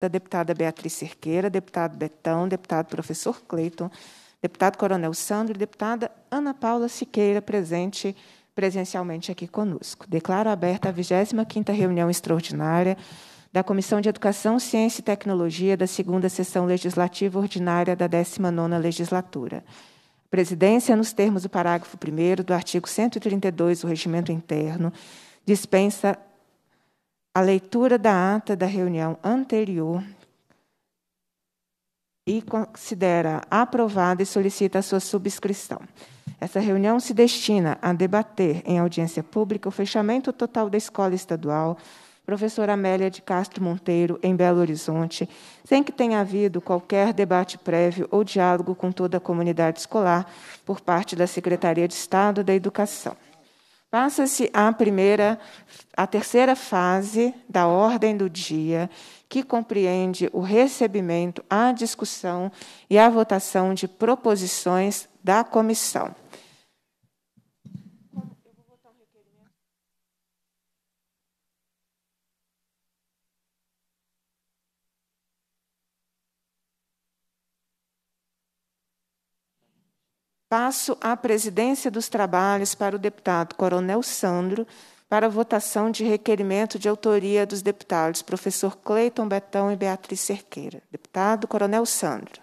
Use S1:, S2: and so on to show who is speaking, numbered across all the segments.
S1: da deputada Beatriz Cerqueira, deputado Betão, deputado professor Cleiton, deputado Coronel Sandro e deputada Ana Paula Siqueira, presente presencialmente aqui conosco. Declaro aberta a 25ª reunião extraordinária da Comissão de Educação, Ciência e Tecnologia da segunda sessão legislativa ordinária da 19ª legislatura. presidência, nos termos do parágrafo 1 do artigo 132 do Regimento Interno, dispensa a leitura da ata da reunião anterior e considera aprovada e solicita a sua subscrição. Essa reunião se destina a debater em audiência pública o fechamento total da escola estadual, professora Amélia de Castro Monteiro, em Belo Horizonte, sem que tenha havido qualquer debate prévio ou diálogo com toda a comunidade escolar por parte da Secretaria de Estado da Educação. Passa-se a primeira, a terceira fase da ordem do dia, que compreende o recebimento, a discussão e a votação de proposições da comissão. Passo a presidência dos trabalhos para o deputado Coronel Sandro, para votação de requerimento de autoria dos deputados professor Cleiton Betão e Beatriz Cerqueira. Deputado Coronel Sandro.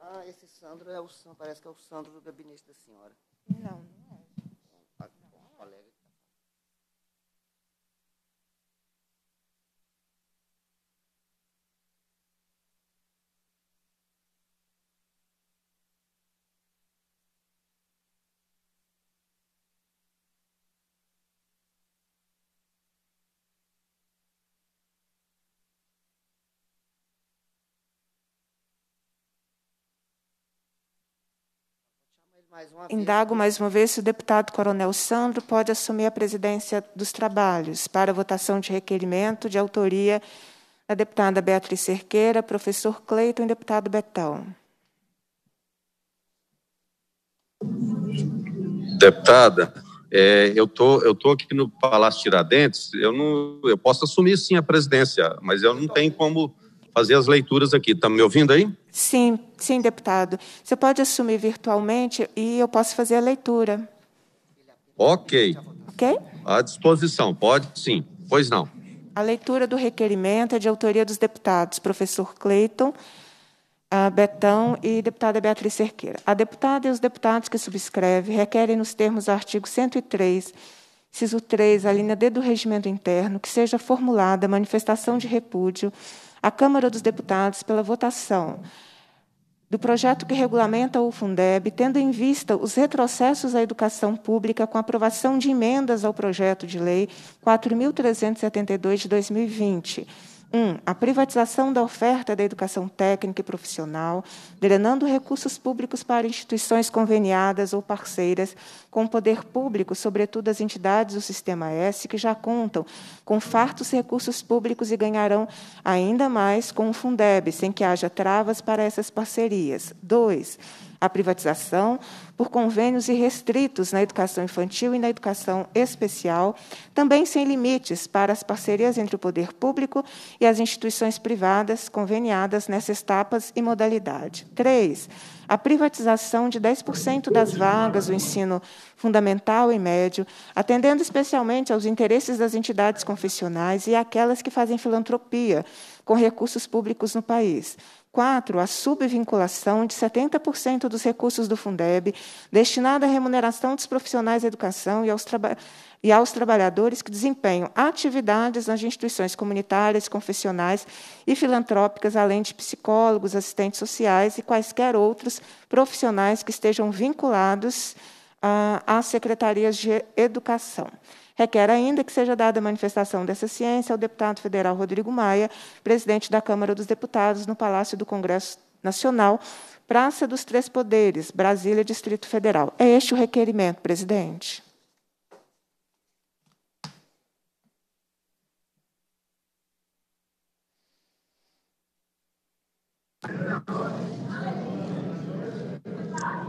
S1: Ah, esse Sandro é o Sandro, parece que é o Sandro do gabinete da senhora. Não, não. Indago mais uma vez se o deputado Coronel Sandro pode assumir a presidência dos trabalhos para votação de requerimento de autoria da deputada Beatriz Cerqueira, professor Cleiton e deputado Betão.
S2: Deputada, é, eu tô, eu tô aqui no Palácio Tiradentes. Eu não, eu posso assumir sim a presidência, mas eu não tenho como fazer as leituras aqui. Está me ouvindo aí?
S1: Sim, sim, deputado. Você pode assumir virtualmente e eu posso fazer a leitura. Ok. Ok?
S2: À disposição, pode sim. Pois não.
S1: A leitura do requerimento é de autoria dos deputados professor Cleiton, ah, Betão e deputada Beatriz Cerqueira. A deputada e os deputados que subscrevem requerem, nos termos do artigo 103, inciso 3, a linha D do regimento interno, que seja formulada manifestação de repúdio à Câmara dos Deputados pela votação do projeto que regulamenta o Fundeb, tendo em vista os retrocessos à educação pública com aprovação de emendas ao projeto de lei 4372 de 2020 um, a privatização da oferta da educação técnica e profissional, drenando recursos públicos para instituições conveniadas ou parceiras com o poder público, sobretudo as entidades do Sistema S, que já contam com fartos recursos públicos e ganharão ainda mais com o Fundeb, sem que haja travas para essas parcerias. Dois, a privatização por convênios irrestritos na educação infantil e na educação especial, também sem limites para as parcerias entre o poder público e as instituições privadas conveniadas nessas etapas e modalidade. 3. A privatização de 10% das vagas do ensino fundamental e médio, atendendo especialmente aos interesses das entidades confessionais e aquelas que fazem filantropia com recursos públicos no país. Quatro, a subvinculação de 70% dos recursos do Fundeb destinada à remuneração dos profissionais da educação e aos, e aos trabalhadores que desempenham atividades nas instituições comunitárias, confessionais e filantrópicas, além de psicólogos, assistentes sociais e quaisquer outros profissionais que estejam vinculados ah, às secretarias de educação requer ainda que seja dada manifestação dessa ciência ao deputado federal Rodrigo Maia, presidente da Câmara dos Deputados, no Palácio do Congresso Nacional, Praça dos Três Poderes, Brasília, Distrito Federal. É este o requerimento, presidente.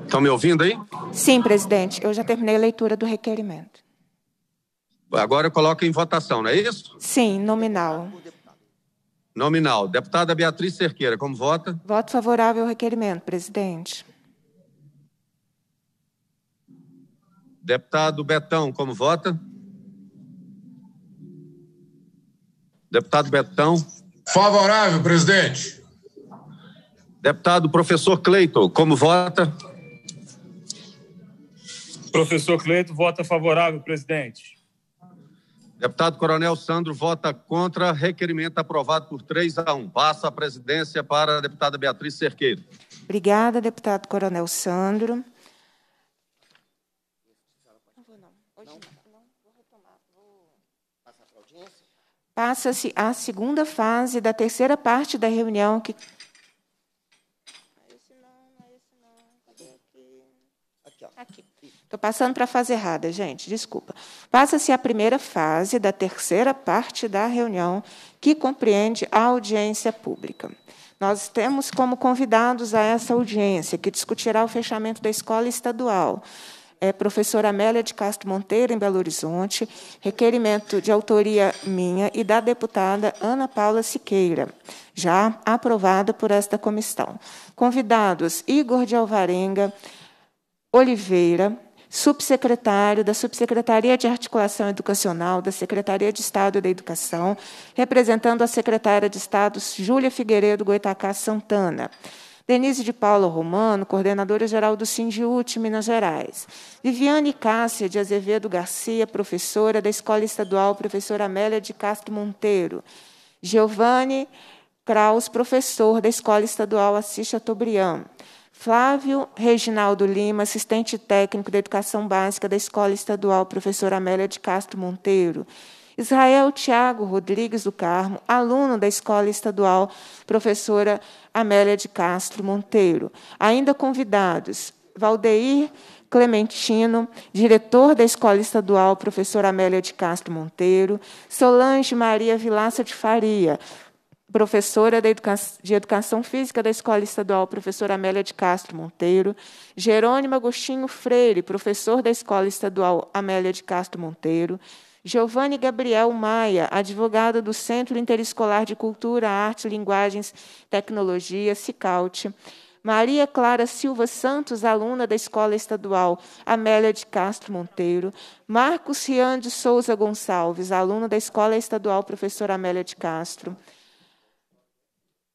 S2: Estão me ouvindo aí?
S1: Sim, presidente. Eu já terminei a leitura do requerimento.
S2: Agora coloca em votação, não é isso?
S1: Sim, nominal.
S2: Nominal. Deputada Beatriz Cerqueira, como vota?
S1: Voto favorável ao requerimento, presidente.
S2: Deputado Betão, como vota? Deputado Betão. Favorável, presidente. Deputado professor Cleiton, como vota?
S3: Professor Cleiton, vota favorável, presidente.
S2: Deputado Coronel Sandro vota contra. Requerimento aprovado por 3 a 1. Passa a presidência para a deputada Beatriz Cerqueira.
S1: Obrigada, deputado Coronel Sandro. Passa-se a segunda fase da terceira parte da reunião que Estou passando para a fase errada, gente, desculpa. Passa-se a primeira fase da terceira parte da reunião, que compreende a audiência pública. Nós temos como convidados a essa audiência, que discutirá o fechamento da escola estadual. É professora Amélia de Castro Monteiro, em Belo Horizonte, requerimento de autoria minha e da deputada Ana Paula Siqueira, já aprovado por esta comissão. Convidados Igor de Alvarenga Oliveira, subsecretário da Subsecretaria de Articulação Educacional da Secretaria de Estado da Educação, representando a secretária de Estado Júlia Figueiredo Goitacá Santana. Denise de Paula Romano, coordenadora-geral do Sindiúte, Minas Gerais. Viviane Cássia de Azevedo Garcia, professora da Escola Estadual Professora Amélia de Castro Monteiro. Giovanni Kraus, professor da Escola Estadual Assis Chateaubriand. Flávio Reginaldo Lima, assistente técnico da Educação Básica da Escola Estadual Professora Amélia de Castro Monteiro. Israel Tiago Rodrigues do Carmo, aluno da Escola Estadual Professora Amélia de Castro Monteiro. Ainda convidados: Valdeir Clementino, diretor da Escola Estadual Professora Amélia de Castro Monteiro, Solange Maria Vilaça de Faria, professora de Educação Física da Escola Estadual, professora Amélia de Castro Monteiro, Jerônimo Agostinho Freire, professor da Escola Estadual Amélia de Castro Monteiro, Giovanni Gabriel Maia, advogada do Centro Interescolar de Cultura, Arte, Linguagens, Tecnologia, CICALT, Maria Clara Silva Santos, aluna da Escola Estadual Amélia de Castro Monteiro, Marcos Rian de Souza Gonçalves, aluna da Escola Estadual Professora Amélia de Castro,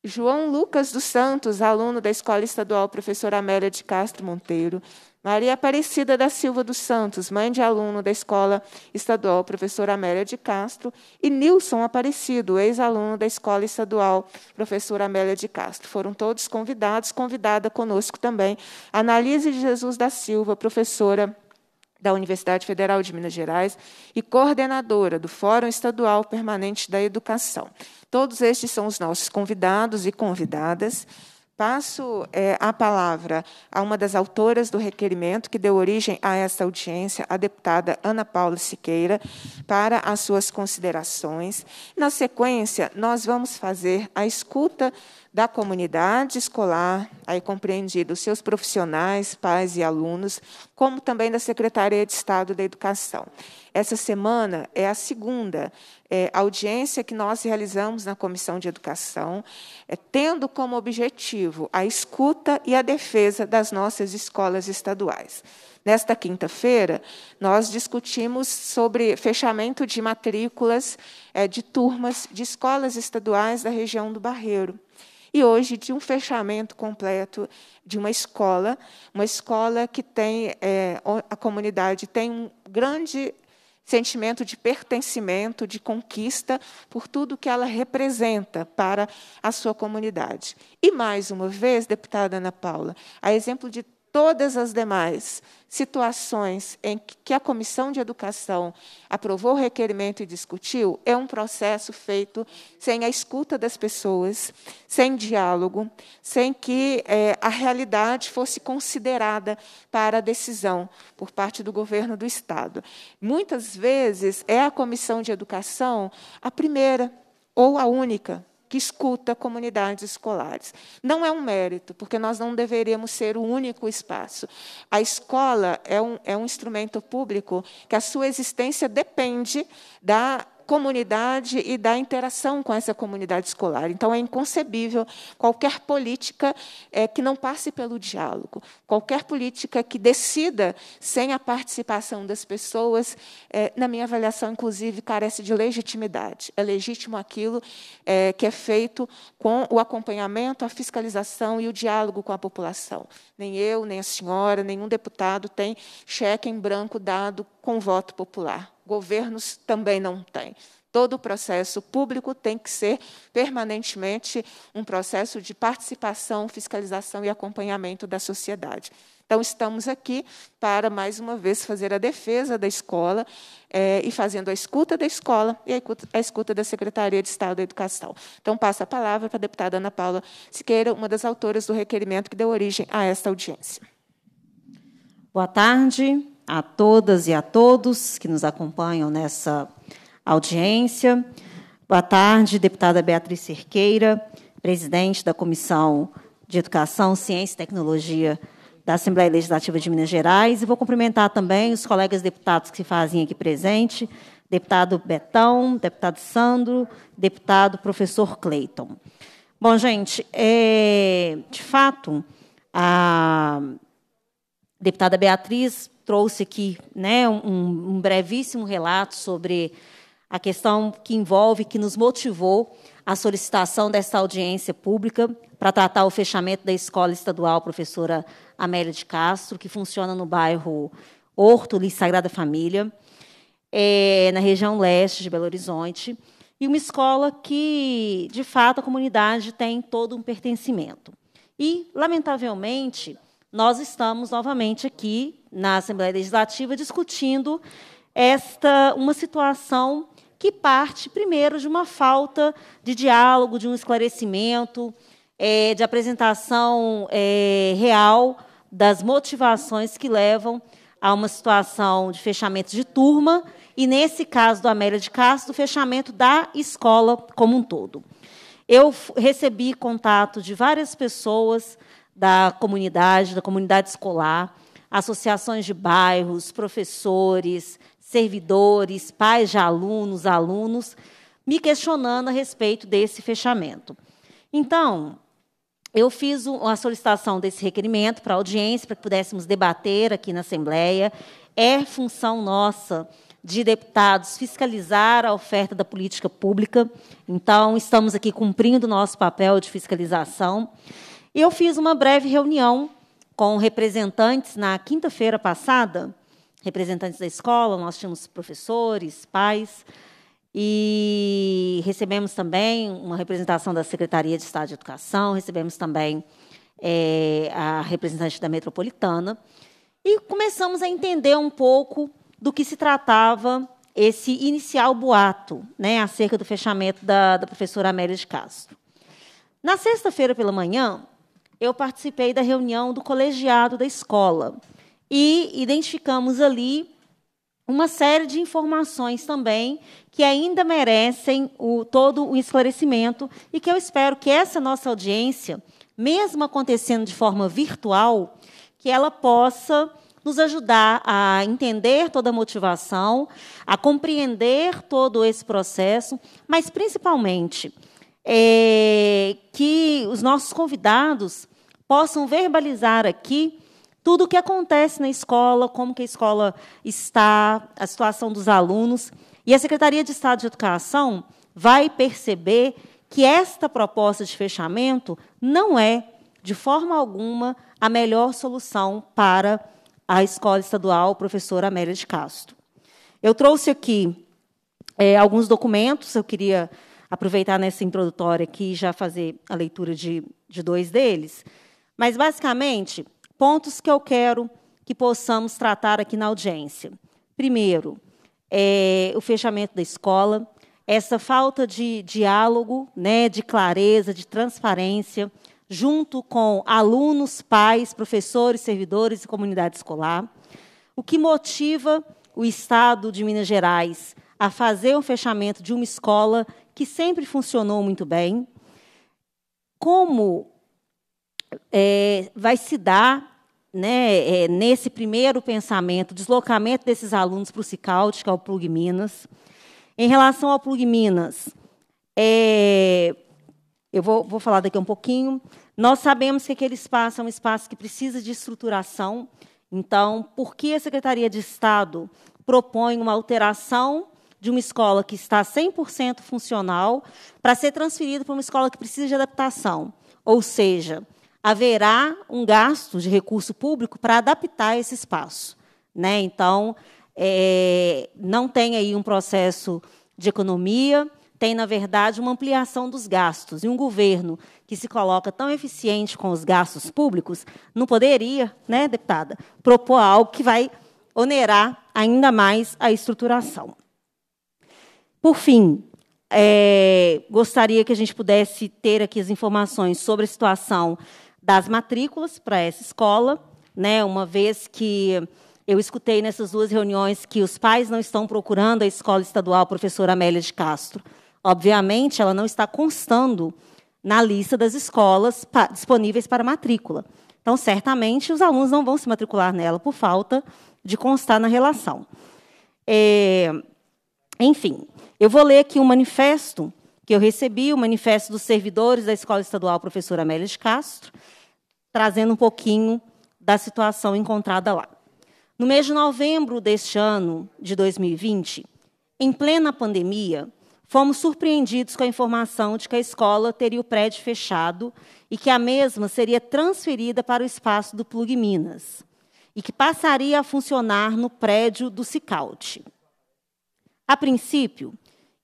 S1: João Lucas dos Santos, aluno da Escola Estadual Professora Amélia de Castro Monteiro, Maria Aparecida da Silva dos Santos, mãe de aluno da Escola Estadual Professora Amélia de Castro, e Nilson Aparecido, ex-aluno da Escola Estadual Professora Amélia de Castro. Foram todos convidados, convidada conosco também, Analise de Jesus da Silva, professora da Universidade Federal de Minas Gerais e coordenadora do Fórum Estadual Permanente da Educação. Todos estes são os nossos convidados e convidadas. Passo é, a palavra a uma das autoras do requerimento que deu origem a esta audiência, a deputada Ana Paula Siqueira, para as suas considerações. Na sequência, nós vamos fazer a escuta da comunidade escolar, aí compreendido os seus profissionais, pais e alunos, como também da Secretaria de Estado da Educação. Essa semana é a segunda é, audiência que nós realizamos na Comissão de Educação, é, tendo como objetivo a escuta e a defesa das nossas escolas estaduais. Nesta quinta-feira, nós discutimos sobre fechamento de matrículas é, de turmas de escolas estaduais da região do Barreiro e hoje de um fechamento completo de uma escola, uma escola que tem é, a comunidade tem um grande sentimento de pertencimento, de conquista por tudo que ela representa para a sua comunidade. E mais uma vez, deputada Ana Paula, a exemplo de todas as demais situações em que a Comissão de Educação aprovou o requerimento e discutiu, é um processo feito sem a escuta das pessoas, sem diálogo, sem que é, a realidade fosse considerada para a decisão por parte do governo do Estado. Muitas vezes é a Comissão de Educação a primeira ou a única que escuta comunidades escolares. Não é um mérito, porque nós não deveríamos ser o único espaço. A escola é um, é um instrumento público que a sua existência depende da comunidade e da interação com essa comunidade escolar. Então, é inconcebível qualquer política é, que não passe pelo diálogo, qualquer política que decida sem a participação das pessoas, é, na minha avaliação, inclusive, carece de legitimidade. É legítimo aquilo é, que é feito com o acompanhamento, a fiscalização e o diálogo com a população. Nem eu, nem a senhora, nenhum deputado tem cheque em branco dado com voto popular governos também não têm. Todo o processo público tem que ser permanentemente um processo de participação, fiscalização e acompanhamento da sociedade. Então, estamos aqui para, mais uma vez, fazer a defesa da escola é, e fazendo a escuta da escola e a escuta, a escuta da Secretaria de Estado da Educação. Então, passo a palavra para a deputada Ana Paula Siqueira, uma das autoras do requerimento que deu origem a esta audiência.
S4: Boa tarde a todas e a todos que nos acompanham nessa audiência. Boa tarde, deputada Beatriz Cerqueira, presidente da Comissão de Educação, Ciência e Tecnologia da Assembleia Legislativa de Minas Gerais. E vou cumprimentar também os colegas deputados que se fazem aqui presente, deputado Betão, deputado Sandro, deputado professor Cleiton. Bom, gente, é, de fato, a deputada Beatriz trouxe aqui né, um, um brevíssimo relato sobre a questão que envolve, que nos motivou a solicitação desta audiência pública para tratar o fechamento da Escola Estadual Professora Amélia de Castro, que funciona no bairro Hortoli Sagrada Família, é, na região leste de Belo Horizonte, e uma escola que, de fato, a comunidade tem todo um pertencimento. E, lamentavelmente, nós estamos novamente aqui na Assembleia Legislativa discutindo esta uma situação que parte primeiro de uma falta de diálogo, de um esclarecimento, é, de apresentação é, real das motivações que levam a uma situação de fechamento de turma e, nesse caso do Amélia de Castro, do fechamento da escola como um todo. Eu recebi contato de várias pessoas da comunidade, da comunidade escolar, associações de bairros, professores, servidores, pais de alunos, alunos, me questionando a respeito desse fechamento. Então, eu fiz a solicitação desse requerimento para a audiência, para que pudéssemos debater aqui na Assembleia. É função nossa de deputados fiscalizar a oferta da política pública. Então, estamos aqui cumprindo o nosso papel de fiscalização. E eu fiz uma breve reunião com representantes na quinta-feira passada, representantes da escola, nós tínhamos professores, pais, e recebemos também uma representação da Secretaria de Estado de Educação, recebemos também é, a representante da Metropolitana, e começamos a entender um pouco do que se tratava esse inicial boato né, acerca do fechamento da, da professora Amélia de Castro. Na sexta-feira pela manhã, eu participei da reunião do colegiado da escola e identificamos ali uma série de informações também que ainda merecem o, todo o esclarecimento e que eu espero que essa nossa audiência, mesmo acontecendo de forma virtual, que ela possa nos ajudar a entender toda a motivação, a compreender todo esse processo, mas principalmente é, que os nossos convidados possam verbalizar aqui tudo o que acontece na escola, como que a escola está, a situação dos alunos. E a Secretaria de Estado de Educação vai perceber que esta proposta de fechamento não é, de forma alguma, a melhor solução para a escola estadual professora Amélia de Castro. Eu trouxe aqui é, alguns documentos, eu queria aproveitar nessa introdutória aqui e já fazer a leitura de, de dois deles. Mas, basicamente, pontos que eu quero que possamos tratar aqui na audiência. Primeiro, é, o fechamento da escola, essa falta de diálogo, né, de clareza, de transparência, junto com alunos, pais, professores, servidores e comunidade escolar. O que motiva o Estado de Minas Gerais a fazer o fechamento de uma escola que sempre funcionou muito bem. Como é, vai se dar né, é, nesse primeiro pensamento, deslocamento desses alunos para o Cicaut, que é o Plug Minas. Em relação ao Plug Minas, é, eu vou, vou, falar daqui um pouquinho. Nós sabemos que aquele espaço é um espaço que precisa de estruturação. Então, por que a Secretaria de Estado propõe uma alteração de uma escola que está 100% funcional para ser transferido para uma escola que precisa de adaptação. Ou seja, haverá um gasto de recurso público para adaptar esse espaço. Né? Então, é, não tem aí um processo de economia, tem, na verdade, uma ampliação dos gastos. E um governo que se coloca tão eficiente com os gastos públicos não poderia, né, deputada, propor algo que vai onerar ainda mais a estruturação. Por fim, é, gostaria que a gente pudesse ter aqui as informações sobre a situação das matrículas para essa escola, né? Uma vez que eu escutei nessas duas reuniões que os pais não estão procurando a escola estadual professora Amélia de Castro. Obviamente, ela não está constando na lista das escolas pa disponíveis para matrícula. Então, certamente, os alunos não vão se matricular nela por falta de constar na relação. É, enfim, eu vou ler aqui um manifesto que eu recebi, o manifesto dos servidores da Escola Estadual Professora Amélia de Castro, trazendo um pouquinho da situação encontrada lá. No mês de novembro deste ano, de 2020, em plena pandemia, fomos surpreendidos com a informação de que a escola teria o prédio fechado e que a mesma seria transferida para o espaço do Plug Minas e que passaria a funcionar no prédio do Cicalte. A princípio,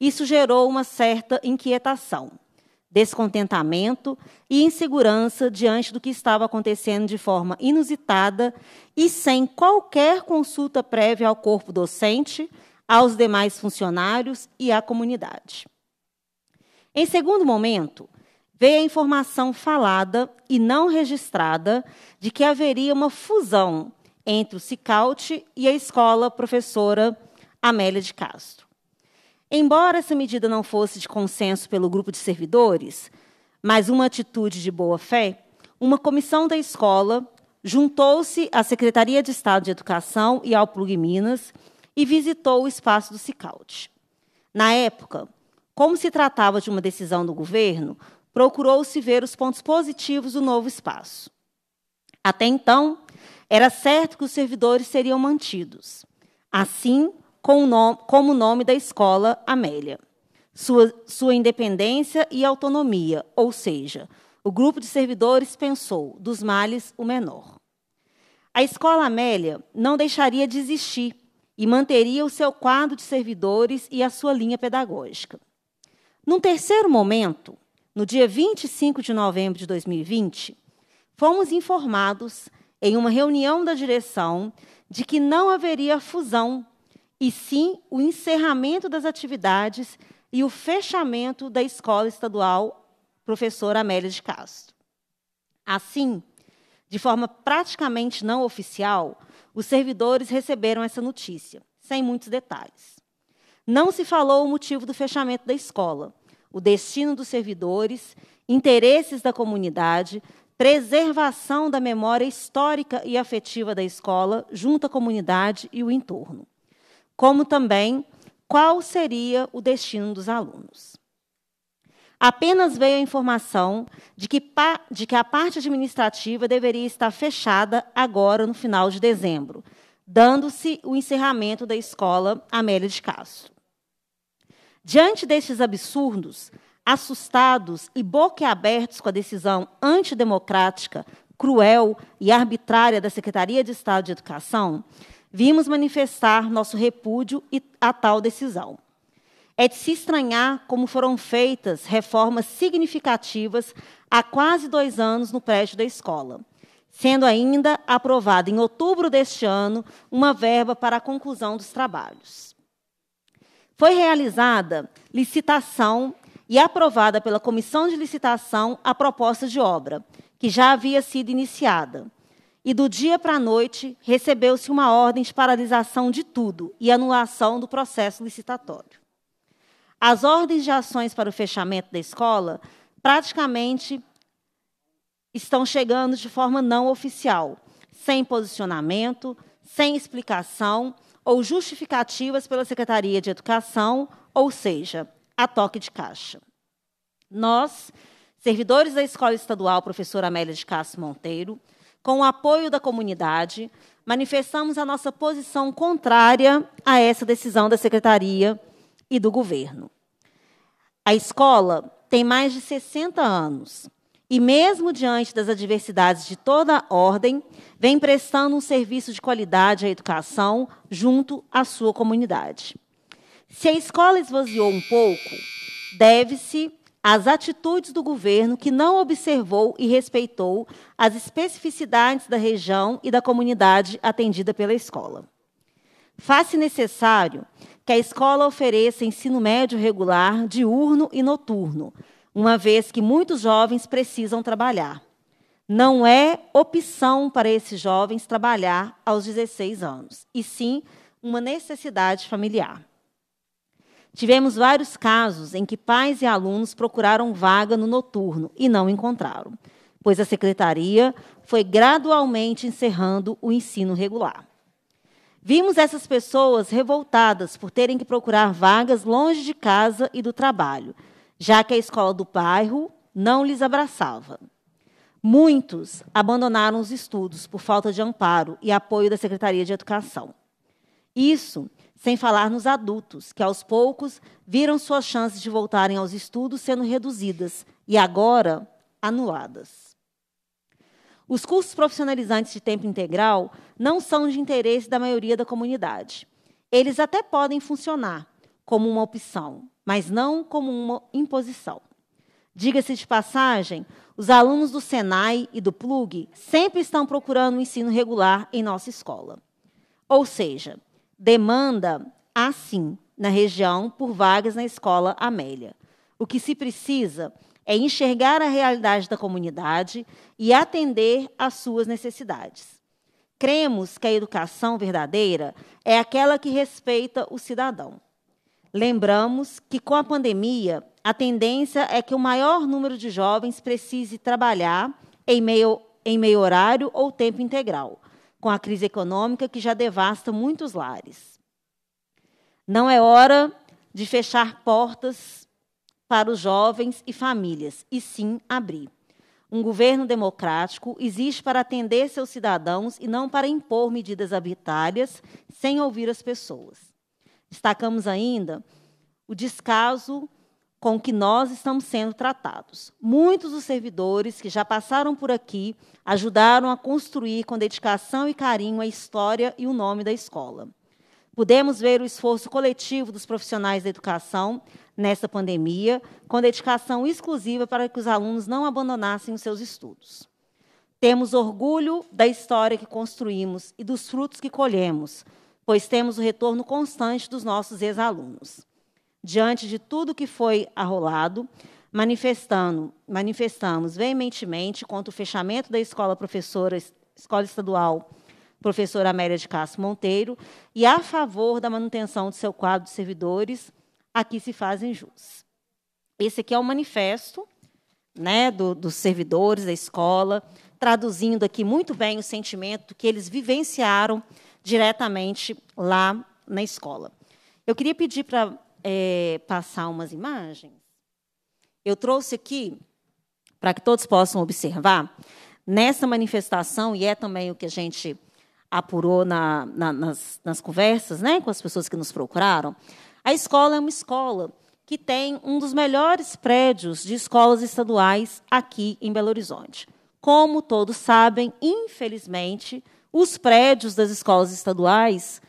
S4: isso gerou uma certa inquietação, descontentamento e insegurança diante do que estava acontecendo de forma inusitada e sem qualquer consulta prévia ao corpo docente, aos demais funcionários e à comunidade. Em segundo momento, veio a informação falada e não registrada de que haveria uma fusão entre o Cicaut e a escola professora Amélia de Castro. Embora essa medida não fosse de consenso pelo grupo de servidores, mas uma atitude de boa-fé, uma comissão da escola juntou-se à Secretaria de Estado de Educação e ao Plug Minas e visitou o espaço do Cicaut. Na época, como se tratava de uma decisão do governo, procurou-se ver os pontos positivos do novo espaço. Até então, era certo que os servidores seriam mantidos. Assim, com o como nome da escola Amélia. Sua, sua independência e autonomia, ou seja, o grupo de servidores pensou, dos males, o menor. A escola Amélia não deixaria de existir e manteria o seu quadro de servidores e a sua linha pedagógica. Num terceiro momento, no dia 25 de novembro de 2020, fomos informados, em uma reunião da direção, de que não haveria fusão e sim o encerramento das atividades e o fechamento da escola estadual Professor Amélia de Castro. Assim, de forma praticamente não oficial, os servidores receberam essa notícia, sem muitos detalhes. Não se falou o motivo do fechamento da escola, o destino dos servidores, interesses da comunidade, preservação da memória histórica e afetiva da escola junto à comunidade e o entorno como também qual seria o destino dos alunos. Apenas veio a informação de que, de que a parte administrativa deveria estar fechada agora no final de dezembro, dando-se o encerramento da escola Amélia de Castro. Diante destes absurdos, assustados e boquiabertos com a decisão antidemocrática, cruel e arbitrária da Secretaria de Estado de Educação, vimos manifestar nosso repúdio a tal decisão. É de se estranhar como foram feitas reformas significativas há quase dois anos no prédio da escola, sendo ainda aprovada em outubro deste ano uma verba para a conclusão dos trabalhos. Foi realizada licitação e aprovada pela Comissão de Licitação a proposta de obra, que já havia sido iniciada, e do dia para a noite, recebeu-se uma ordem de paralisação de tudo e anulação do processo licitatório. As ordens de ações para o fechamento da escola praticamente estão chegando de forma não oficial, sem posicionamento, sem explicação ou justificativas pela Secretaria de Educação, ou seja, a toque de caixa. Nós, servidores da Escola Estadual Professora Amélia de Castro Monteiro, com o apoio da comunidade, manifestamos a nossa posição contrária a essa decisão da secretaria e do governo. A escola tem mais de 60 anos e, mesmo diante das adversidades de toda a ordem, vem prestando um serviço de qualidade à educação junto à sua comunidade. Se a escola esvaziou um pouco, deve-se as atitudes do governo que não observou e respeitou as especificidades da região e da comunidade atendida pela escola. Faz-se necessário que a escola ofereça ensino médio regular, diurno e noturno, uma vez que muitos jovens precisam trabalhar. Não é opção para esses jovens trabalhar aos 16 anos, e sim uma necessidade familiar. Tivemos vários casos em que pais e alunos procuraram vaga no noturno e não encontraram, pois a secretaria foi gradualmente encerrando o ensino regular. Vimos essas pessoas revoltadas por terem que procurar vagas longe de casa e do trabalho, já que a escola do bairro não lhes abraçava. Muitos abandonaram os estudos por falta de amparo e apoio da Secretaria de Educação. Isso sem falar nos adultos, que aos poucos viram suas chances de voltarem aos estudos sendo reduzidas e agora anuladas. Os cursos profissionalizantes de tempo integral não são de interesse da maioria da comunidade. Eles até podem funcionar como uma opção, mas não como uma imposição. Diga-se de passagem, os alunos do Senai e do PLUG sempre estão procurando o um ensino regular em nossa escola. Ou seja, demanda assim na região por vagas na escola Amélia. O que se precisa é enxergar a realidade da comunidade e atender às suas necessidades. Cremos que a educação verdadeira é aquela que respeita o cidadão. Lembramos que, com a pandemia, a tendência é que o maior número de jovens precise trabalhar em meio, em meio horário ou tempo integral, com a crise econômica que já devasta muitos lares. Não é hora de fechar portas para os jovens e famílias, e sim abrir. Um governo democrático existe para atender seus cidadãos e não para impor medidas arbitrárias sem ouvir as pessoas. Destacamos ainda o descaso com que nós estamos sendo tratados. Muitos dos servidores que já passaram por aqui ajudaram a construir com dedicação e carinho a história e o nome da escola. Pudemos ver o esforço coletivo dos profissionais da educação nessa pandemia, com dedicação exclusiva para que os alunos não abandonassem os seus estudos. Temos orgulho da história que construímos e dos frutos que colhemos, pois temos o retorno constante dos nossos ex-alunos diante de tudo que foi arrolado, manifestando, manifestamos veementemente contra o fechamento da escola professora, escola estadual professora Amélia de Castro Monteiro e a favor da manutenção do seu quadro de servidores aqui se fazem jus. Esse aqui é o manifesto né, do, dos servidores da escola, traduzindo aqui muito bem o sentimento que eles vivenciaram diretamente lá na escola. Eu queria pedir para é, passar umas imagens. Eu trouxe aqui, para que todos possam observar, nessa manifestação, e é também o que a gente apurou na, na, nas, nas conversas né, com as pessoas que nos procuraram, a escola é uma escola que tem um dos melhores prédios de escolas estaduais aqui em Belo Horizonte. Como todos sabem, infelizmente, os prédios das escolas estaduais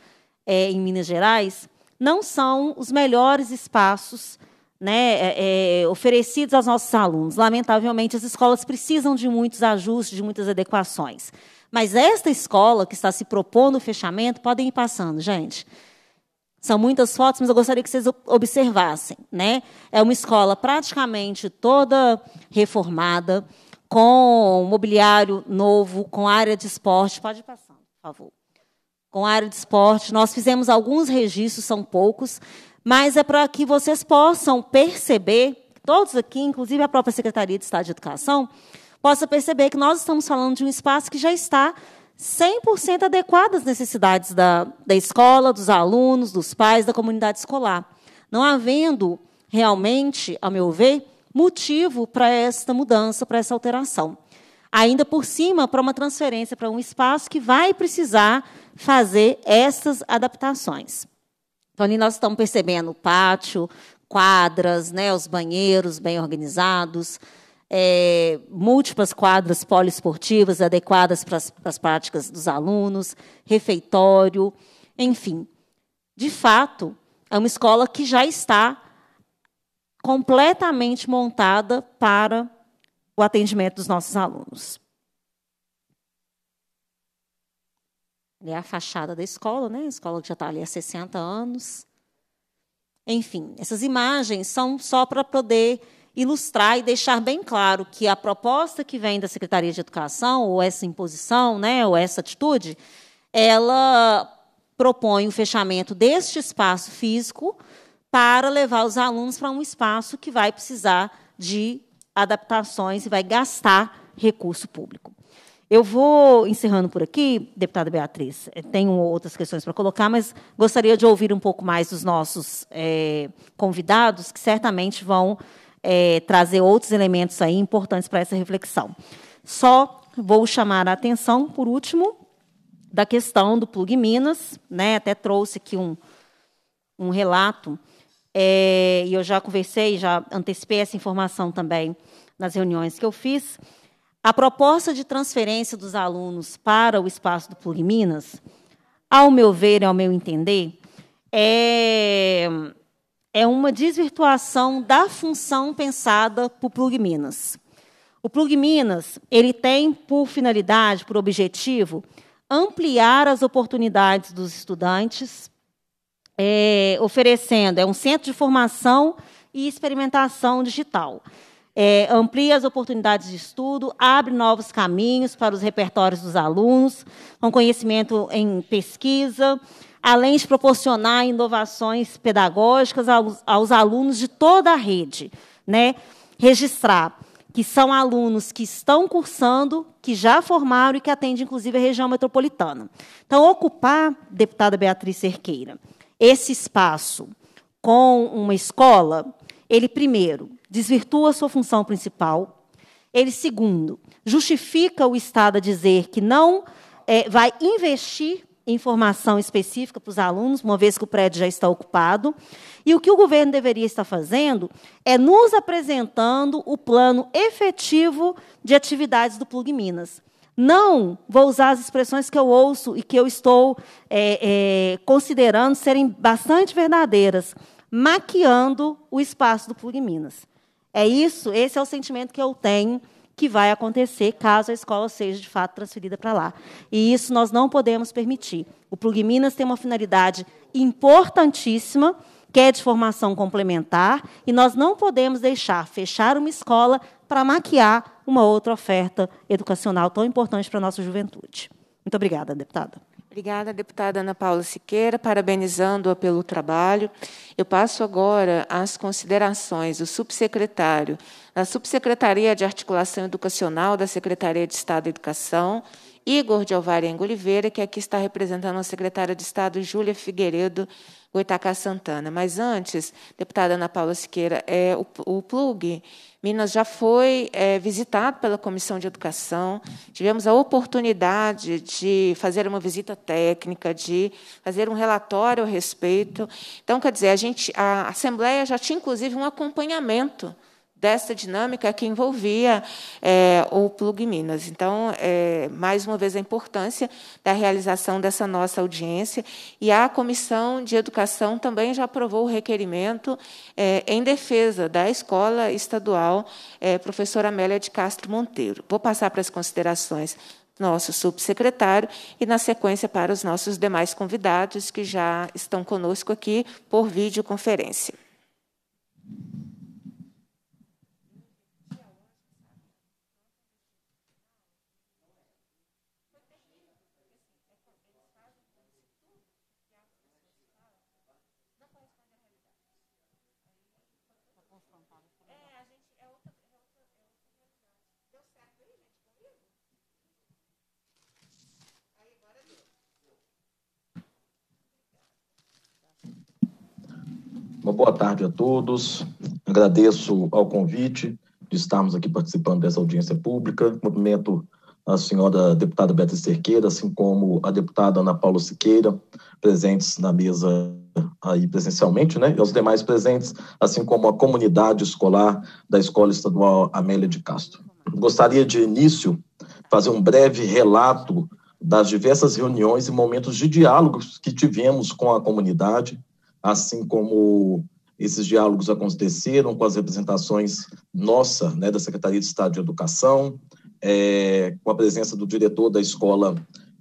S4: é, em Minas Gerais não são os melhores espaços né, é, é, oferecidos aos nossos alunos. Lamentavelmente, as escolas precisam de muitos ajustes, de muitas adequações. Mas esta escola que está se propondo o fechamento, podem ir passando, gente. São muitas fotos, mas eu gostaria que vocês observassem. Né? É uma escola praticamente toda reformada, com mobiliário novo, com área de esporte. Pode ir passando, por favor com a área de esporte. Nós fizemos alguns registros, são poucos, mas é para que vocês possam perceber, todos aqui, inclusive a própria Secretaria de Estado de Educação, possa perceber que nós estamos falando de um espaço que já está 100% adequado às necessidades da, da escola, dos alunos, dos pais, da comunidade escolar. Não havendo realmente, a meu ver, motivo para esta mudança, para essa alteração. Ainda por cima, para uma transferência para um espaço que vai precisar fazer essas adaptações. Então, ali nós estamos percebendo o pátio, quadras, né, os banheiros bem organizados, é, múltiplas quadras poliesportivas adequadas para as, para as práticas dos alunos, refeitório, enfim. De fato, é uma escola que já está completamente montada para o atendimento dos nossos alunos. é a fachada da escola, né, a escola que já está ali há 60 anos. Enfim, essas imagens são só para poder ilustrar e deixar bem claro que a proposta que vem da Secretaria de Educação, ou essa imposição, né, ou essa atitude, ela propõe o fechamento deste espaço físico para levar os alunos para um espaço que vai precisar de adaptações e vai gastar recurso público. Eu vou encerrando por aqui, deputada Beatriz. É, tenho outras questões para colocar, mas gostaria de ouvir um pouco mais dos nossos é, convidados, que certamente vão é, trazer outros elementos aí importantes para essa reflexão. Só vou chamar a atenção, por último, da questão do Plug Minas. Né? Até trouxe aqui um, um relato, é, e eu já conversei, já antecipei essa informação também nas reuniões que eu fiz a proposta de transferência dos alunos para o espaço do Plug Minas, ao meu ver e ao meu entender, é, é uma desvirtuação da função pensada por Minas. O Minas, ele tem por finalidade, por objetivo, ampliar as oportunidades dos estudantes, é, oferecendo é um centro de formação e experimentação digital é, amplia as oportunidades de estudo, abre novos caminhos para os repertórios dos alunos, com conhecimento em pesquisa, além de proporcionar inovações pedagógicas aos, aos alunos de toda a rede. Né? Registrar que são alunos que estão cursando, que já formaram e que atendem, inclusive, a região metropolitana. Então, ocupar, deputada Beatriz Cerqueira, esse espaço com uma escola, ele, primeiro, desvirtua sua função principal. Ele, segundo, justifica o Estado a dizer que não é, vai investir em formação específica para os alunos, uma vez que o prédio já está ocupado. E o que o governo deveria estar fazendo é nos apresentando o plano efetivo de atividades do Plug Minas. Não vou usar as expressões que eu ouço e que eu estou é, é, considerando serem bastante verdadeiras, maquiando o espaço do Plug Minas. É isso, esse é o sentimento que eu tenho que vai acontecer caso a escola seja de fato transferida para lá. E isso nós não podemos permitir. O Plug Minas tem uma finalidade importantíssima, que é de formação complementar, e nós não podemos deixar fechar uma escola para maquiar uma outra oferta educacional tão importante para a nossa juventude. Muito obrigada, deputada.
S1: Obrigada, deputada Ana Paula Siqueira, parabenizando-a pelo trabalho. Eu passo agora às considerações do subsecretário da Subsecretaria de Articulação Educacional da Secretaria de Estado da Educação, Igor de Alvarenga Oliveira, que aqui está representando a secretária de Estado, Júlia Figueiredo Goitacá Santana. Mas antes, deputada Ana Paula Siqueira, é, o, o PLUG Minas já foi é, visitado pela Comissão de Educação, tivemos a oportunidade de fazer uma visita técnica, de fazer um relatório a respeito. Então, quer dizer, a, gente, a Assembleia já tinha, inclusive, um acompanhamento dessa dinâmica que envolvia é, o Plug Minas. Então, é, mais uma vez, a importância da realização dessa nossa audiência. E a Comissão de Educação também já aprovou o requerimento é, em defesa da Escola Estadual é, Professora Amélia de Castro Monteiro. Vou passar para as considerações do nosso subsecretário e, na sequência, para os nossos demais convidados que já estão conosco aqui por videoconferência.
S5: Uma boa tarde a todos. Agradeço ao convite de estarmos aqui participando dessa audiência pública. Cumprimento a senhora deputada Beto Cerqueira, assim como a deputada Ana Paula Siqueira, presentes na mesa aí presencialmente, né? E aos demais presentes, assim como a comunidade escolar da Escola Estadual Amélia de Castro. Gostaria de início fazer um breve relato das diversas reuniões e momentos de diálogos que tivemos com a comunidade assim como esses diálogos aconteceram com as representações nossa, né, da Secretaria de Estado de Educação, é, com a presença do diretor da escola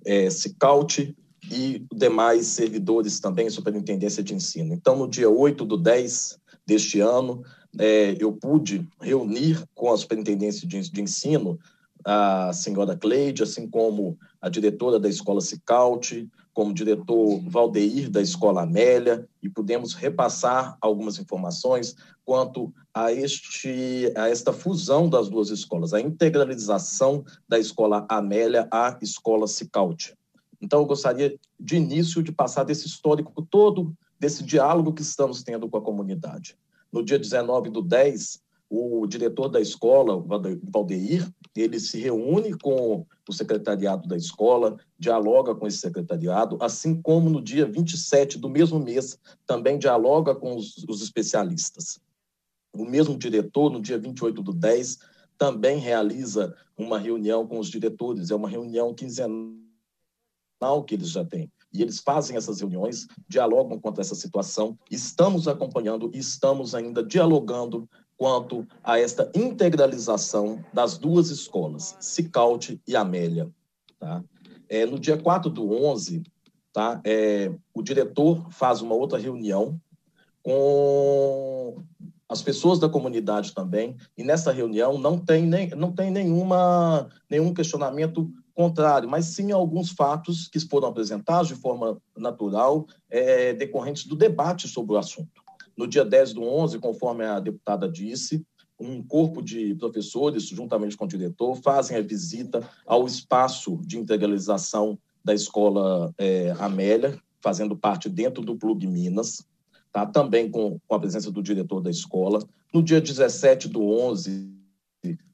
S5: é, Cicaute e demais servidores também, Superintendência de Ensino. Então, no dia 8 do 10 deste ano, é, eu pude reunir com a Superintendência de, de Ensino a senhora Cleide, assim como a diretora da escola Cicaute, como diretor Valdeir da Escola Amélia, e pudemos repassar algumas informações quanto a, este, a esta fusão das duas escolas, a integralização da Escola Amélia à Escola Cicaute. Então, eu gostaria, de início, de passar desse histórico todo, desse diálogo que estamos tendo com a comunidade. No dia 19 do 10, o diretor da escola, Valdeir, ele se reúne com o secretariado da escola, dialoga com esse secretariado, assim como no dia 27 do mesmo mês também dialoga com os, os especialistas. O mesmo diretor, no dia 28 do 10, também realiza uma reunião com os diretores, é uma reunião quinzenal que eles já têm e eles fazem essas reuniões, dialogam contra essa situação. Estamos acompanhando e estamos ainda dialogando quanto a esta integralização das duas escolas, Cicalte e Amélia. Tá? É, no dia 4 do 11, tá? É, o diretor faz uma outra reunião com as pessoas da comunidade também, e nessa reunião não tem, nem, não tem nenhuma, nenhum questionamento contrário, mas sim alguns fatos que foram apresentados de forma natural, é, decorrentes do debate sobre o assunto. No dia 10 do 11, conforme a deputada disse, um corpo de professores, juntamente com o diretor, fazem a visita ao espaço de integralização da Escola é, Amélia, fazendo parte dentro do Plug Minas, tá? também com, com, a presença do diretor da escola. No dia 17 do 11,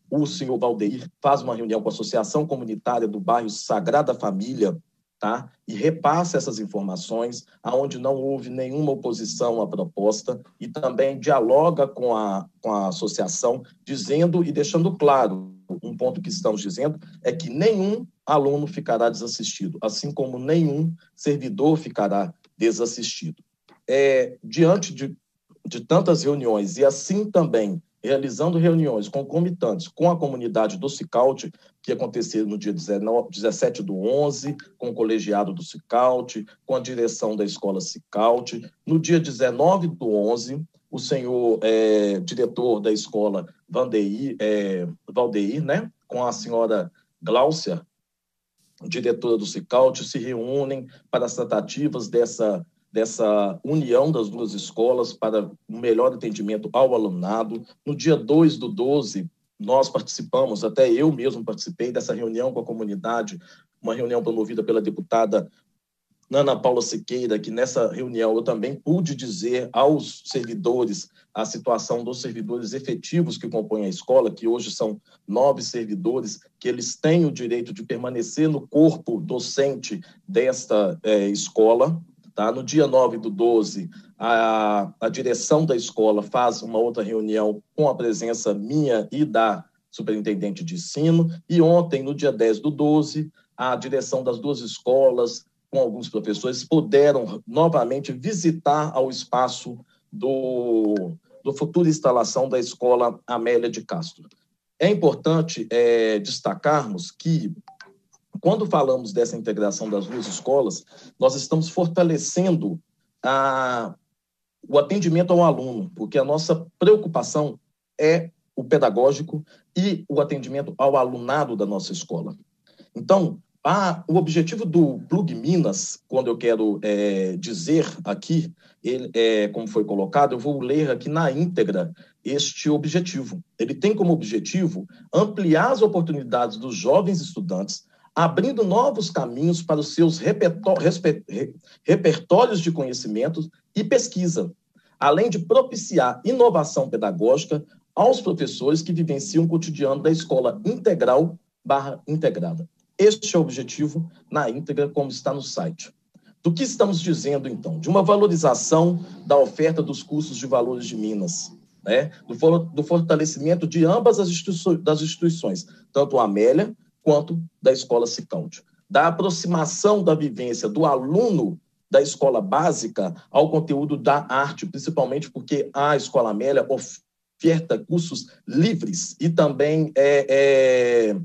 S5: o senhor Valdeir faz uma reunião com a Associação Comunitária do Bairro Sagrada Família, tá? e repassa essas informações aonde não houve nenhuma oposição à proposta e também dialoga com a, com a associação, dizendo e deixando claro um ponto que estamos dizendo é que nenhum aluno ficará desassistido, assim como nenhum servidor ficará desassistido. É, diante de, de tantas reuniões e assim também realizando reuniões concomitantes com a comunidade do Cicaute, que aconteceram no dia 19, 17 do 11, com o colegiado do Cicaute, com a direção da escola Cicaute. No dia 19 do 11, o senhor é, diretor da escola Vandeir, é, Valdeir, né, com a senhora Gláucia, diretora do Cicaute, se reúnem para as tratativas dessa dessa união das duas escolas para um melhor atendimento ao alunado. No dia 2 do 12, nós participamos, até eu mesmo participei dessa reunião com a comunidade, uma reunião promovida pela deputada Ana Paula Siqueira, que nessa reunião eu também pude dizer aos servidores a situação dos servidores efetivos que compõem a escola, que hoje são nove servidores, que eles têm o direito de permanecer no corpo docente desta é, escola, Tá? No dia 9 do 12, a, a direção da escola faz uma outra reunião com a presença minha e da superintendente de ensino. E ontem, no dia 10 do 12, a direção das duas escolas, com alguns professores, puderam novamente visitar ao espaço do, do futura instalação da escola Amélia de Castro. É importante é, destacarmos que quando falamos dessa integração das duas escolas, nós estamos fortalecendo a, o atendimento ao aluno, porque a nossa preocupação é o pedagógico e o atendimento ao alunado da nossa escola. Então, a, o objetivo do Plug Minas, quando eu quero é, dizer aqui, ele, é, como foi colocado, eu vou ler aqui na íntegra este objetivo. Ele tem como objetivo ampliar as oportunidades dos jovens estudantes abrindo novos caminhos para os seus repertórios de conhecimentos e pesquisa, além de propiciar inovação pedagógica aos professores que vivenciam o cotidiano da escola integral barra integrada. Este é o objetivo na íntegra, como está no site. Do que estamos dizendo, então? De uma valorização da oferta dos cursos de valores de Minas, né? do, do fortalecimento de ambas as instituições, tanto a Amélia quanto da escola Cicaldi, da aproximação da vivência do aluno da escola básica ao conteúdo da arte, principalmente porque a Escola Amélia oferta cursos livres e também é, é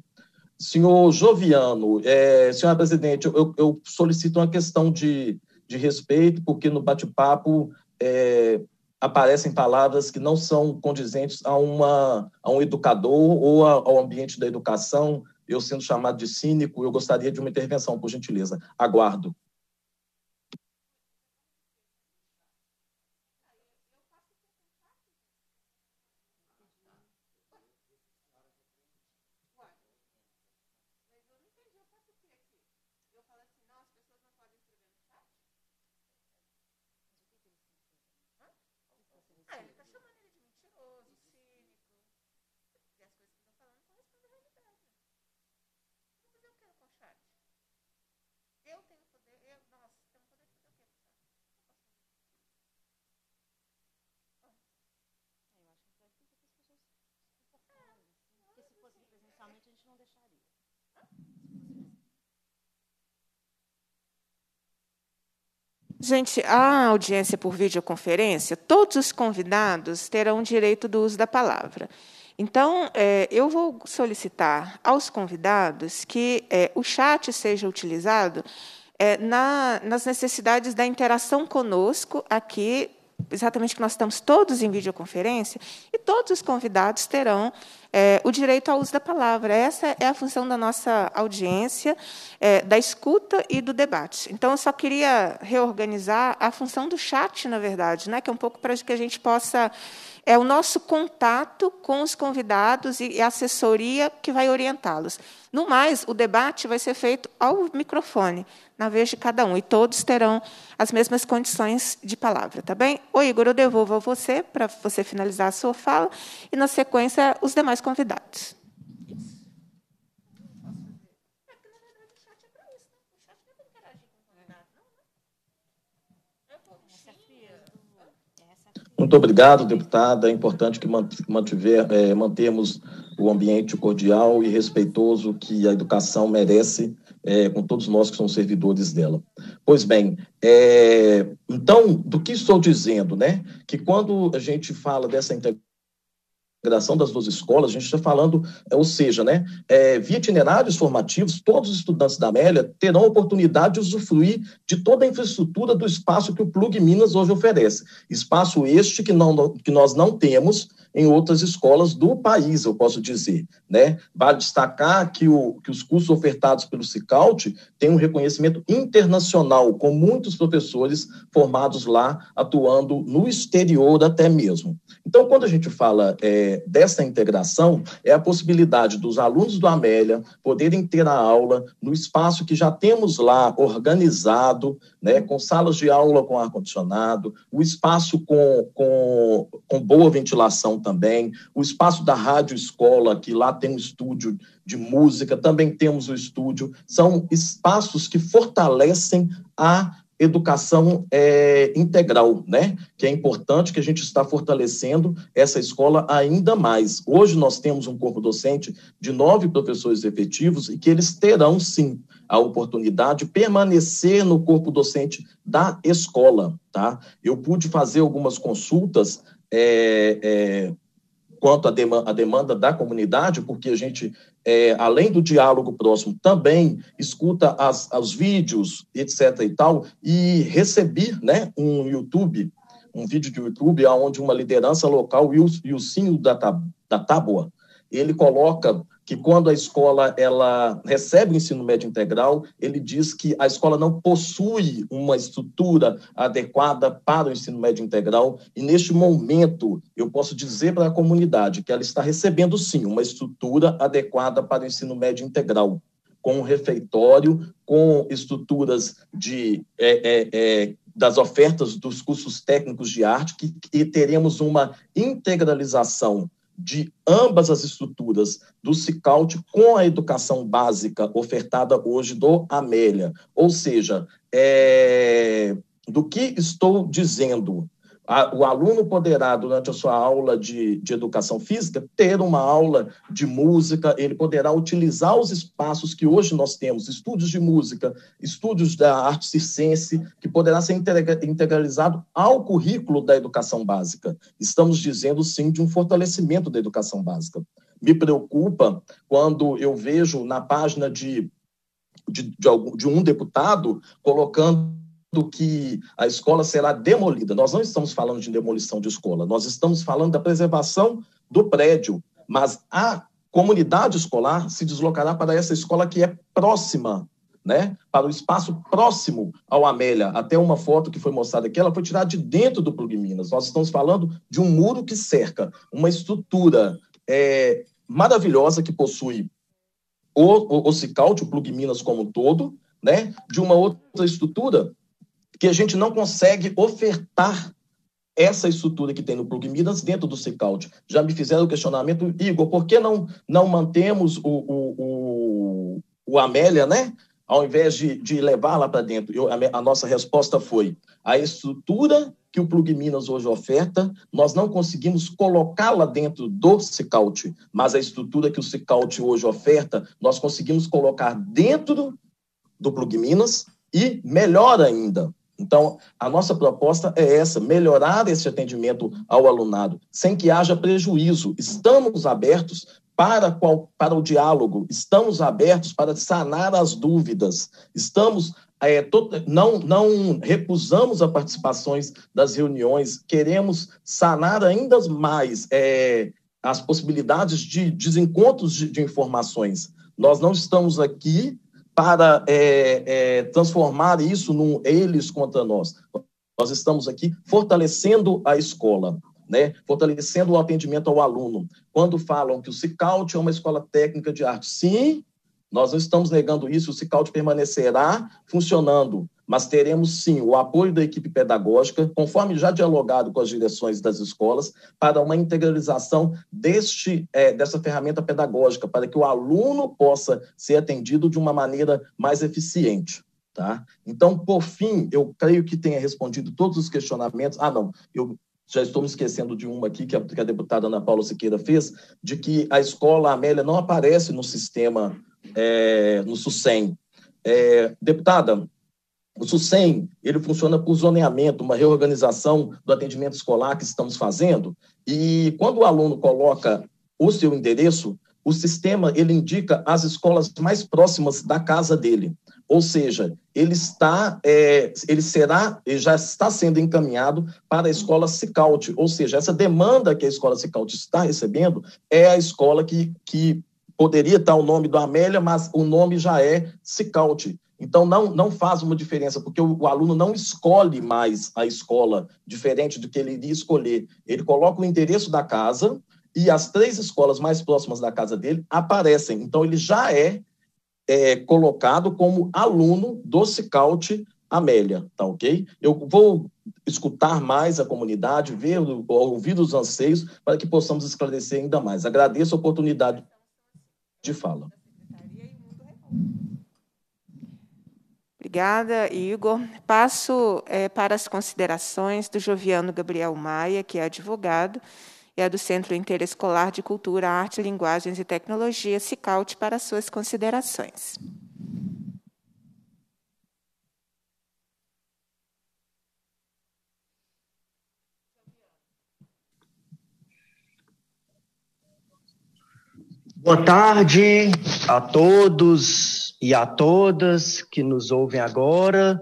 S5: Senhor Joviano, é, senhora presidente, eu, eu, solicito uma questão de, de respeito, porque no bate-papo é, aparecem palavras que não são condizentes a, uma, a um educador ou a, ao ambiente da educação eu sendo chamado de cínico, eu gostaria de uma intervenção, por gentileza. Aguardo.
S1: Gente, a audiência por videoconferência, todos os convidados terão direito do uso da palavra. Então, é, eu vou solicitar aos convidados que é, o chat seja utilizado é, na, nas necessidades da interação conosco aqui exatamente que nós estamos todos em videoconferência, e todos os convidados terão é, o direito ao uso da palavra. Essa é a função da nossa audiência, é, da escuta e do debate. Então, eu só queria reorganizar a função do chat, na verdade, né, que é um pouco para que a gente possa. É o nosso contato com os convidados e a assessoria que vai orientá-los. No mais, o debate vai ser feito ao microfone na vez de cada um, e todos terão as mesmas condições de palavra, tá bem? O Igor, eu devolvo a você para você finalizar a sua fala e, na sequência, os demais convidados.
S5: Muito obrigado, deputada. É importante que mantiver, é, o ambiente cordial e respeitoso que a educação merece é, com todos nós que somos servidores dela. Pois bem, é, então, do que estou dizendo, né? Que quando a gente fala dessa integração, integração das duas escolas, a gente está falando, é, ou seja, né, é, via itinerários formativos, todos os estudantes da Amélia terão a oportunidade de usufruir de toda a infraestrutura do espaço que o Plug Minas hoje oferece. Espaço este que, não, que nós não temos em outras escolas do país, eu posso dizer. Né? Vale destacar que, o, que os cursos ofertados pelo CICAUT têm um reconhecimento internacional, com muitos professores formados lá, atuando no exterior até mesmo. Então, quando a gente fala é, dessa integração é a possibilidade dos alunos do Amélia poderem ter a aula no espaço que já temos lá organizado, né, com salas de aula com ar-condicionado, o espaço com, com, com boa ventilação também, o espaço da rádio escola, que lá tem um estúdio de música, também temos o estúdio, são espaços que fortalecem a educação é, integral, né? Que é importante que a gente está fortalecendo essa escola ainda mais. Hoje nós temos um corpo docente de nove professores efetivos e que eles terão sim a oportunidade de permanecer no corpo docente da escola, tá? Eu pude fazer algumas consultas é, é, quanto à demanda, à demanda da comunidade, porque a gente, é, além do diálogo próximo, também escuta as, os vídeos, etc. e tal, e recebi né, um YouTube, um vídeo de YouTube, onde uma liderança local, Wilson da, da Tábua, ele coloca que quando a escola ela recebe o ensino médio integral, ele diz que a escola não possui uma estrutura adequada para o ensino médio integral e neste momento eu posso dizer para a comunidade que ela está recebendo sim uma estrutura adequada para o ensino médio integral, com um refeitório, com estruturas de é, é, é, das ofertas dos cursos técnicos de arte que, que teremos uma integralização de ambas as estruturas do CICAUT com a educação básica ofertada hoje do Amélia. Ou seja, é, do que estou dizendo? A, o aluno poderá, durante a sua aula de, de educação física, ter uma aula de música, ele poderá utilizar os espaços que hoje nós temos, estúdios de música, estúdios da arte circense, que poderá ser integralizado ao currículo da educação básica. Estamos dizendo, sim, de um fortalecimento da educação básica. Me preocupa quando eu vejo na página de, de, de, algum, de um deputado colocando do que a escola será demolida. Nós não estamos falando de demolição de escola, nós estamos falando da preservação do prédio, mas a comunidade escolar se deslocará para essa escola que é próxima, né? Para o espaço próximo ao Amélia. Até uma foto que foi mostrada aqui, ela foi tirada de dentro do Plug Minas. Nós estamos falando de um muro que cerca, uma estrutura é, maravilhosa que possui o, o, o Cicalte, o Plug Minas como um todo, né? De uma outra estrutura que a gente não consegue ofertar essa estrutura que tem no Plug Midas dentro do Cicaut. Já me fizeram o questionamento, Igor, por que não, não mantemos o, o, o, o Amélia, né? Ao invés de, de levar lá para dentro, Eu, a, a nossa resposta foi: a estrutura que o Plug Minas hoje oferta, nós não conseguimos colocá-la dentro do Cicaut, mas a estrutura que o Cicaut hoje oferta, nós conseguimos colocar dentro do Plug Minas e melhor ainda, então, a nossa proposta é essa: melhorar esse atendimento ao alunado, sem que haja prejuízo. Estamos abertos para, qual, para o diálogo, estamos abertos para sanar as dúvidas, estamos é, não, não recusamos as participações das reuniões, queremos sanar ainda mais é, as possibilidades de desencontros de, de informações. Nós não estamos aqui para é, é, transformar isso num eles contra nós. Nós estamos aqui fortalecendo a escola, né? fortalecendo o atendimento ao aluno. Quando falam que o CICAUT é uma escola técnica de arte, sim, nós não estamos negando isso, o CICAUT permanecerá funcionando, mas teremos sim o apoio da equipe pedagógica, conforme já dialogado com as direções das escolas, para uma integralização deste, é, dessa ferramenta pedagógica, para que o aluno possa ser atendido de uma maneira mais eficiente. Tá? Então, por fim, eu creio que tenha respondido todos os questionamentos. Ah, não, eu já estou me esquecendo de uma aqui que a, que a deputada Ana Paula Siqueira fez, de que a escola Amélia não aparece no sistema, é, no SUSEM. É, deputada, o SUSEM, ele funciona por zoneamento, uma reorganização do atendimento escolar que estamos fazendo, e quando o aluno coloca o seu endereço, o sistema ele indica as escolas mais próximas da casa dele. Ou seja, ele está, é, ele será, ele já está sendo encaminhado para a escola Cicaute. Ou seja, essa demanda que a escola Cicaute está recebendo é a escola que, que poderia estar o nome do Amélia, mas o nome já é Cicaute. Então, não, não faz uma diferença, porque o, o, aluno não escolhe mais a escola, diferente do que ele iria escolher. Ele coloca o endereço da casa e as três escolas mais próximas da casa dele aparecem. Então, ele já é, é colocado como aluno do Cicaute Amélia, tá ok? Eu vou escutar mais a comunidade, ver, ouvir os anseios, para que possamos esclarecer ainda mais. Agradeço a oportunidade de fala.
S1: Obrigada, Igor. Passo é, para as considerações do Joviano Gabriel Maia, que é advogado e é do Centro Interescolar de Cultura, Arte, Linguagens e Tecnologia, CICAUT, para suas considerações.
S6: Boa tarde a todos e a todas que nos ouvem agora.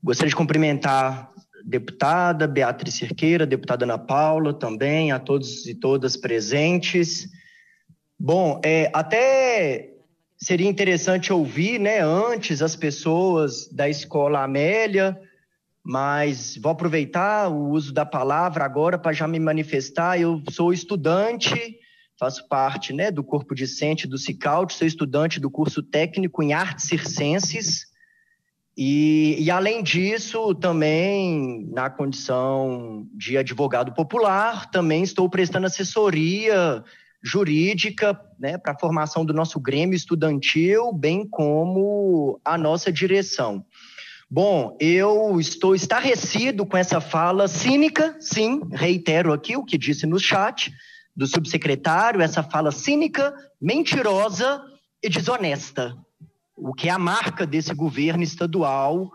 S6: Gostaria de cumprimentar a deputada Beatriz Cerqueira, deputada Ana Paula também, a todos e todas presentes. Bom, é, até seria interessante ouvir, né, antes as pessoas da escola Amélia, mas vou aproveitar o uso da palavra agora para já me manifestar. Eu sou estudante faço parte né, do corpo discente do CICALT, sou estudante do curso técnico em artes circenses, e, e, além disso, também na condição de advogado popular, também estou prestando assessoria jurídica né, para a formação do nosso Grêmio Estudantil, bem como a nossa direção. Bom, eu estou estarrecido com essa fala cínica, sim, reitero aqui o que disse no chat, do subsecretário, essa fala cínica, mentirosa e desonesta, o que é a marca desse governo estadual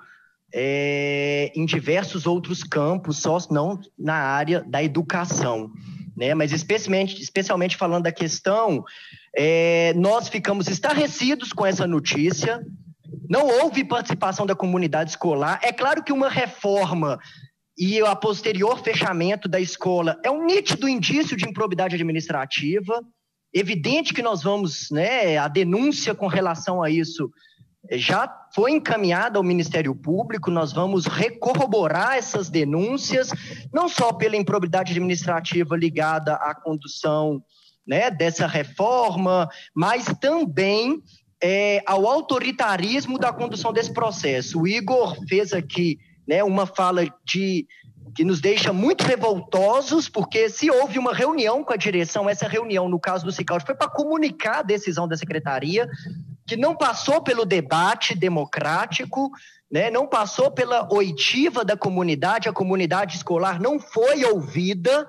S6: é, em diversos outros campos, só não na área da educação. Né? Mas especialmente, especialmente falando da questão, é, nós ficamos estarrecidos com essa notícia. Não houve participação da comunidade escolar. É claro que uma reforma e o posterior fechamento da escola é um nítido indício de improbidade administrativa. Evidente que nós vamos, né, a denúncia com relação a isso já foi encaminhada ao Ministério Público, nós vamos recorroborar essas denúncias, não só pela improbidade administrativa ligada à condução né, dessa reforma, mas também é, ao autoritarismo da condução desse processo. O Igor fez aqui né, uma fala de que nos deixa muito revoltosos, porque se houve uma reunião com a direção, essa reunião, no caso do Cicaute, foi para comunicar a decisão da secretaria, que não passou pelo debate democrático, né, não passou pela oitiva da comunidade, a comunidade escolar não foi ouvida,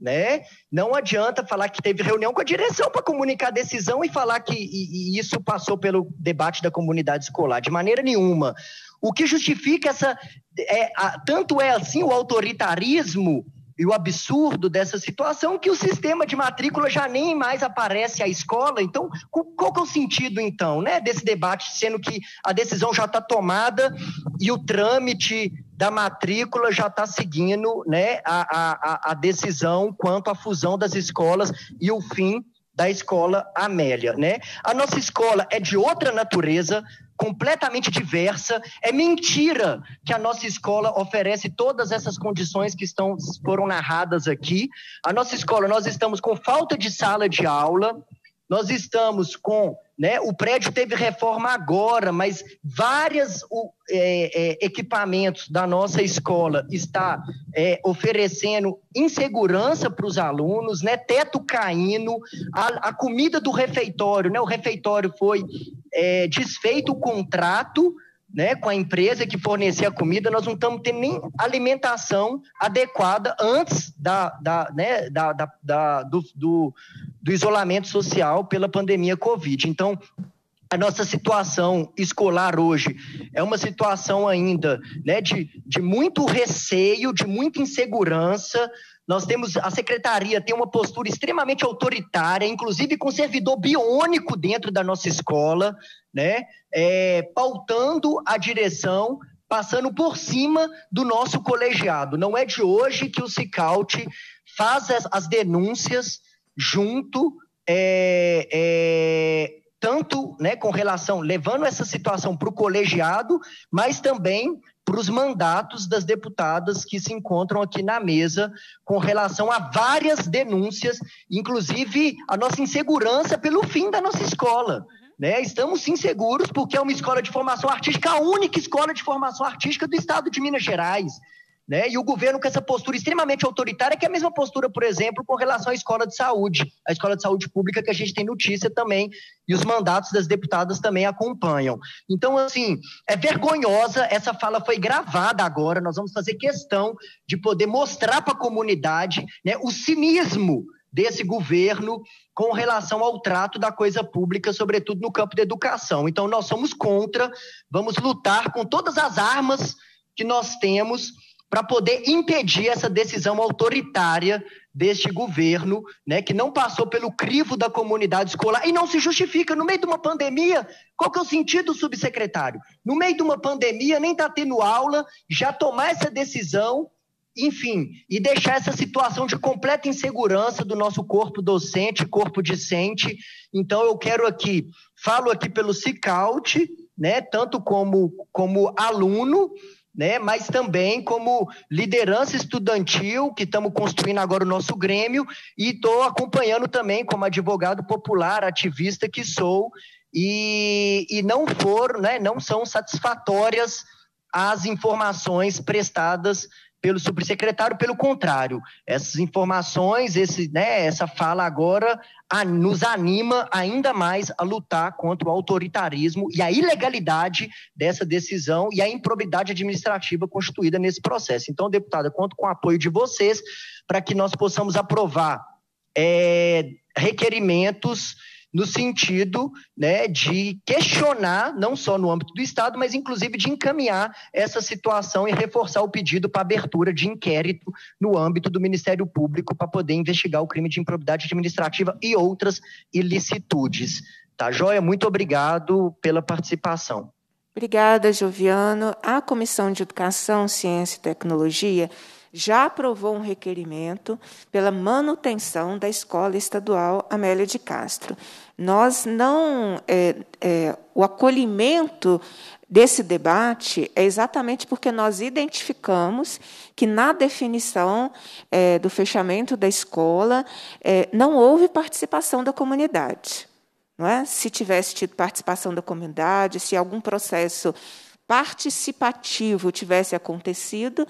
S6: né? Não adianta falar que teve reunião com a direção para comunicar a decisão e falar que e, e isso passou pelo debate da comunidade escolar, de maneira nenhuma. O que justifica essa. É, a, tanto é assim o autoritarismo e o absurdo dessa situação que o sistema de matrícula já nem mais aparece à escola. Então, qual que é o sentido, então, né, desse debate, sendo que a decisão já está tomada e o trâmite da matrícula já está seguindo né, a, a, a decisão quanto à fusão das escolas e o fim da escola Amélia. Né? A nossa escola é de outra natureza, completamente diversa. É mentira que a nossa escola oferece todas essas condições que estão, foram narradas aqui. A nossa escola, nós estamos com falta de sala de aula, nós estamos com. Né, o prédio teve reforma agora, mas vários é, é, equipamentos da nossa escola está é, oferecendo insegurança para os alunos, né, teto caindo, a, a, comida do refeitório, né, o refeitório foi é, desfeito o contrato, né, com a empresa que fornecia a comida, nós não estamos tendo nem alimentação adequada antes da, da, né, da, da, da do, do, do isolamento social pela pandemia Covid. Então, a nossa situação escolar hoje é uma situação ainda né, de, de muito receio, de muita insegurança, nós temos a secretaria tem uma postura extremamente autoritária, inclusive com servidor biônico dentro da nossa escola, né? É, pautando a direção, passando por cima do nosso colegiado. Não é de hoje que o Cicaut faz as, as denúncias junto é, é, tanto né, com relação, levando essa situação para o colegiado, mas também para os mandatos das deputadas que se encontram aqui na mesa com relação a várias denúncias, inclusive a nossa insegurança pelo fim da nossa escola. Né? Estamos inseguros porque é uma escola de formação artística, a única escola de formação artística do estado de Minas Gerais. Né? E o governo com essa postura extremamente autoritária, que é a mesma postura, por exemplo, com relação à escola de saúde, a escola de saúde pública que a gente tem notícia também, e os mandatos das deputadas também acompanham. Então, assim, é vergonhosa, essa fala foi gravada agora, nós vamos fazer questão de poder mostrar para a comunidade né, o cinismo desse governo com relação ao trato da coisa pública, sobretudo no campo da educação. Então, nós somos contra, vamos lutar com todas as armas que nós temos para poder impedir essa decisão autoritária deste governo, né, que não passou pelo crivo da comunidade escolar e não se justifica no meio de uma pandemia. Qual que é o sentido, subsecretário? No meio de uma pandemia, nem está tendo aula, já tomar essa decisão, enfim, e deixar essa situação de completa insegurança do nosso corpo docente, corpo discente. Então, eu quero aqui, falo aqui pelo Cicaut, né, tanto como, como aluno, né? mas também como liderança estudantil, que estamos construindo agora o nosso Grêmio, e estou acompanhando também como advogado popular, ativista que sou, e, e não foram, né? não são satisfatórias as informações prestadas pelo subsecretário, pelo contrário, essas informações, esse, né, essa fala agora a, nos anima ainda mais a lutar contra o autoritarismo e a ilegalidade dessa decisão e a improbidade administrativa constituída nesse processo. Então, deputada, conto com o apoio de vocês para que nós possamos aprovar é, requerimentos no sentido né, de questionar, não só no âmbito do Estado, mas inclusive de encaminhar essa situação e reforçar o pedido para abertura de inquérito no âmbito do Ministério Público para poder investigar o crime de improbidade administrativa e outras ilicitudes. Tá, Joia? Muito obrigado pela participação.
S1: Obrigada, Joviano. A Comissão de Educação, Ciência e Tecnologia já aprovou um requerimento pela manutenção da Escola Estadual Amélia de Castro. Nós não. É, é, o acolhimento desse debate é exatamente porque nós identificamos que na definição é, do fechamento da escola é, não houve participação da comunidade. Não é? Se tivesse tido participação da comunidade, se algum processo participativo tivesse acontecido,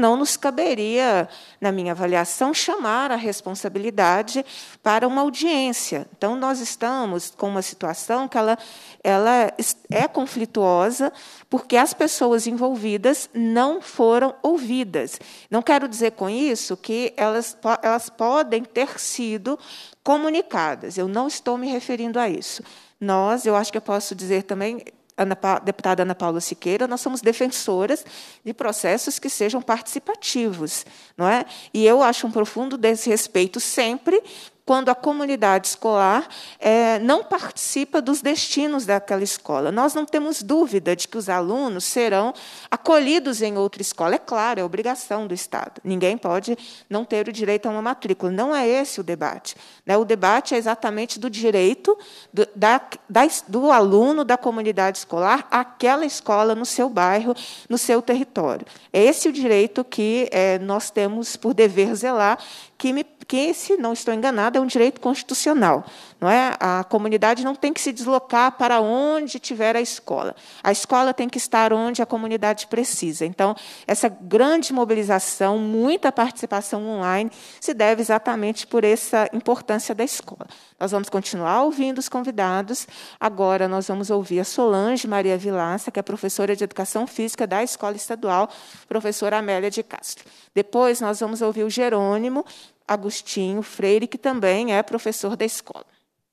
S1: não nos caberia, na minha avaliação, chamar a responsabilidade para uma audiência. Então, nós estamos com uma situação que ela, ela é conflituosa, porque as pessoas envolvidas não foram ouvidas. Não quero dizer com isso que elas, elas podem ter sido comunicadas, eu não estou me referindo a isso. Nós, eu acho que eu posso dizer também, Ana, deputada Ana Paula Siqueira, nós somos defensoras de processos que sejam participativos, não é? E eu acho um profundo desrespeito sempre quando a comunidade escolar é, não participa dos destinos daquela escola. Nós não temos dúvida de que os alunos serão acolhidos em outra escola. É claro, é obrigação do Estado. Ninguém pode não ter o direito a uma matrícula. Não é esse o debate. Né? O debate é exatamente do direito do, da, da, do aluno da comunidade escolar àquela escola no seu bairro, no seu território. É esse o direito que é, nós temos por dever zelar, que me porque, se não estou enganada, é um direito constitucional. Não é? A comunidade não tem que se deslocar para onde tiver a escola. A escola tem que estar onde a comunidade precisa. Então, essa grande mobilização, muita participação online, se deve exatamente por essa importância da escola. Nós vamos continuar ouvindo os convidados. Agora, nós vamos ouvir a Solange Maria Vilaça, que é professora de Educação Física da Escola Estadual, professora Amélia de Castro. Depois, nós vamos ouvir o Jerônimo, Agostinho Freire, que também é professor da escola.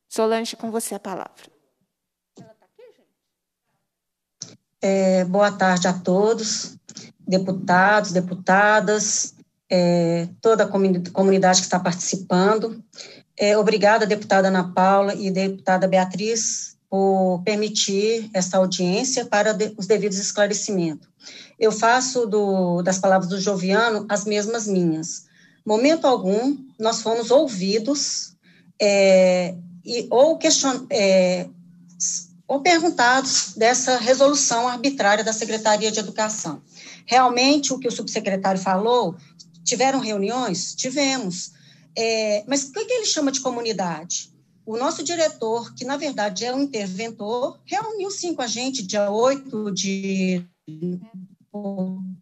S1: Solange, com você a palavra. Tá
S7: é, boa tarde a todos, deputados, deputadas, é, toda a comunidade que está participando. É, obrigada, deputada Ana Paula e deputada Beatriz, por permitir esta audiência para de, os devidos esclarecimentos. Eu faço do, das palavras do Joviano as mesmas minhas momento algum, nós fomos ouvidos é, e, ou, question, é, ou perguntados dessa resolução arbitrária da Secretaria de Educação. Realmente, o que o subsecretário falou, tiveram reuniões? Tivemos. É, mas o que, que ele chama de comunidade? O nosso diretor, que na verdade é um interventor, reuniu-se com a gente dia 8 de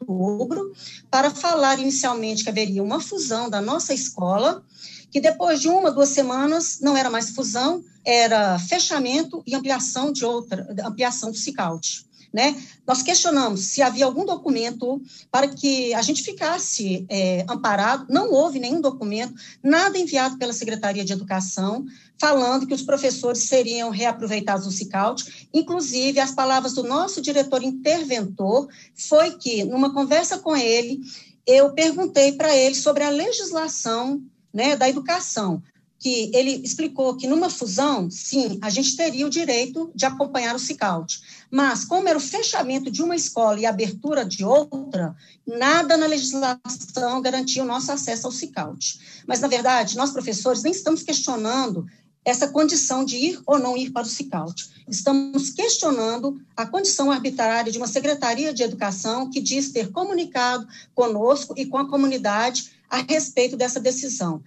S7: outubro, para falar inicialmente que haveria uma fusão da nossa escola, que depois de uma, duas semanas, não era mais fusão, era fechamento e ampliação de outra, ampliação do CICAUT. Né? Nós questionamos se havia algum documento para que a gente ficasse é, amparado. Não houve nenhum documento, nada enviado pela Secretaria de Educação, falando que os professores seriam reaproveitados no CICAUT. Inclusive, as palavras do nosso diretor interventor foi que, numa conversa com ele, eu perguntei para ele sobre a legislação né, da educação, que ele explicou que numa fusão, sim, a gente teria o direito de acompanhar o CICAUT. Mas, como era o fechamento de uma escola e a abertura de outra, nada na legislação garantia o nosso acesso ao CICAUT. Mas, na verdade, nós, professores, nem estamos questionando essa condição de ir ou não ir para o CICAUT. Estamos questionando a condição arbitrária de uma Secretaria de Educação que diz ter comunicado conosco e com a comunidade a respeito dessa decisão.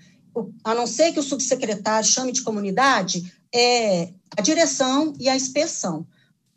S7: A não ser que o subsecretário chame de comunidade, é a direção e a inspeção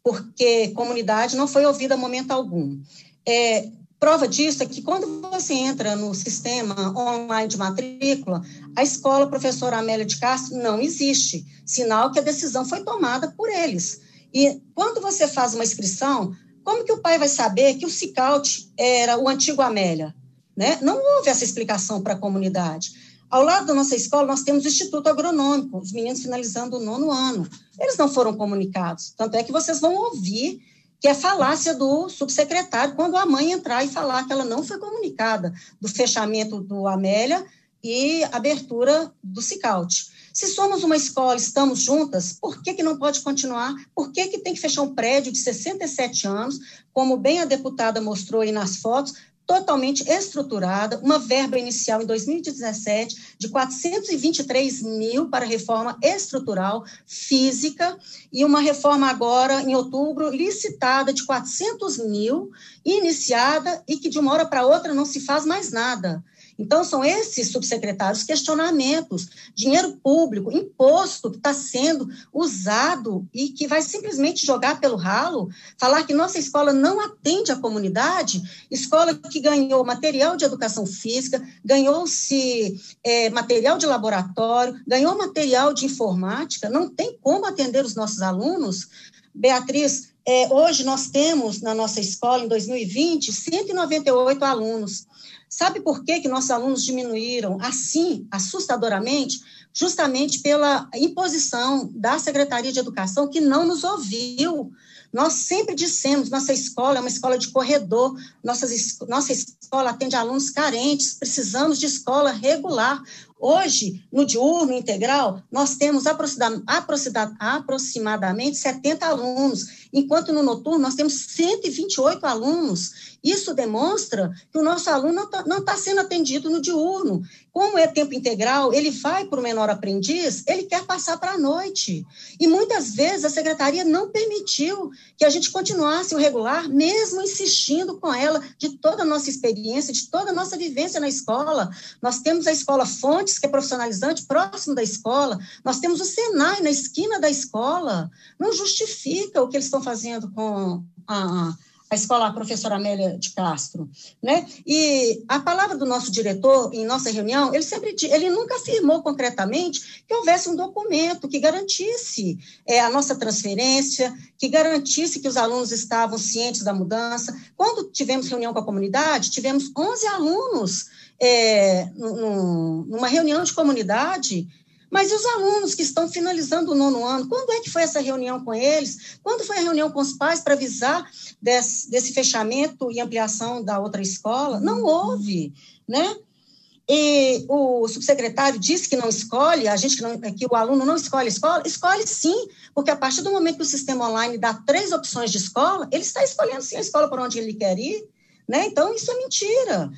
S7: porque comunidade não foi ouvida a momento algum. É, prova disso é que quando você entra no sistema online de matrícula, a escola professora Amélia de Castro não existe, sinal que a decisão foi tomada por eles. E quando você faz uma inscrição, como que o pai vai saber que o Cicaut era o antigo Amélia? Né? Não houve essa explicação para a comunidade. Ao lado da nossa escola, nós temos o Instituto Agronômico, os meninos finalizando o nono ano. Eles não foram comunicados. Tanto é que vocês vão ouvir que é falácia do subsecretário quando a mãe entrar e falar que ela não foi comunicada do fechamento do Amélia e abertura do Cicaut. Se somos uma escola, estamos juntas, por que, que não pode continuar? Por que, que tem que fechar um prédio de 67 anos, como bem a deputada mostrou aí nas fotos, totalmente estruturada, uma verba inicial em 2017 de 423 mil para reforma estrutural física e uma reforma agora em outubro licitada de 400 mil iniciada e que de uma hora para outra não se faz mais nada. Então, são esses subsecretários questionamentos, dinheiro público, imposto que está sendo usado e que vai simplesmente jogar pelo ralo, falar que nossa escola não atende a comunidade, escola que ganhou material de educação física, ganhou-se é, material de laboratório, ganhou material de informática, não tem como atender os nossos alunos. Beatriz, é, hoje nós temos na nossa escola, em 2020, 198 alunos. Sabe por que, que nossos alunos diminuíram assim, assustadoramente? Justamente pela imposição da Secretaria de Educação, que não nos ouviu. Nós sempre dissemos: nossa escola é uma escola de corredor, nossas, nossa escola atende alunos carentes, precisamos de escola regular. Hoje, no diurno integral, nós temos aproximadamente 70 alunos enquanto no noturno nós temos 128 alunos. Isso demonstra que o nosso aluno não está tá sendo atendido no diurno. Como é tempo integral, ele vai para o menor aprendiz, ele quer passar para a noite. E muitas vezes a secretaria não permitiu que a gente continuasse o regular, mesmo insistindo com ela de toda a nossa experiência, de toda a nossa vivência na escola. Nós temos a escola Fontes, que é profissionalizante, próximo da escola. Nós temos o Senai na esquina da escola. Não justifica o que eles estão fazendo com a, a escola a professora Amélia de Castro, né? E a palavra do nosso diretor em nossa reunião, ele sempre ele nunca afirmou concretamente que houvesse um documento que garantisse é, a nossa transferência, que garantisse que os alunos estavam cientes da mudança. Quando tivemos reunião com a comunidade, tivemos 11 alunos é, numa reunião de comunidade mas e os alunos que estão finalizando o nono ano? Quando é que foi essa reunião com eles? Quando foi a reunião com os pais para avisar desse, desse fechamento e ampliação da outra escola? Não houve, né? E o subsecretário disse que não escolhe, a gente que, não, que o aluno não escolhe escola, escolhe sim, porque a partir do momento que o sistema online dá três opções de escola, ele está escolhendo sim a escola por onde ele quer ir, né? Então isso é mentira.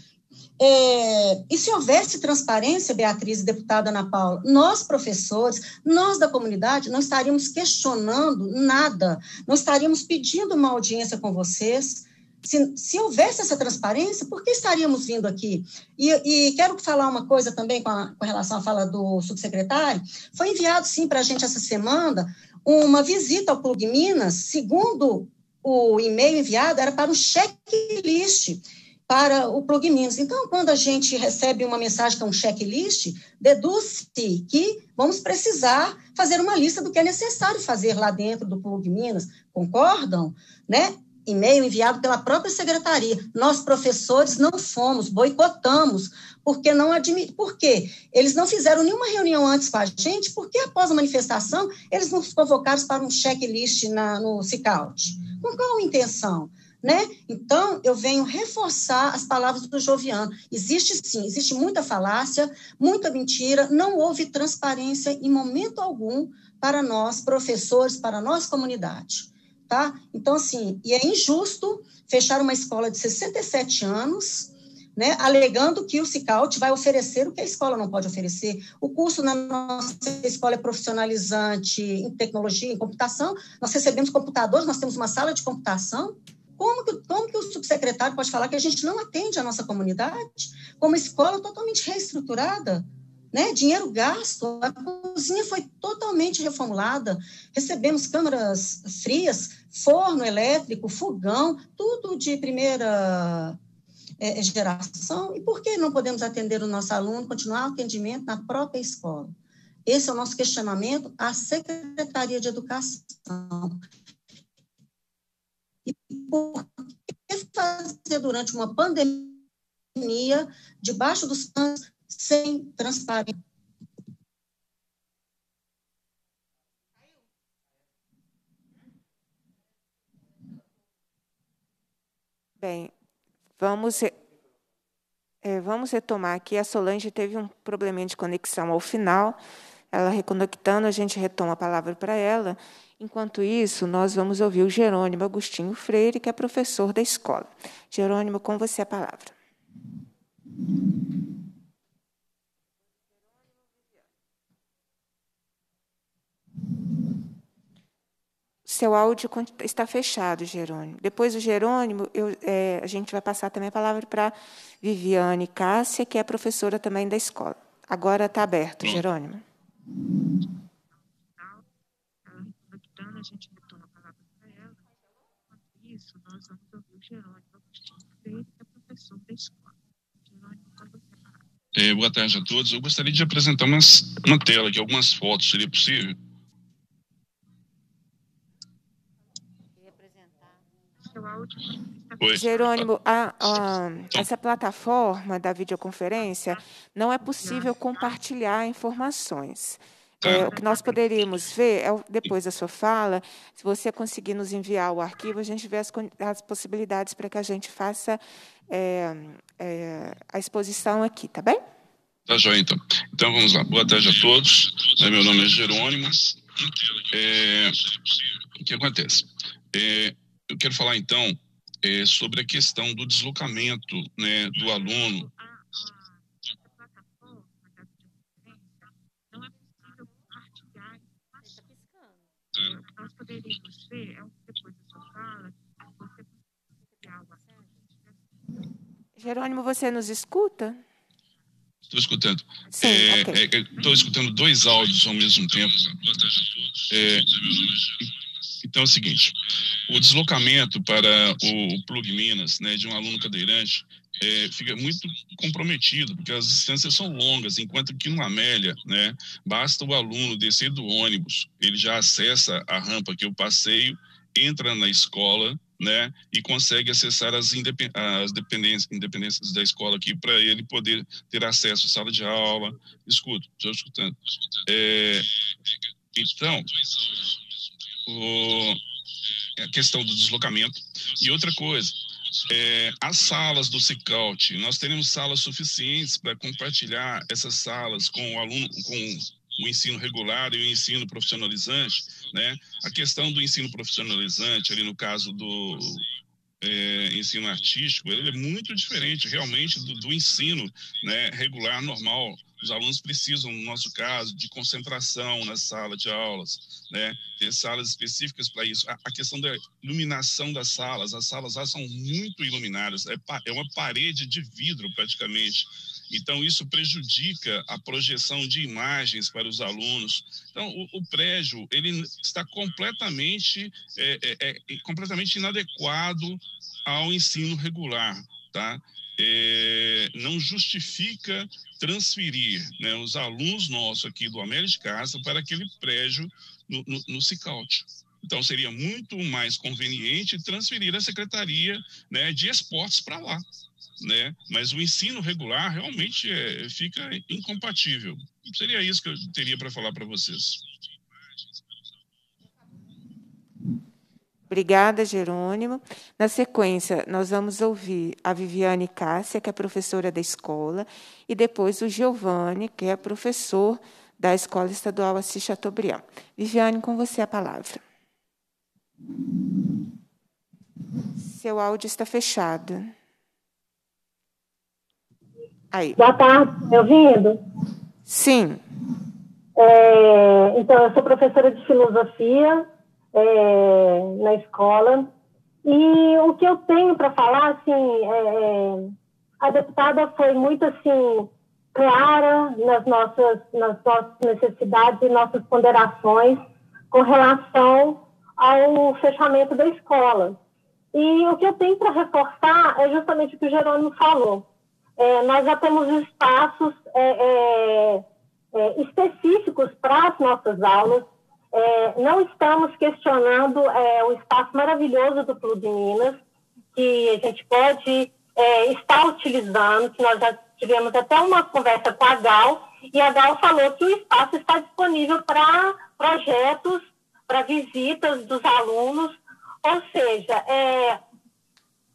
S7: É, e se houvesse transparência, Beatriz e deputada Ana Paula, nós professores, nós da comunidade, não estaríamos questionando nada, não estaríamos pedindo uma audiência com vocês. Se, se houvesse essa transparência, por que estaríamos vindo aqui? E, e quero falar uma coisa também com, a, com relação à fala do subsecretário. Foi enviado, sim, para a gente essa semana uma visita ao Clube Minas, segundo o e-mail enviado, era para um checklist para o PlugMins. Então, quando a gente recebe uma mensagem que é um checklist, deduz-se que vamos precisar fazer uma lista do que é necessário fazer lá dentro do Minas. Concordam? Né? E-mail enviado pela própria secretaria. Nós, professores, não fomos, boicotamos, porque não admit... Por quê? Eles não fizeram nenhuma reunião antes com a gente, porque após a manifestação, eles nos convocaram para um checklist na, no Cicaut. Com qual intenção? né? Então, eu venho reforçar as palavras do Joviano. Existe sim, existe muita falácia, muita mentira, não houve transparência em momento algum para nós, professores, para a nossa comunidade. Tá? Então, assim, e é injusto fechar uma escola de 67 anos, né, alegando que o CICAUT vai oferecer o que a escola não pode oferecer. O curso na nossa escola é profissionalizante em tecnologia, em computação. Nós recebemos computadores, nós temos uma sala de computação, como que, como que o subsecretário pode falar que a gente não atende a nossa comunidade como escola totalmente reestruturada? Né? Dinheiro gasto, a cozinha foi totalmente reformulada, recebemos câmaras frias, forno elétrico, fogão, tudo de primeira é, é geração. E por que não podemos atender o nosso aluno, continuar o atendimento na própria escola? Esse é o nosso questionamento à Secretaria de Educação por que fazer durante uma pandemia, debaixo dos panos, sem transparência?
S1: Bem, vamos, é, vamos retomar aqui. A Solange teve um probleminha de conexão ao final. Ela reconectando, a gente retoma a palavra para ela. Enquanto isso, nós vamos ouvir o Jerônimo Agostinho Freire, que é professor da escola. Jerônimo, com você a palavra. Seu áudio está fechado, Jerônimo. Depois do Jerônimo, eu, é, a gente vai passar também a palavra para Viviane Cássia, que é professora também da escola. Agora está aberto, Jerônimo gente retorna a palavra para
S8: ela. Enquanto isso, nós vamos ouvir o Jerônimo Agostinho Freire, é que é professor da escola. Jerônimo,
S9: com você. É, boa tarde a todos. Eu gostaria de apresentar umas, uma tela aqui, algumas fotos, seria possível?
S1: Oi. Jerônimo, a, a, essa plataforma da videoconferência não é possível compartilhar informações. É, é, o que nós poderíamos ver é, depois da sua fala, se você conseguir nos enviar o arquivo, a gente vê as, as possibilidades para que a gente faça é, é, a exposição aqui, tá bem?
S9: Tá joia, então. Então vamos lá. Boa tarde a todos. É, meu nome é Jerônimo. É, o que acontece? eu quero falar então sobre a questão do deslocamento né, do aluno
S1: em você é o que depois fala, você Jerônimo, você nos escuta?
S9: Estou escutando. Estou é, okay. é, é escutando dois áudios ao mesmo tempo. É, então é o seguinte: o deslocamento para o Plug Minas, né, de um aluno cadeirante, é, fica muito comprometido, porque as distâncias são longas, enquanto que no Amélia, né, basta o aluno descer do ônibus, ele já acessa a rampa que eu passeio, entra na escola, né, e consegue acessar as, as dependências, independências da escola aqui para ele poder ter acesso à sala de aula. Escuto, estou escutando. É, então, o, é a questão do deslocamento. E outra coisa, é, as salas do CICAUT, nós teremos salas suficientes para compartilhar essas salas com o aluno, com o ensino regular e o ensino profissionalizante, né? A questão do ensino profissionalizante, ali no caso do é, ensino artístico, ele é muito diferente realmente do, do ensino né, regular, normal, os alunos precisam, no nosso caso, de concentração na sala de aulas, né? ter salas específicas para isso. A, a, questão da iluminação das salas, as salas lá são muito iluminadas, é, é uma parede de vidro praticamente. Então, isso prejudica a projeção de imagens para os alunos. Então, o, o prédio ele está completamente, é, é, é, completamente inadequado ao ensino regular. Tá? é, não justifica transferir né, os alunos nossos aqui do América de Castro para aquele prédio no, no, no Cicaute. Então, seria muito mais conveniente transferir a Secretaria né, de Esportes para lá. Né? Mas o ensino regular realmente é, fica incompatível. Seria isso que eu teria para falar para vocês.
S1: Obrigada, Jerônimo. Na sequência, nós vamos ouvir a Viviane Cássia, que é professora da escola, e depois o Giovanni, que é professor da Escola Estadual Assis Chateaubriand. Viviane, com você a palavra. Seu áudio está fechado. Aí. Boa tarde, tá me ouvindo? Sim.
S8: É, então, eu sou professora de filosofia é, na escola. E o que eu tenho para falar, assim, é, é, a deputada foi muito, assim, clara nas nossas, nas nossas necessidades e nossas ponderações com relação ao fechamento da escola. E o que eu tenho para reforçar é justamente o que o Jerônimo falou. É, nós já temos espaços é, é, é específicos para as nossas aulas, é, não estamos questionando é, o espaço maravilhoso do Clube Minas, que a gente pode é, estar utilizando, que nós já tivemos até uma conversa com a Gal, e a Gal falou que o espaço está disponível para projetos, para visitas dos alunos, ou seja, é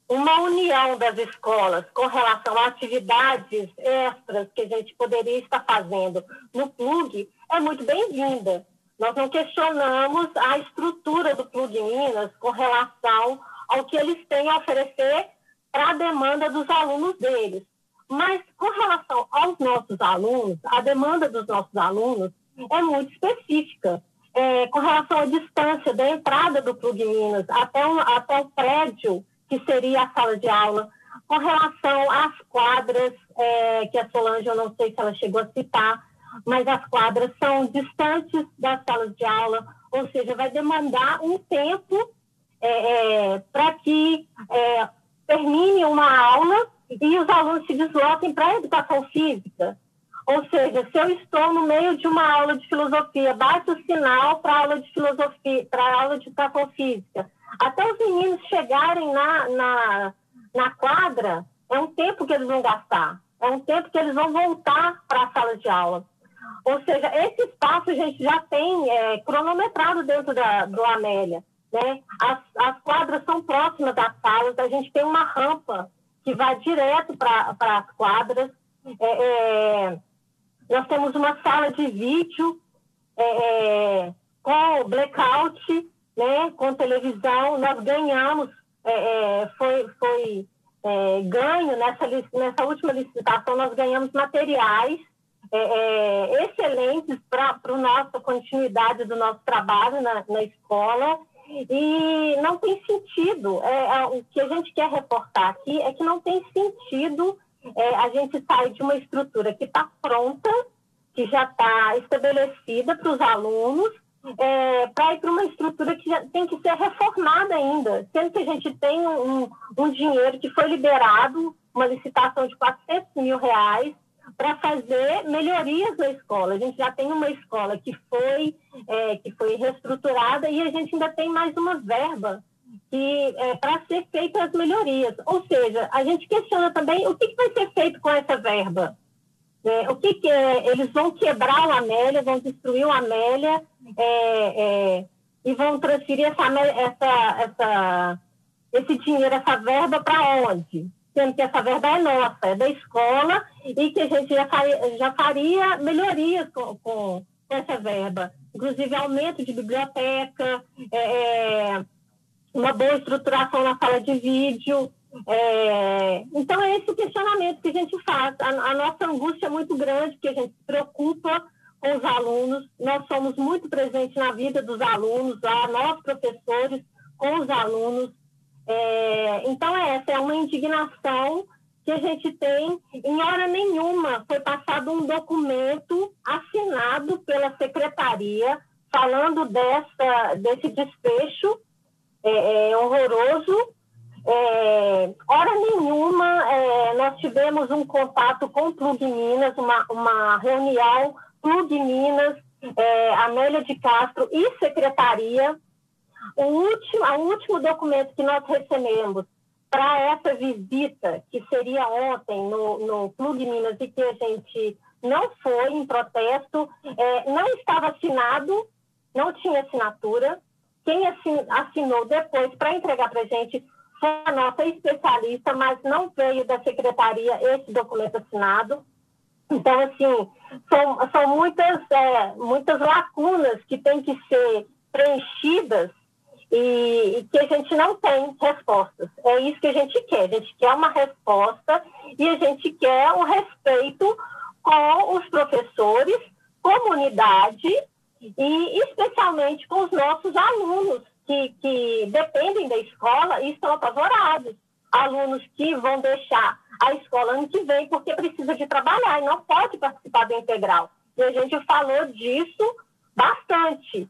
S8: uma união das escolas com relação a atividades extras que a gente poderia estar fazendo no clube é muito bem-vinda. Nós não questionamos a estrutura do Clube Minas com relação ao que eles têm a oferecer para a demanda dos alunos deles. Mas com relação aos nossos alunos, a demanda dos nossos alunos é muito específica. É, com relação à distância da entrada do Clube Minas até, um, até o prédio, que seria a sala de aula, com relação às quadras, é, que a Solange, eu não sei se ela chegou a citar, mas as quadras são distantes das salas de aula, ou seja, vai demandar um tempo é, é, para que é, termine uma aula e os alunos se desloquem para a educação física. Ou seja, se eu estou no meio de uma aula de filosofia, bate o sinal para aula de filosofia, para aula de educação física. Até os meninos chegarem na, na, na quadra, é um tempo que eles vão gastar, é um tempo que eles vão voltar para a sala de aula. Ou seja, esse espaço a gente já tem é, cronometrado dentro da, do Amélia. Né? As, as quadras são próximas das salas, a gente tem uma rampa que vai direto para as quadras. É, é, nós temos uma sala de vídeo é, é com blackout, né, com televisão. Nós ganhamos, é, é, foi, foi ganho nessa, nessa última licitação, nós ganhamos materiais é, é excelentes para o nossa continuidade do nosso trabalho na, na escola e não tem sentido. É, é, o que a gente quer reportar aqui é que não tem sentido é, a gente sair de uma estrutura que está pronta, que já está estabelecida para os alunos, é, para ir para uma estrutura que já tem que ser reformada ainda, sendo que a gente tem um, um dinheiro que foi liberado, uma licitação de 400 mil reais, para fazer melhorias na escola. A gente já tem uma escola que foi, é, que foi reestruturada e a gente ainda tem mais uma verba é, para ser feitas as melhorias. Ou seja, a gente questiona também o que, que vai ser feito com essa verba. É, o que, que é, eles vão quebrar o Amélia, vão destruir o Amélia é, é, e vão transferir essa, essa, essa, esse dinheiro, essa verba para onde? sendo que essa verba é nossa, é da escola, e que a gente já faria, já faria melhorias com, com, essa verba. Inclusive, aumento de biblioteca, é, é, uma boa estruturação na sala de vídeo. É, então, é esse questionamento que a gente faz. A, a nossa angústia é muito grande, porque a gente se preocupa com os alunos, nós somos muito presentes na vida dos alunos, lá, nós professores, com os alunos, é, então, é, essa é uma indignação que a gente tem. Em hora nenhuma foi passado um documento assinado pela secretaria falando dessa, desse despecho é, é, horroroso. É, hora nenhuma é, nós tivemos um contato com o Plug Minas, uma, uma reunião Plug Minas, é, Amélia de Castro e secretaria o último, o último documento que nós recebemos para essa visita, que seria ontem no, no Clube Minas, e que a gente não foi em protesto, é, não estava assinado, não tinha assinatura. Quem assinou depois para entregar para a gente foi a nossa especialista, mas não veio da secretaria esse documento assinado. Então, assim, são, são muitas, é, muitas lacunas que têm que ser preenchidas e, e, que a gente não tem respostas. É isso que a gente quer. A gente quer uma resposta e a gente quer o respeito com os professores, comunidade e especialmente com os nossos alunos que, que dependem da escola e estão apavorados. Alunos que vão deixar a escola ano que vem porque precisa de trabalhar e não pode participar do integral. E a gente falou disso bastante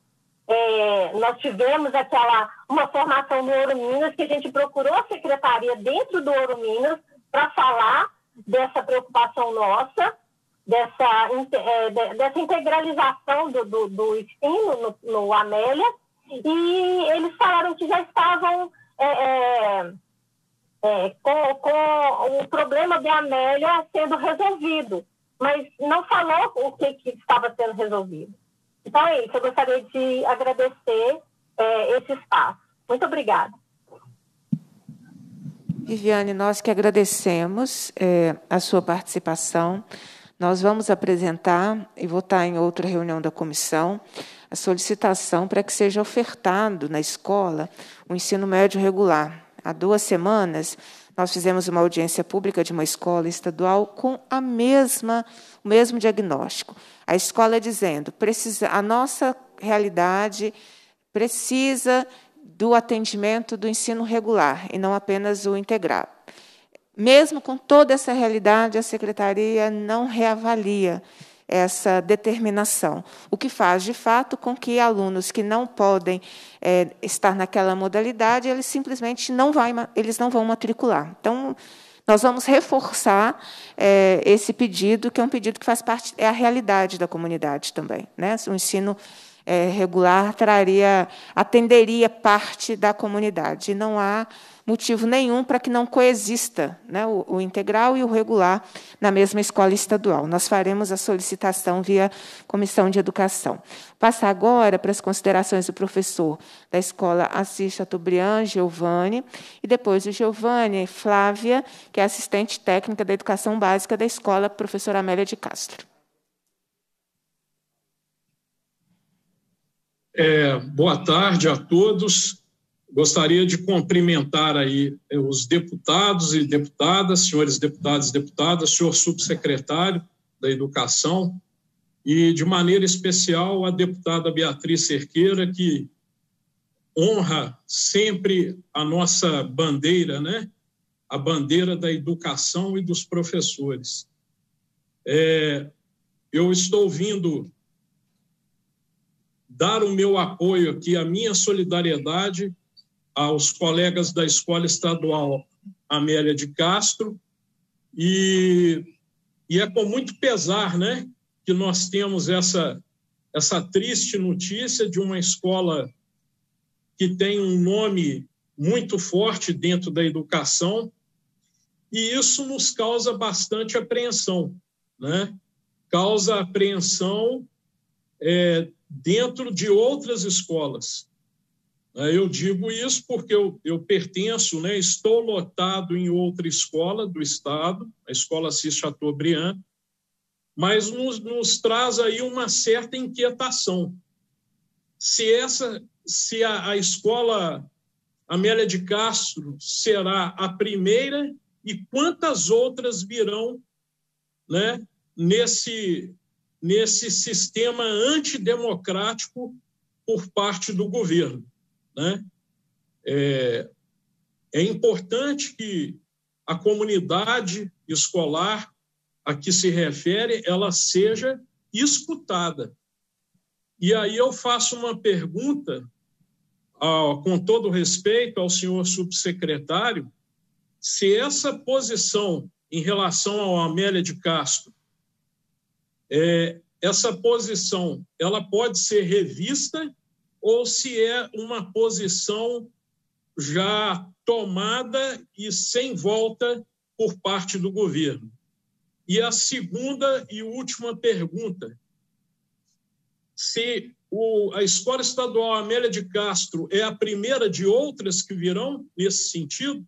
S8: é, nós tivemos aquela uma formação do Ouro Minas que a gente procurou a secretaria dentro do Ouro Minas para falar dessa preocupação nossa, dessa, é, dessa integralização do, do, do ensino no, no, Amélia, e eles falaram que já estavam é, é, é com, com o problema do Amélia sendo resolvido, mas não falou o que, que estava sendo resolvido. Então é isso, eu gostaria de agradecer é, esse espaço. Muito obrigada.
S1: Viviane, nós que agradecemos é, a sua participação. Nós vamos apresentar e votar em outra reunião da comissão a solicitação para que seja ofertado na escola o ensino médio regular. Há duas semanas, nós fizemos uma audiência pública de uma escola estadual com a mesma, o mesmo diagnóstico. A escola é dizendo: precisa, a nossa realidade precisa do atendimento do ensino regular e não apenas o integral. Mesmo com toda essa realidade, a secretaria não reavalia essa determinação, o que faz de fato com que alunos que não podem é, estar naquela modalidade, eles simplesmente não vai, eles não vão matricular. Então nós vamos reforçar é, esse pedido, que é um pedido que faz parte, é a realidade da comunidade também. Né? O ensino é, regular traria, atenderia parte da comunidade. E não há motivo nenhum para que não coexista né, o, o, integral e o regular na mesma escola estadual. Nós faremos a solicitação via Comissão de Educação. Passar agora para as considerações do professor da escola Assis Chateaubriand, Giovanni, e depois o Giovanni Flávia, que é assistente técnica da Educação Básica da escola professora Amélia de Castro.
S3: É, boa tarde a todos. Gostaria de cumprimentar aí eh, os deputados e deputadas, senhores deputados e deputadas, senhor subsecretário da Educação e, de maneira especial, a deputada Beatriz Cerqueira, que honra sempre a nossa bandeira, né? a bandeira da educação e dos professores. É, eu estou vindo dar o meu apoio aqui, a minha solidariedade aos colegas da Escola Estadual Amélia de Castro, e, e é com muito pesar né, que nós temos essa, essa triste notícia de uma escola que tem um nome muito forte dentro da educação, e isso nos causa bastante apreensão, né? causa apreensão é, dentro de outras escolas, eu digo isso porque eu, eu pertenço, né, estou lotado em outra escola do Estado, a Escola Assis Chateaubriand, mas nos, nos traz aí uma certa inquietação. Se, essa, se a, a escola Amélia de Castro será a primeira e quantas outras virão né, nesse, nesse sistema antidemocrático por parte do governo. Né? É, é importante que a comunidade escolar a que se refere ela seja escutada. E aí eu faço uma pergunta, ao, com todo respeito ao senhor subsecretário, se essa posição em relação ao Amélia de Castro, é, essa posição ela pode ser revista ou se é uma posição já tomada e sem volta por parte do governo. E a segunda e última pergunta: se o, a Escola Estadual Amélia de Castro é a primeira de outras que virão nesse sentido?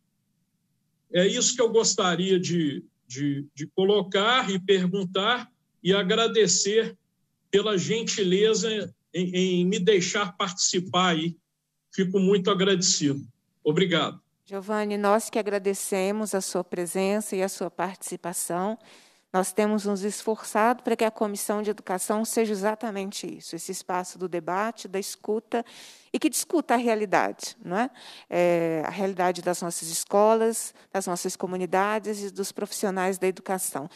S3: É isso que eu gostaria de, de, de colocar e perguntar e agradecer pela gentileza em, em me deixar participar aí. Fico muito agradecido. Obrigado.
S1: Giovanni, nós que agradecemos a sua presença e a sua participação. Nós temos nos esforçado para que a Comissão de Educação seja exatamente isso, esse espaço do debate, da escuta e que discuta a realidade, não é? é a realidade das nossas escolas, das nossas comunidades e dos profissionais da educação.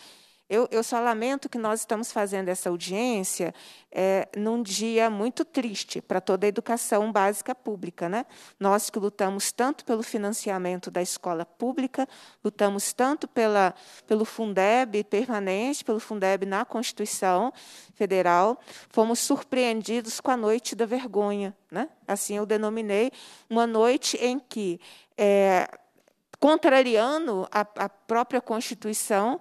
S1: Eu, eu só lamento que nós estamos fazendo essa audiência é, num dia muito triste para toda a educação básica pública. Né? Nós que lutamos tanto pelo financiamento da escola pública, lutamos tanto pela, pelo Fundeb permanente, pelo Fundeb na Constituição Federal, fomos surpreendidos com a noite da vergonha. Né? Assim eu denominei uma noite em que. É, contrariando a, a, própria Constituição,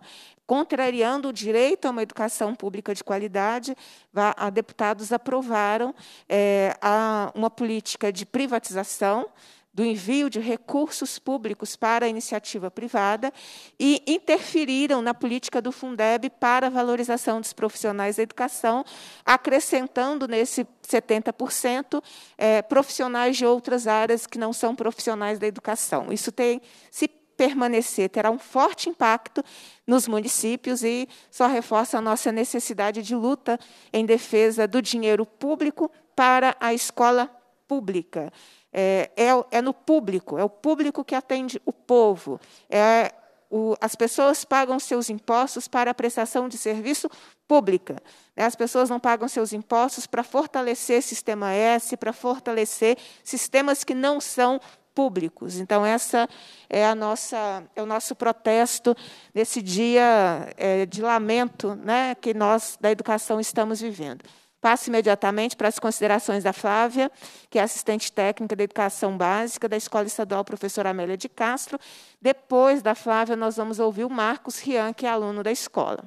S1: contrariando o direito a uma educação pública de qualidade, a deputados aprovaram é, a, uma política de privatização do envio de recursos públicos para a iniciativa privada e interferiram na política do Fundeb para a valorização dos profissionais da educação, acrescentando nesse 70% é, profissionais de outras áreas que não são profissionais da educação. Isso tem se permanecer, terá um forte impacto nos municípios e só reforça a nossa necessidade de luta em defesa do dinheiro público para a escola pública. É, é, é no público, é o público que atende o povo. É, o, as pessoas pagam seus impostos para a prestação de serviço pública. Né? As pessoas não pagam seus impostos para fortalecer sistema S, para fortalecer sistemas que não são públicos. Então, essa é a nossa é o nosso protesto nesse dia é, de lamento, né, que nós da educação estamos vivendo. Passo imediatamente para as considerações da Flávia, que é assistente técnica da educação básica da Escola Estadual Professora Amélia de Castro. Depois da Flávia, nós vamos ouvir o Marcos Rian, que é aluno da escola.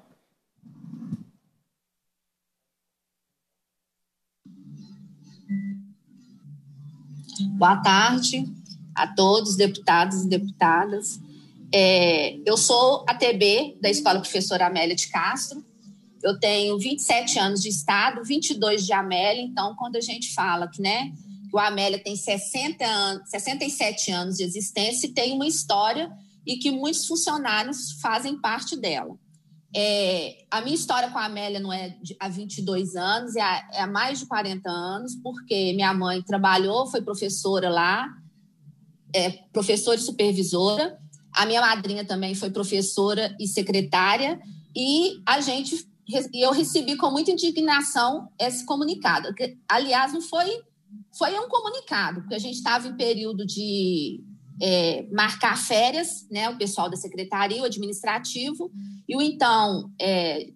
S1: Boa tarde,
S10: a todos, deputados e deputadas. É, eu sou a TB da Escola Professora Amélia de Castro. Eu tenho 27 anos de estado, 22 de Amélia. Então, quando a gente fala que, né, que o Amélia tem 60 anos, 67 anos de existência e tem uma história e que muitos funcionários fazem parte dela. É, a minha história com a Amélia não é de, há 22 anos, é há, é mais de 40 anos, porque minha mãe trabalhou, foi professora lá, é, professora e supervisora, a minha madrinha também foi professora e secretária, e a gente e eu recebi com muita indignação esse comunicado. Aliás, não foi foi um comunicado, porque a gente estava em período de é, marcar férias, né, o pessoal da secretaria, o administrativo, e o então é,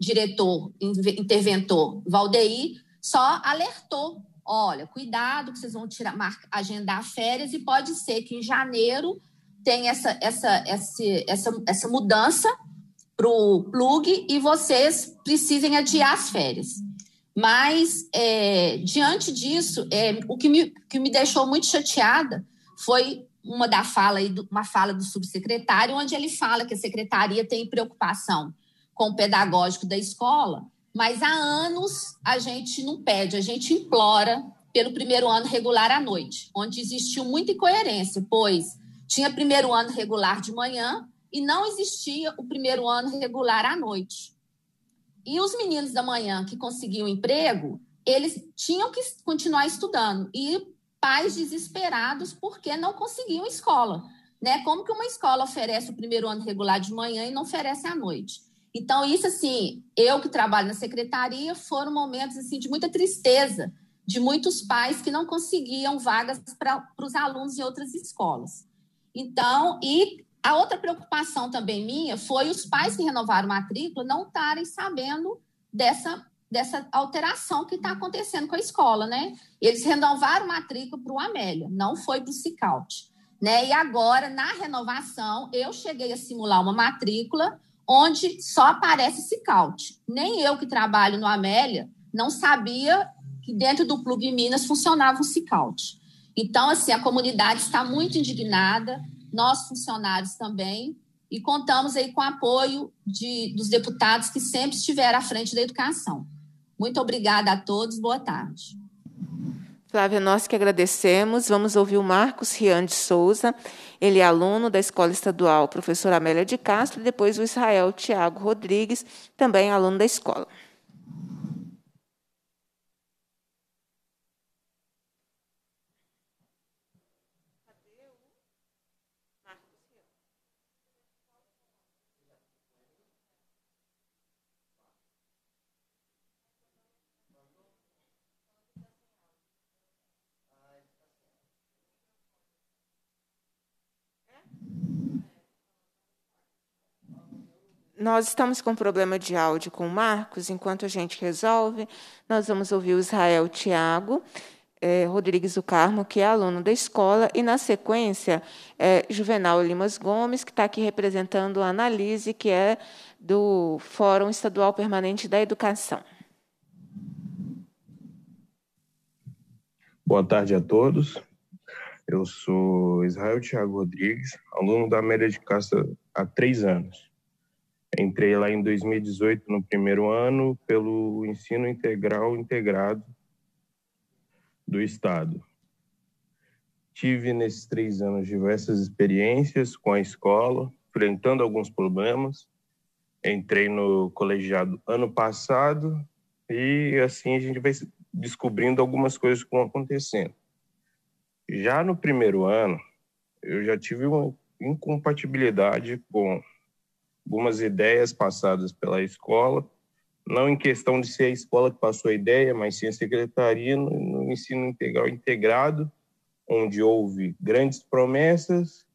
S10: diretor, interventor Valdeir, só alertou olha, cuidado que vocês vão tirar, marcar, agendar férias e pode ser que em janeiro tenha essa, essa, essa, essa, essa mudança para o plug e vocês precisem adiar as férias. Mas, é, diante disso, é, o que me, que me deixou muito chateada foi uma da fala uma fala do subsecretário, onde ele fala que a secretaria tem preocupação com o pedagógico da escola, mas há anos a gente não pede, a gente implora pelo primeiro ano regular à noite, onde existiu muita incoerência, pois tinha primeiro ano regular de manhã e não existia o primeiro ano regular à noite. E os meninos da manhã que conseguiam emprego, eles tinham que continuar estudando e pais desesperados porque não conseguiam escola, né? Como que uma escola oferece o primeiro ano regular de manhã e não oferece à noite? Então, isso assim, eu que trabalho na secretaria, foram momentos assim de muita tristeza de muitos pais que não conseguiam vagas para os alunos em outras escolas. Então, e a outra preocupação também minha foi os pais que renovaram matrícula não estarem sabendo dessa, dessa alteração que está acontecendo com a escola, né? Eles renovaram matrícula para o Amélia, não foi para o Cicaute. Né? E agora, na renovação, eu cheguei a simular uma matrícula onde só aparece Cicaute. Nem eu que trabalho no Amélia não sabia que dentro do Clube Minas funcionava o Cicaute. Então, assim, a comunidade está muito indignada, nós funcionários também, e contamos aí com o apoio de, dos deputados que sempre estiveram à frente da educação. Muito obrigada a todos, boa tarde.
S1: Flávia, nós que agradecemos. Vamos ouvir o Marcos Rian de Souza, ele é aluno da Escola Estadual Professora Amélia de Castro e depois o Israel Tiago Rodrigues, também aluno da escola. nós estamos com um problema de áudio com o Marcos. Enquanto a gente resolve, nós vamos ouvir o Israel Tiago é, Rodrigues do Carmo, que é aluno da escola, e, na sequência, é, Juvenal Limas Gomes, que está aqui representando a Analise, que é do Fórum Estadual Permanente da Educação.
S11: Boa tarde a todos. Eu sou Israel Tiago Rodrigues, aluno da média de Castro há três anos. Entrei lá em 2018, no primeiro ano, pelo ensino integral integrado do Estado. Tive nesses três anos diversas experiências com a escola, enfrentando alguns problemas. Entrei no colegiado ano passado e assim a gente vai descobrindo algumas coisas que vão acontecendo. Já no primeiro ano, eu já tive uma incompatibilidade com algumas ideias passadas pela escola, não em questão de ser a escola que passou a ideia, mas sim a secretaria no, no ensino integral integrado, onde houve grandes promessas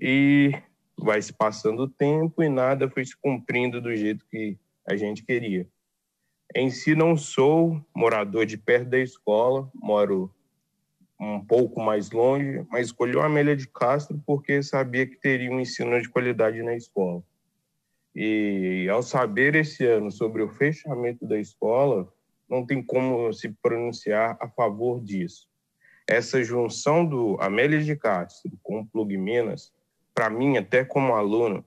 S11: e vai se passando o tempo e nada foi se cumprindo do jeito que a gente queria. Em si, não sou morador de perto da escola, moro um pouco mais longe, mas escolhi a Amélia de Castro porque sabia que teria um ensino de qualidade na escola. E ao saber esse ano sobre o fechamento da escola, não tem como se pronunciar a favor disso. Essa junção do Amélia de Castro com o Plug Minas, para mim, até como aluno,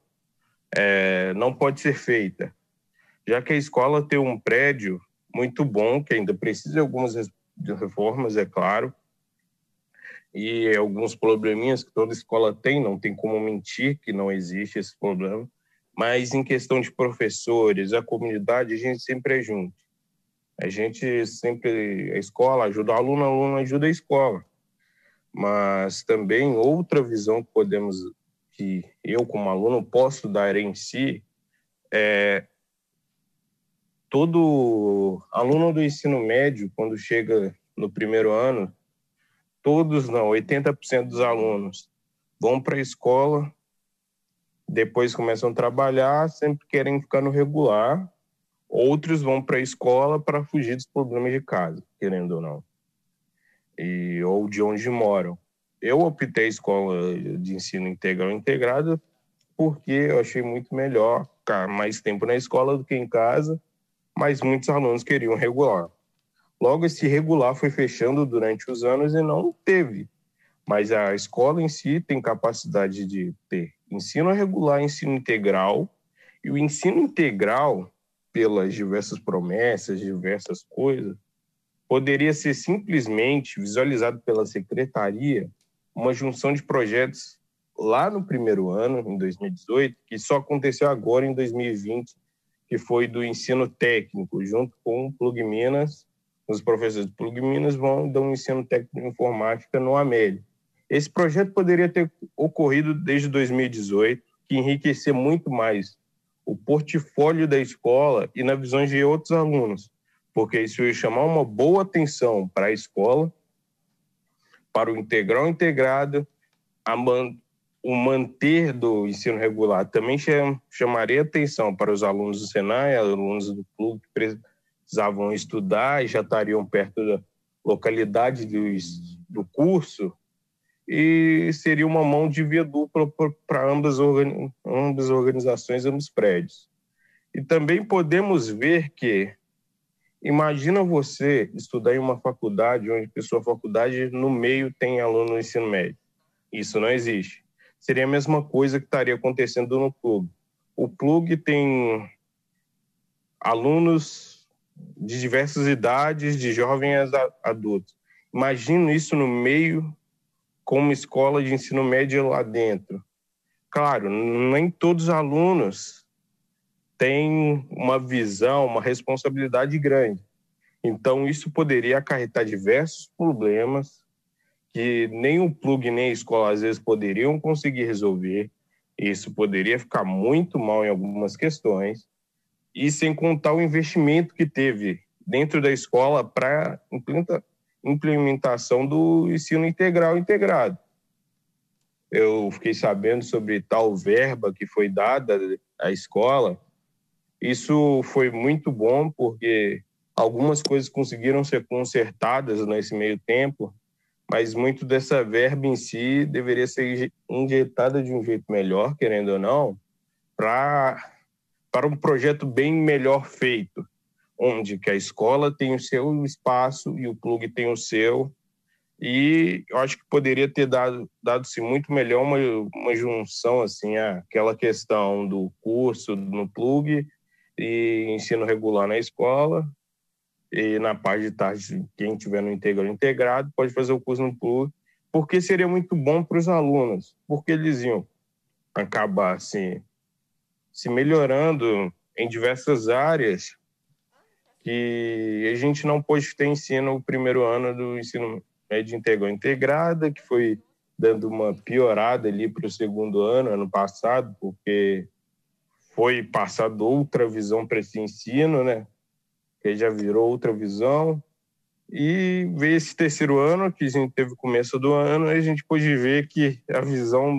S11: é, não pode ser feita, já que a escola tem um prédio muito bom, que ainda precisa de algumas reformas, é claro, e alguns probleminhas que toda escola tem, não tem como mentir que não existe esse problema. Mas em questão de professores, a comunidade, a gente sempre é junto. A gente sempre, a escola ajuda o aluno, o aluno ajuda a escola. Mas também outra visão que podemos, que eu como aluno posso dar em si, é todo aluno do ensino médio, quando chega no primeiro ano, todos não, 80% dos alunos vão para a escola depois começam a trabalhar, sempre querem ficar no regular. Outros vão para a escola para fugir dos problemas de casa, querendo ou não, e, ou de onde moram. Eu optei escola de ensino integral integrada porque eu achei muito melhor ficar mais tempo na escola do que em casa, mas muitos alunos queriam regular. Logo, esse regular foi fechando durante os anos e não teve mas a escola em si tem capacidade de ter ensino regular, ensino integral, e o ensino integral, pelas diversas promessas, diversas coisas, poderia ser simplesmente visualizado pela secretaria uma junção de projetos lá no primeiro ano, em 2018, que só aconteceu agora em 2020, que foi do ensino técnico, junto com o Plug Minas. Os professores do Plug Minas vão dar um ensino técnico de informática no AMEL. Esse projeto poderia ter ocorrido desde 2018, que enriquecer muito mais o portfólio da escola e na visão de outros alunos, porque isso ia chamar uma boa atenção para a escola, para o integral integrado, man, o manter do ensino regular também cham, chamaria atenção para os alunos do Senai, alunos do clube que precisavam estudar e já estariam perto da localidade do curso, e seria uma mão de via dupla para ambas, organi ambas organizações, ambos prédios. E também podemos ver que, imagina você estudar em uma faculdade onde a sua faculdade no meio tem aluno no ensino médio. Isso não existe. Seria a mesma coisa que estaria acontecendo no clube. O plug tem alunos de diversas idades, de jovens a adultos. Imagina isso no meio como escola de ensino médio lá dentro. Claro, nem todos os alunos têm uma visão, uma responsabilidade grande. Então, isso poderia acarretar diversos problemas que nem o plug nem a escola às vezes poderiam conseguir resolver. Isso poderia ficar muito mal em algumas questões. E sem contar o investimento que teve dentro da escola para implementação do ensino integral integrado. Eu fiquei sabendo sobre tal verba que foi dada à escola. Isso foi muito bom, porque algumas coisas conseguiram ser consertadas nesse meio tempo, mas muito dessa verba em si deveria ser injetada de um jeito melhor, querendo ou não, para para um projeto bem melhor feito onde que a escola tem o seu espaço e o plug tem o seu. E eu acho que poderia ter dado dado-se muito melhor uma, uma junção assim, aquela questão do curso no plug e ensino regular na escola. E na parte de tarde, quem tiver no integral integrado pode fazer o curso no plug, porque seria muito bom para os alunos, porque eles iam acabar assim se melhorando em diversas áreas que a gente não pôde ter ensino o primeiro ano do ensino médio integral integrada, que foi dando uma piorada ali para o segundo ano, ano passado, porque foi passado outra visão para esse ensino, né? Que já virou outra visão. E veio esse terceiro ano, que a gente teve começo do ano, e a gente pôde ver que a visão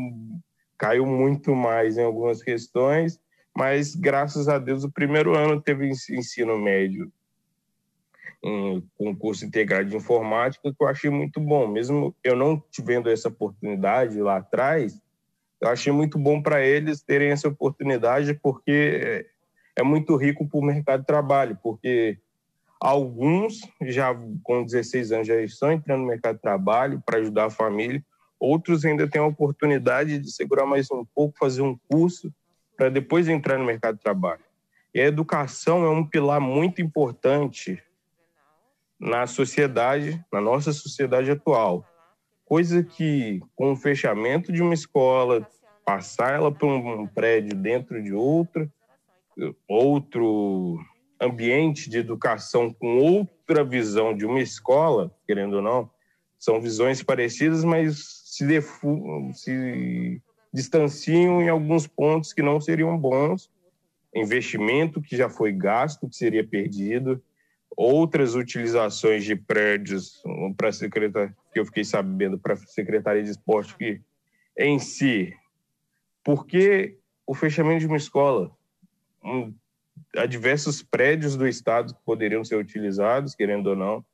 S11: caiu muito mais em algumas questões, mas graças a Deus o primeiro ano teve ensino médio em concurso integrado de informática, que eu achei muito bom. Mesmo eu não tivendo essa oportunidade lá atrás, eu achei muito bom para eles terem essa oportunidade, porque é, é muito rico para o mercado de trabalho, porque alguns já com 16 anos já estão entrando no mercado de trabalho para ajudar a família, outros ainda têm a oportunidade de segurar mais um pouco, fazer um curso para depois entrar no mercado de trabalho. E a educação é um pilar muito importante na sociedade, na nossa sociedade atual. Coisa que, com o fechamento de uma escola, passar ela para um prédio dentro de outra, outro ambiente de educação com outra visão de uma escola, querendo ou não, são visões parecidas, mas se, defu se distanciam em alguns pontos que não seriam bons, investimento que já foi gasto, que seria perdido, outras utilizações de prédios para secretaria que eu fiquei sabendo para a secretaria de esporte que em si por que o fechamento de uma escola um, há diversos prédios do estado que poderiam ser utilizados querendo ou não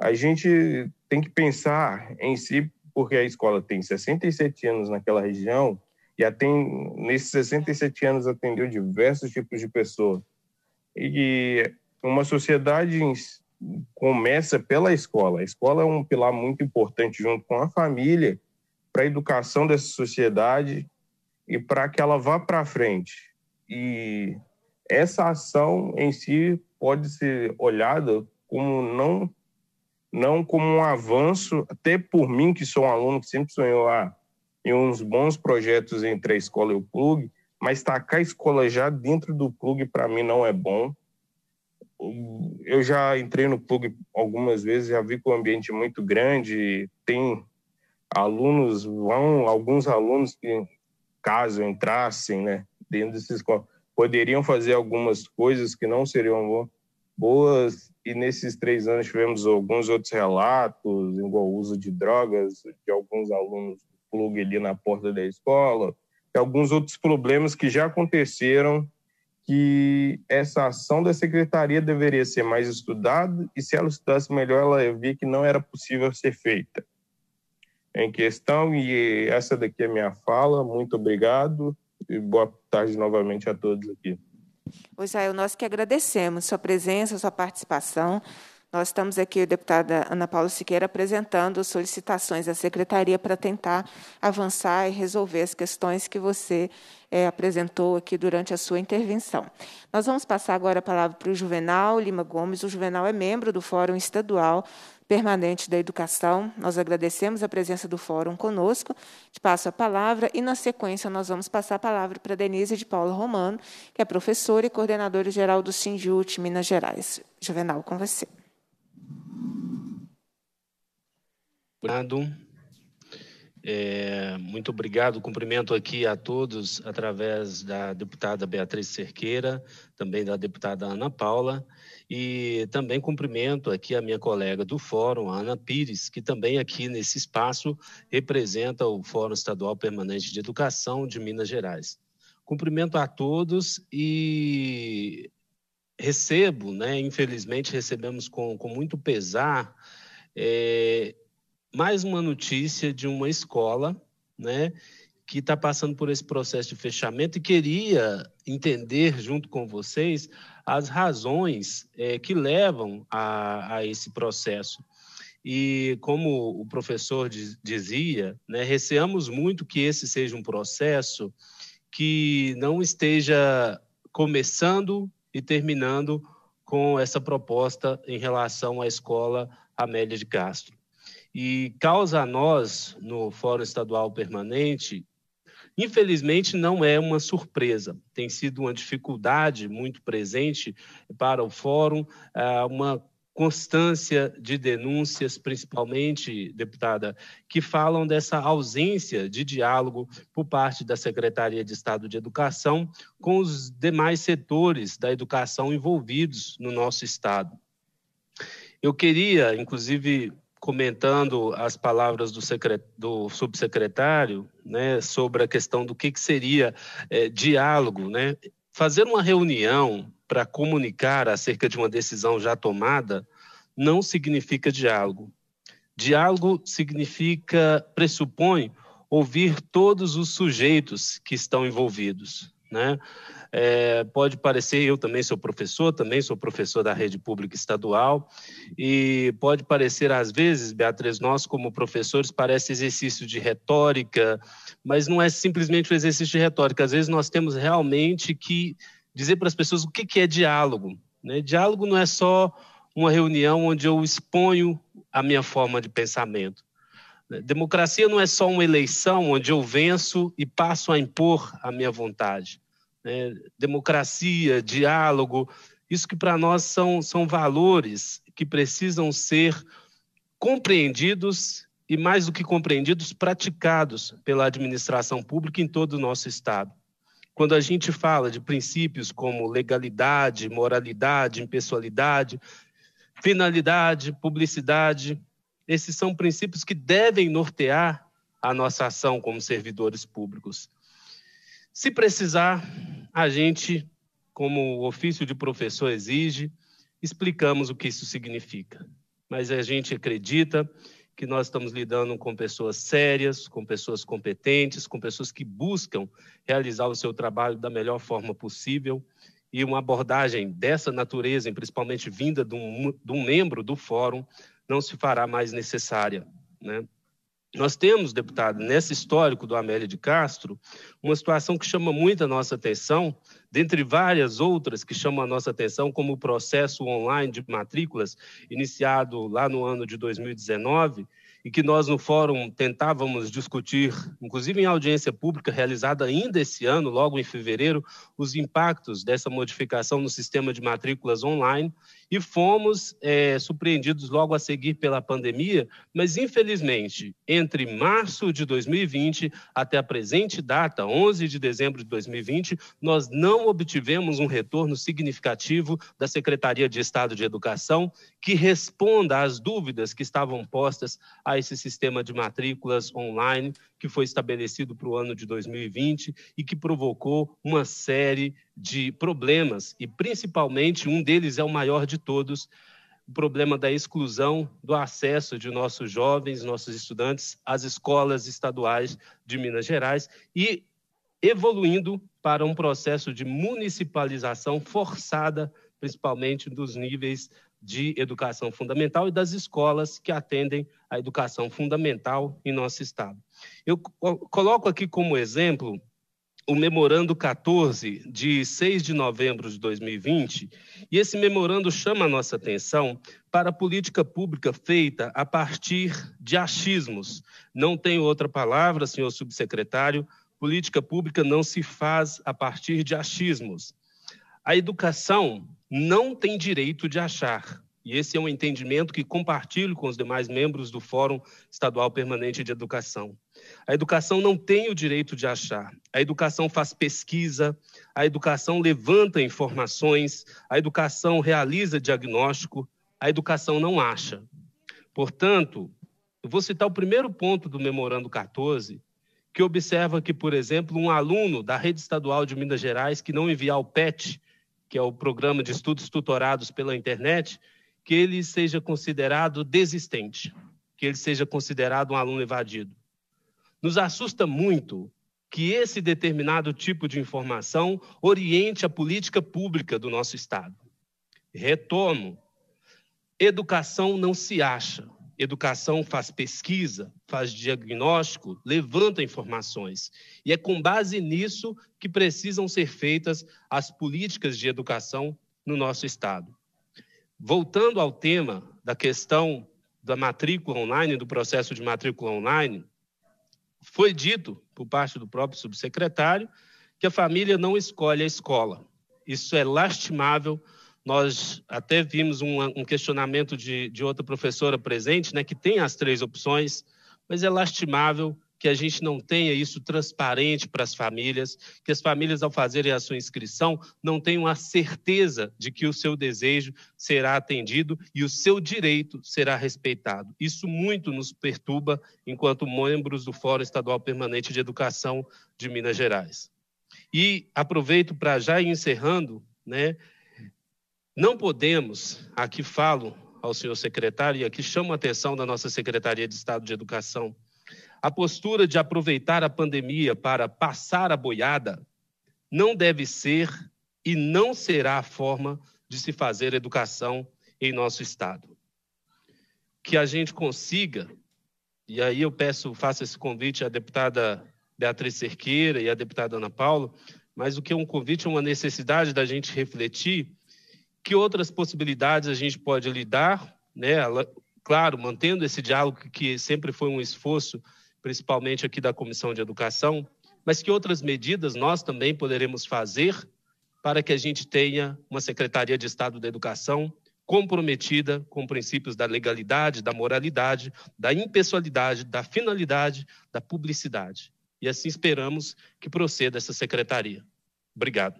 S11: a gente tem que pensar em si porque a escola tem 67 anos naquela região e atende, nesses 67 anos atendeu diversos tipos de pessoas e uma sociedade começa pela escola. A escola é um pilar muito importante junto com a família para a educação dessa sociedade e para que ela vá para frente. E essa ação em si pode ser olhada como não não como um avanço, até por mim que sou um aluno que sempre sonhou ah, em uns bons projetos entre a escola e o clube, mas tacar a escola já dentro do clube para mim não é bom eu já entrei no plug algumas vezes, já vi que o ambiente é muito grande, tem alunos, vão alguns alunos que caso entrassem, né, dentro desses poderiam fazer algumas coisas que não seriam boas e nesses três anos tivemos alguns outros relatos, igual o uso de drogas de alguns alunos do plug ali na porta da escola, e alguns outros problemas que já aconteceram que essa ação da secretaria deveria ser mais estudada e se ela estudasse melhor, ela via que não era possível ser feita. Em questão, e essa daqui é a minha fala, muito obrigado e boa tarde novamente a todos aqui.
S1: Pois é, nós que agradecemos sua presença, sua participação. Nós estamos aqui, deputada Ana Paula Siqueira, apresentando solicitações à secretaria para tentar avançar e resolver as questões que você é, apresentou aqui durante a sua intervenção. Nós vamos passar agora a palavra para o Juvenal Lima Gomes. O Juvenal é membro do Fórum Estadual Permanente da Educação. Nós agradecemos a presença do Fórum conosco. Te passo a palavra e, na sequência, nós vamos passar a palavra para Denise de Paula Romano, que é professora e coordenadora geral do Sinjut Minas Gerais. Juvenal, com você.
S12: Obrigado. É, muito obrigado. Cumprimento aqui a todos através da deputada Beatriz Cerqueira, também da deputada Ana Paula, e também cumprimento aqui a minha colega do Fórum, Ana Pires, que também aqui nesse espaço representa o Fórum Estadual Permanente de Educação de Minas Gerais. Cumprimento a todos e recebo, né, infelizmente recebemos com, com muito pesar, é, mais uma notícia de uma escola né, que está passando por esse processo de fechamento e queria entender, junto com vocês, as razões é, que levam a, a esse processo. E como o professor dizia, né, receamos muito que esse seja um processo que não esteja começando e terminando com essa proposta em relação à escola Amélia de Castro. E causa a nós, no Fórum Estadual Permanente, infelizmente não é uma surpresa, tem sido uma dificuldade muito presente para o Fórum, é, uma constância de denúncias, principalmente, deputada, que falam dessa ausência de diálogo por parte da Secretaria de Estado de Educação com os demais setores da educação envolvidos no nosso Estado. Eu queria, inclusive, comentando as palavras do, do subsecretário né, sobre a questão do que, que seria é, diálogo, né? fazer uma reunião para comunicar acerca de uma decisão já tomada não significa diálogo. Diálogo significa, pressupõe, ouvir todos os sujeitos que estão envolvidos. Né? É, pode parecer, eu também sou professor, também sou professor da rede pública estadual, e pode parecer, às vezes, Beatriz, nós como professores, parece exercício de retórica, mas não é simplesmente um exercício de retórica, às vezes nós temos realmente que dizer para as pessoas o que, que é diálogo. Né? Diálogo não é só uma reunião onde eu exponho a minha forma de pensamento. Democracia não é só uma eleição onde eu venço e passo a impor a minha vontade. Né? Democracia, diálogo, isso que para nós são, são valores que precisam ser compreendidos e, mais do que compreendidos, praticados pela administração pública em todo o nosso Estado. Quando a gente fala de princípios como legalidade, moralidade, impessoalidade, finalidade, publicidade, esses são princípios que devem nortear a nossa ação como servidores públicos. Se precisar, a gente, como o ofício de professor exige, explicamos o que isso significa. Mas a gente acredita que nós estamos lidando com pessoas sérias, com pessoas competentes, com pessoas que buscam realizar o seu trabalho da melhor forma possível. E uma abordagem dessa natureza, principalmente vinda de um, de um membro do fórum, não se fará mais necessária. Né? Nós temos, deputado, nesse histórico do Amélia de Castro, uma situação que chama muito a nossa atenção, dentre várias outras que chamam a nossa atenção, como o processo online de matrículas, iniciado lá no ano de 2019, e que nós no fórum tentávamos discutir, inclusive em audiência pública realizada ainda esse ano, logo em fevereiro, os impactos dessa modificação no sistema de matrículas online e fomos é, surpreendidos logo a seguir pela pandemia, mas infelizmente, entre março de 2020 até a presente data, 11 de dezembro de 2020, nós não obtivemos um retorno significativo da Secretaria de Estado de Educação que responda às dúvidas que estavam postas a esse sistema de matrículas online que foi estabelecido para o ano de 2020 e que provocou uma série de problemas, e principalmente um deles é o maior de todos, o problema da exclusão do acesso de nossos jovens, nossos estudantes às escolas estaduais de Minas Gerais e evoluindo para um processo de municipalização forçada, principalmente dos níveis de educação fundamental e das escolas que atendem a educação fundamental em nosso estado. Eu coloco aqui como exemplo o memorando 14 de 6 de novembro de 2020, e esse memorando chama a nossa atenção para a política pública feita a partir de achismos. Não tenho outra palavra, senhor subsecretário, política pública não se faz a partir de achismos. A educação não tem direito de achar. E esse é um entendimento que compartilho com os demais membros do Fórum Estadual Permanente de Educação. A educação não tem o direito de achar. A educação faz pesquisa, a educação levanta informações, a educação realiza diagnóstico, a educação não acha. Portanto, eu vou citar o primeiro ponto do Memorando 14, que observa que, por exemplo, um aluno da rede estadual de Minas Gerais que não enviar o PET, que é o Programa de Estudos Tutorados pela Internet, que ele seja considerado desistente, que ele seja considerado um aluno evadido. Nos assusta muito que esse determinado tipo de informação oriente a política pública do nosso Estado. Retomo: educação não se acha. Educação faz pesquisa, faz diagnóstico, levanta informações. E é com base nisso que precisam ser feitas as políticas de educação no nosso Estado. Voltando ao tema da questão da matrícula online, do processo de matrícula online, foi dito, por parte do próprio subsecretário, que a família não escolhe a escola. Isso é lastimável. Nós até vimos um, um questionamento de, de outra professora presente, né, que tem as três opções, mas é lastimável que a gente não tenha isso transparente para as famílias, que as famílias, ao fazerem a sua inscrição, não tenham a certeza de que o seu desejo será atendido e o seu direito será respeitado. Isso muito nos perturba enquanto membros do Fórum Estadual Permanente de Educação de Minas Gerais. E aproveito para já ir encerrando, né? Não podemos, aqui falo ao senhor secretário e aqui chamo a atenção da nossa Secretaria de Estado de Educação a postura de aproveitar a pandemia para passar a boiada não deve ser e não será a forma de se fazer educação em nosso estado. Que a gente consiga, e aí eu peço, faço esse convite à deputada Beatriz Cerqueira e à deputada Ana Paula, mas o que é um convite é uma necessidade da gente refletir que outras possibilidades a gente pode lidar, né? Claro, mantendo esse diálogo que sempre foi um esforço principalmente aqui da Comissão de Educação, mas que outras medidas nós também poderemos fazer para que a gente tenha uma Secretaria de Estado da Educação comprometida com princípios da legalidade, da moralidade, da impessoalidade, da finalidade, da publicidade. E assim esperamos que proceda essa secretaria. Obrigado.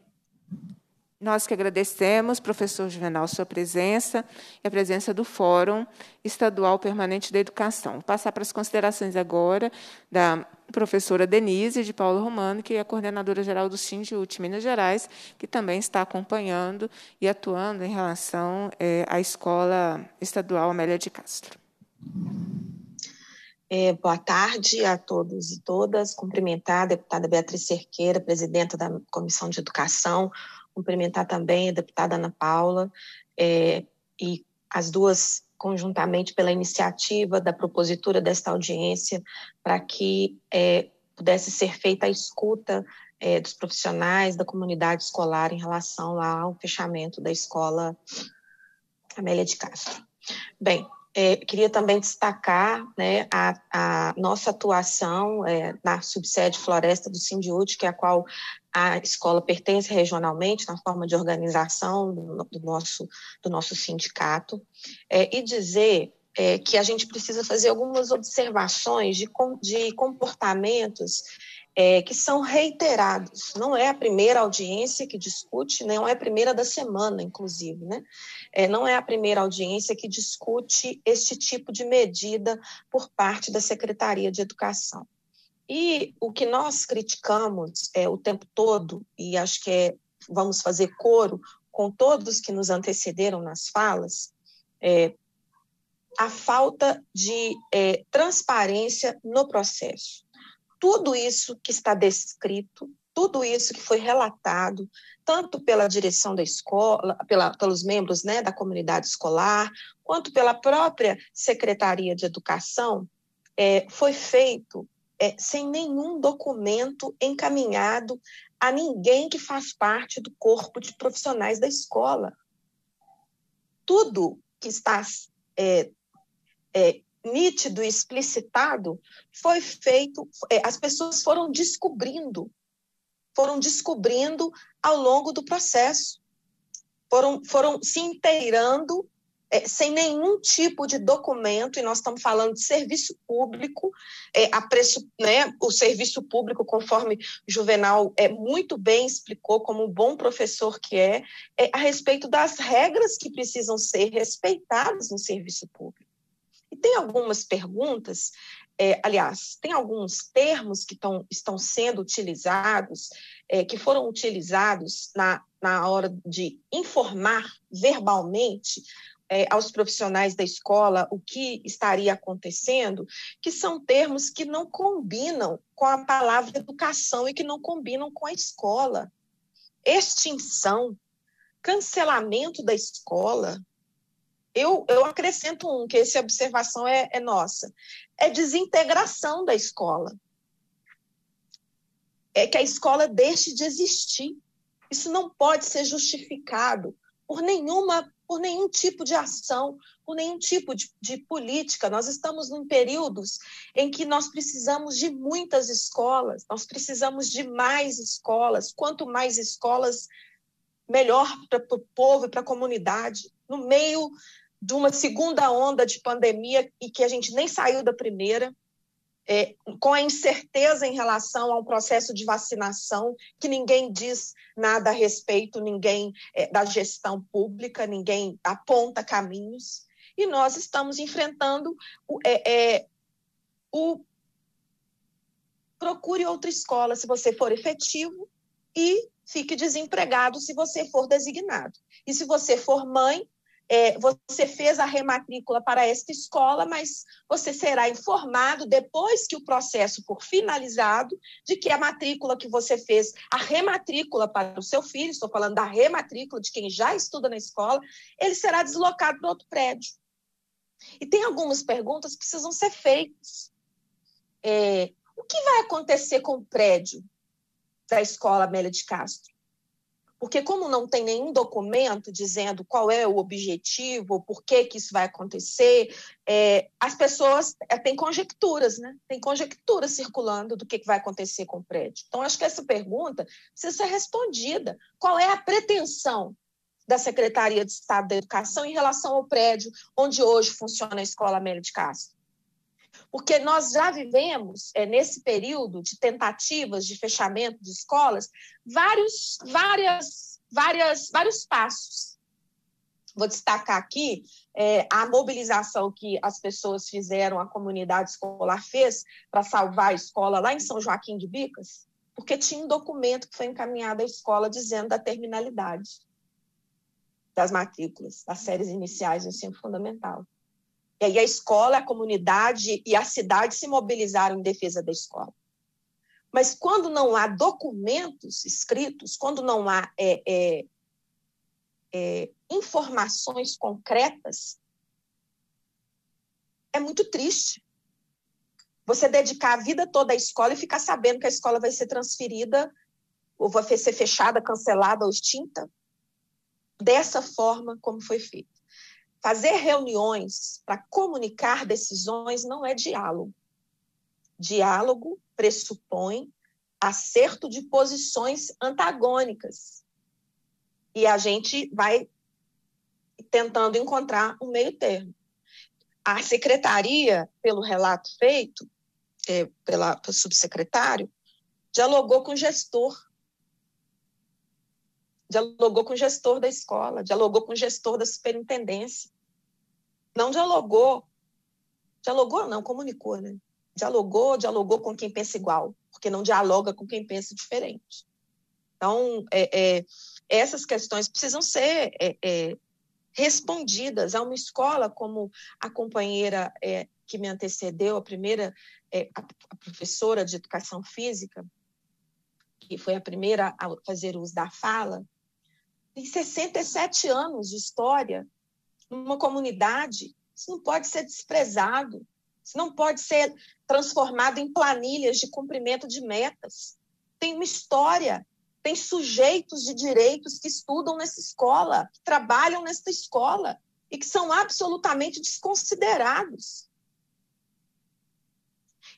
S1: Nós que agradecemos, professor Juvenal, sua presença e a presença do Fórum Estadual Permanente da Educação. Vou passar para as considerações agora da professora Denise de Paulo Romano, que é a coordenadora geral do Sindiut Minas Gerais, que também está acompanhando e atuando em relação é, à Escola Estadual Amélia de Castro. É, boa tarde a todos e todas.
S13: Cumprimentar a deputada Beatriz Cerqueira, presidenta da Comissão de Educação, cumprimentar também a deputada Ana Paula é, e as duas conjuntamente pela iniciativa da propositura desta audiência para que é, pudesse ser feita a escuta é, dos profissionais da comunidade escolar em relação ao fechamento da escola Amélia de Castro. Bem, é, queria também destacar né, a, a, nossa atuação é, na subsede Floresta do Sindiúte, que é a qual a escola pertence regionalmente na forma de organização do nosso, do nosso sindicato, é, e dizer é, que a gente precisa fazer algumas observações de, de comportamentos é, que são reiterados. Não é a primeira audiência que discute, né? não é a primeira da semana, inclusive, né? É, não é a primeira audiência que discute este tipo de medida por parte da Secretaria de Educação. E o que nós criticamos é, o tempo todo, e acho que é, vamos fazer coro com todos que nos antecederam nas falas, é, a falta de é, transparência no processo. Tudo isso que está descrito, tudo isso que foi relatado, tanto pela direção da escola, pela, pelos membros né, da comunidade escolar, quanto pela própria Secretaria de Educação, é, foi feito é, sem nenhum documento encaminhado a ninguém que faz parte do corpo de profissionais da escola. Tudo que está é, é, nítido e explicitado foi feito, é, as pessoas foram descobrindo, foram descobrindo ao longo do processo, foram, foram se inteirando é, sem nenhum tipo de documento, e nós estamos falando de serviço público, é, a preço, né, o serviço público, conforme Juvenal é, muito bem explicou, como um bom professor que é, é, a respeito das regras que precisam ser respeitadas no serviço público. E tem algumas perguntas, é, aliás, tem alguns termos que tão, estão sendo utilizados, é, que foram utilizados na na hora de informar verbalmente é, aos profissionais da escola o que estaria acontecendo, que são termos que não combinam com a palavra educação e que não combinam com a escola. Extinção, cancelamento da escola. Eu, eu acrescento um, que essa observação é, é nossa. É desintegração da escola. É que a escola deixe de existir. Isso não pode ser justificado por nenhuma por nenhum tipo de ação, por nenhum tipo de, de, política. Nós estamos em períodos em que nós precisamos de muitas escolas, nós precisamos de mais escolas. Quanto mais escolas, melhor para o povo e para a comunidade. No meio de uma segunda onda de pandemia e que a gente nem saiu da primeira, é, com a incerteza em relação a um processo de vacinação que ninguém diz nada a respeito, ninguém é, da gestão pública, ninguém aponta caminhos, e nós estamos enfrentando o, é, é o procure outra escola se você for efetivo e fique desempregado se você for designado. E se você for mãe, é, você fez a rematrícula para esta escola, mas você será informado depois que o processo for finalizado de que a matrícula que você fez, a rematrícula para o seu filho, estou falando da rematrícula de quem já estuda na escola, ele será deslocado para outro prédio. E tem algumas perguntas que precisam ser feitas. É, o que vai acontecer com o prédio da escola Amélia de Castro? Porque como não tem nenhum documento dizendo qual é o objetivo, por que, que isso vai acontecer, é, as pessoas é, têm conjecturas, né? Tem conjecturas circulando do que, que vai acontecer com o prédio. Então, acho que essa pergunta precisa ser respondida. Qual é a pretensão da Secretaria de Estado da Educação em relação ao prédio onde hoje funciona a Escola Amélia de Castro? Porque nós já vivemos, é, nesse período de tentativas de fechamento de escolas, vários, várias, várias, vários passos. Vou destacar aqui é, a mobilização que as pessoas fizeram, a comunidade escolar fez para salvar a escola lá em São Joaquim de Bicas, porque tinha um documento que foi encaminhado à escola dizendo da terminalidade das matrículas, das séries iniciais do ensino fundamental. E aí a escola, a comunidade e a cidade se mobilizaram em defesa da escola. Mas quando não há documentos escritos, quando não há é, é, é, informações concretas, é muito triste. Você dedicar a vida toda à escola e ficar sabendo que a escola vai ser transferida, ou vai ser fechada, cancelada ou extinta, dessa forma como foi feito. Fazer reuniões para comunicar decisões não é diálogo. Diálogo pressupõe acerto de posições antagônicas. E a gente vai tentando encontrar um meio termo. A secretaria, pelo relato feito, é, pela, pelo subsecretário, dialogou com o gestor. Dialogou com o gestor da escola, dialogou com o gestor da superintendência não dialogou. Dialogou não, comunicou, né? Dialogou, dialogou com quem pensa igual, porque não dialoga com quem pensa diferente. Então, é, é, essas questões precisam ser é, é respondidas a é uma escola como a companheira é, que me antecedeu, a primeira a, a professora de educação física, que foi a primeira a fazer uso da fala, tem 67 anos de história numa comunidade, isso não pode ser desprezado, isso não pode ser transformado em planilhas de cumprimento de metas. Tem uma história, tem sujeitos de direitos que estudam nessa escola, que trabalham nessa escola e que são absolutamente desconsiderados.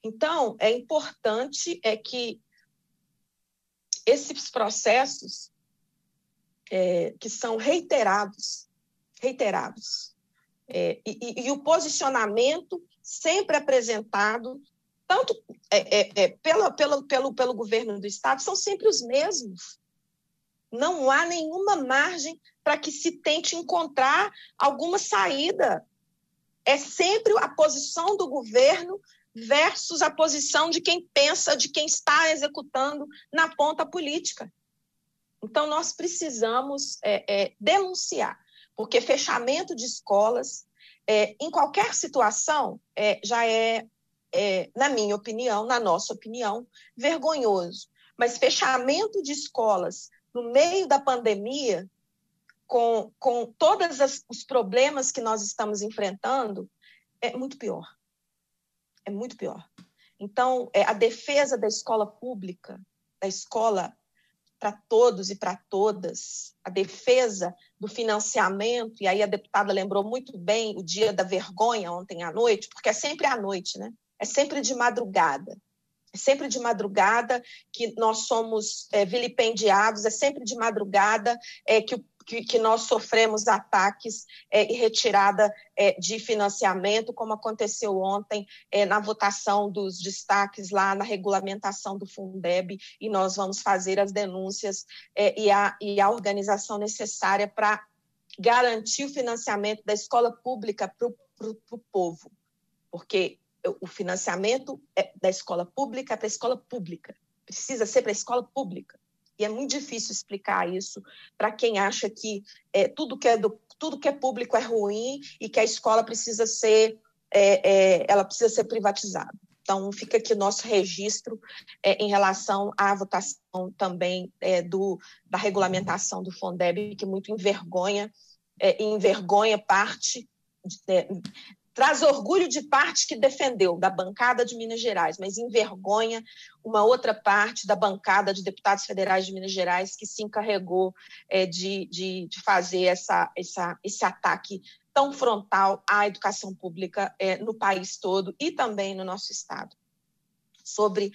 S13: Então, é importante é que esses processos é, que são reiterados reiterados. É, e, e, o posicionamento sempre apresentado, tanto é, é, é pela, pela, pelo, pelo governo do Estado, são sempre os mesmos. Não há nenhuma margem para que se tente encontrar alguma saída. É sempre a posição do governo versus a posição de quem pensa, de quem está executando na ponta política. Então, nós precisamos é, é, denunciar porque fechamento de escolas, é, em qualquer situação, é, já é, é, na minha opinião, na nossa opinião, vergonhoso. Mas fechamento de escolas no meio da pandemia, com, com todos os problemas que nós estamos enfrentando, é muito pior. É muito pior. Então, é, a defesa da escola pública, da escola para todos e para todas, a defesa do financiamento, e aí a deputada lembrou muito bem o dia da vergonha ontem à noite, porque é sempre à noite, né? É sempre de madrugada. É sempre de madrugada que nós somos é, vilipendiados, é sempre de madrugada é, que o que, que nós sofremos ataques é, e retirada é, de financiamento, como aconteceu ontem é, na votação dos destaques lá na regulamentação do Fundeb, e nós vamos fazer as denúncias é, e, a, e a organização necessária para garantir o financiamento da escola pública para o povo, porque o financiamento é da escola pública é para a escola pública, precisa ser para a escola pública. E é muito difícil explicar isso para quem acha que é, tudo, que é do, tudo que é público é ruim e que a escola precisa ser, é, ela precisa ser privatizada. Então, fica aqui nosso registro em relação à votação também do, da regulamentação do Fondeb, que muito envergonha, envergonha parte traz orgulho de parte que defendeu, da bancada de Minas Gerais, mas envergonha uma outra parte da bancada de deputados federais de Minas Gerais que se encarregou é, de, de, de, fazer essa, essa, esse ataque tão frontal à educação pública é, no país todo e também no nosso estado. Sobre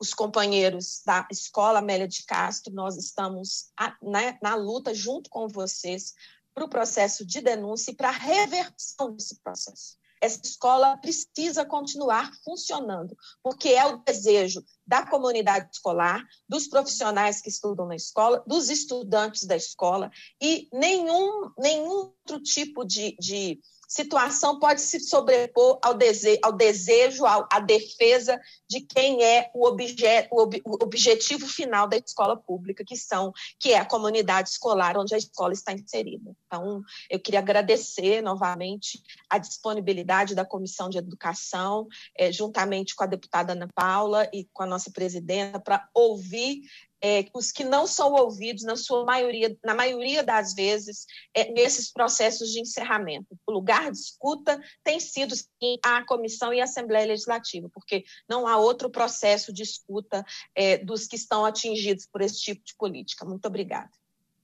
S13: os companheiros da Escola Amélia de Castro, nós estamos a, né, na luta junto com vocês para o processo de denúncia e para a reversão desse processo. Essa escola precisa continuar funcionando, porque é o desejo da comunidade escolar, dos profissionais que estudam na escola, dos estudantes da escola, e nenhum, nenhum outro tipo de, de situação pode se sobrepor ao, dese ao desejo, ao, à defesa de quem é o, obje o, ob o, objetivo final da escola pública, que são que é a comunidade escolar onde a escola está inserida. Então, eu queria agradecer novamente a disponibilidade da Comissão de Educação, eh, juntamente com a deputada Ana Paula e com a nossa presidenta, para ouvir é, os que não são ouvidos, na sua maioria, na maioria das vezes, é, nesses processos de encerramento. O lugar de escuta tem sido sim, a comissão e a Assembleia Legislativa, porque não há outro processo de escuta é, dos que estão atingidos por esse tipo de política. Muito obrigada.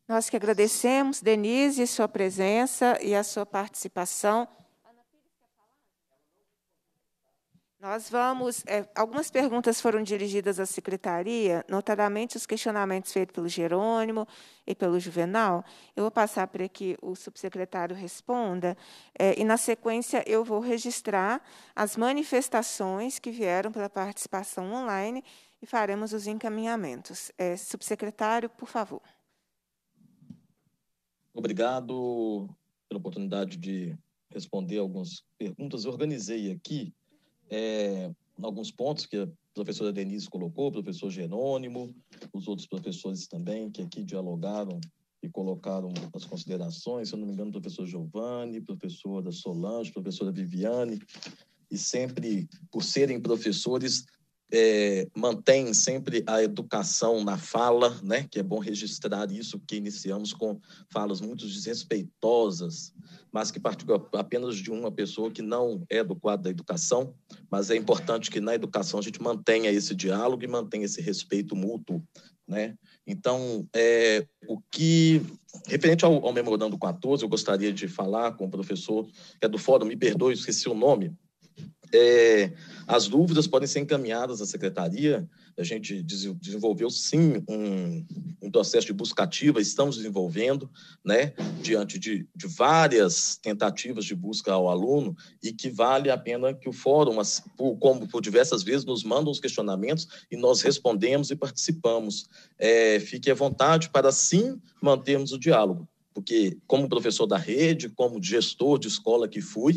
S1: Nós que agradecemos, Denise, sua presença e a sua participação. Nós vamos. É, algumas perguntas foram dirigidas à secretaria, notadamente os questionamentos feitos pelo Jerônimo e pelo Juvenal. Eu vou passar para que o subsecretário responda, é, e na sequência eu vou registrar as manifestações que vieram pela participação online e faremos os encaminhamentos. É, subsecretário, por favor.
S5: Obrigado pela oportunidade de responder algumas perguntas. Eu organizei aqui é, alguns pontos que a professora Denise colocou, o professor Jerônimo, os outros professores também que aqui dialogaram e colocaram as considerações, se eu não me engano, o professor Giovanni, professora Solange, professora Viviane, e sempre por serem professores é, mantém sempre a educação na fala, né? Que é bom registrar isso, que iniciamos com falas muito desrespeitosas, mas que partiu apenas de uma pessoa que não é do quadro da educação. Mas é importante que na educação a gente mantenha esse diálogo e mantenha esse respeito mútuo, né? Então, é, o que referente ao, ao memorando 14, eu gostaria de falar com o professor que é do fórum, me perdoe, esqueci o nome, é, as dúvidas podem ser encaminhadas à secretaria. A gente desenvolveu sim um, um processo de busca ativa, estamos desenvolvendo, né, diante de, de, várias tentativas de busca ao aluno, e que vale a pena que o fórum, por, como por diversas vezes, nos mandam os questionamentos e nós respondemos e participamos. É, fique à vontade para sim mantermos o diálogo porque como professor da rede, como gestor de escola que fui,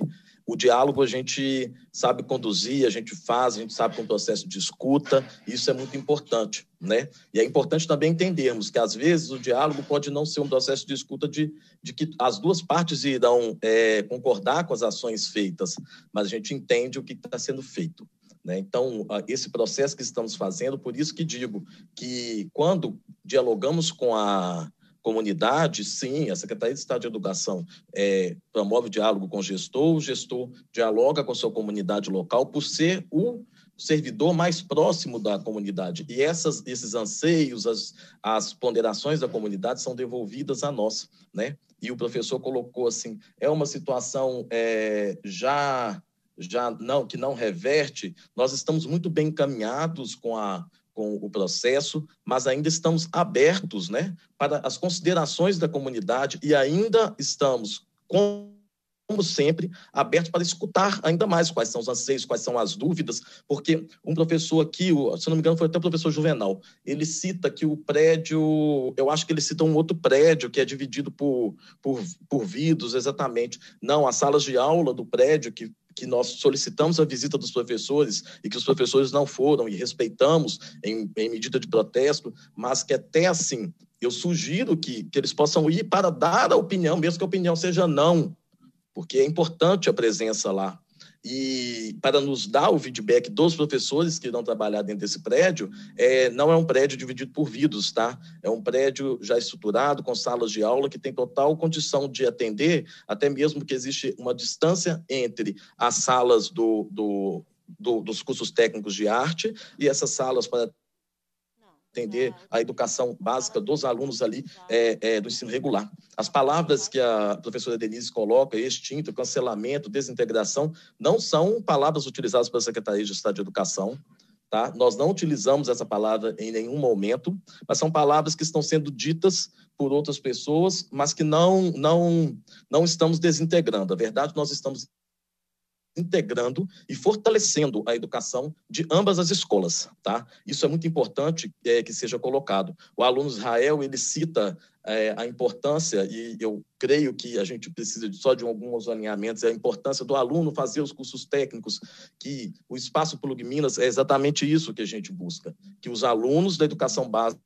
S5: o diálogo a gente sabe conduzir, a gente faz, a gente sabe com um processo de escuta, isso é muito importante, né? E é importante também entendermos que, às vezes, o diálogo pode não ser um processo de escuta de, de que as duas partes irão é, concordar com as ações feitas, mas a gente entende o que está sendo feito. Né? Então, esse processo que estamos fazendo, por isso que digo que quando dialogamos com a, comunidade, sim, a Secretaria de Estado de Educação é, promove diálogo com o gestor, o gestor dialoga com a sua comunidade local por ser o servidor mais próximo da comunidade. E essas, esses anseios, as, as ponderações da comunidade são devolvidas a nós, né? E o professor colocou assim, é uma situação é, já já não que não reverte. Nós estamos muito bem encaminhados com a com o processo, mas ainda estamos abertos né, para as considerações da comunidade e ainda estamos, como sempre, abertos para escutar ainda mais quais são os anseios, quais são as dúvidas, porque um professor aqui, se não me engano, foi até o professor Juvenal, ele cita que o prédio, eu acho que ele cita um outro prédio que é dividido por, por, por vidros, exatamente. Não, as salas de aula do prédio que que nós solicitamos a visita dos professores e que os professores não foram e respeitamos em, em medida de protesto, mas que até assim eu sugiro que, que eles possam ir para dar a opinião, mesmo que a opinião seja não, porque é importante a presença lá e para nos dar o feedback dos professores que irão trabalhar dentro desse prédio, é, não é um prédio dividido por vidros, tá? É um prédio já estruturado, com salas de aula, que tem total condição de atender, até mesmo que existe uma distância entre as salas do, do, do dos cursos técnicos de arte e essas salas para atender a educação básica dos alunos ali é, é, do ensino regular. As palavras que a professora Denise coloca, extinto, cancelamento, desintegração, não são palavras utilizadas pela Secretaria de Estado de Educação. Tá? Nós não utilizamos essa palavra em nenhum momento, mas são palavras que estão sendo ditas por outras pessoas, mas que não não não estamos desintegrando. A verdade, nós estamos integrando e fortalecendo a educação de ambas as escolas, tá? Isso é muito importante é, que seja colocado. O aluno Israel ele cita é, a importância e eu creio que a gente precisa de, só de alguns alinhamentos é a importância do aluno fazer os cursos técnicos que o espaço Plug Minas é exatamente isso que a gente busca, que os alunos da educação básica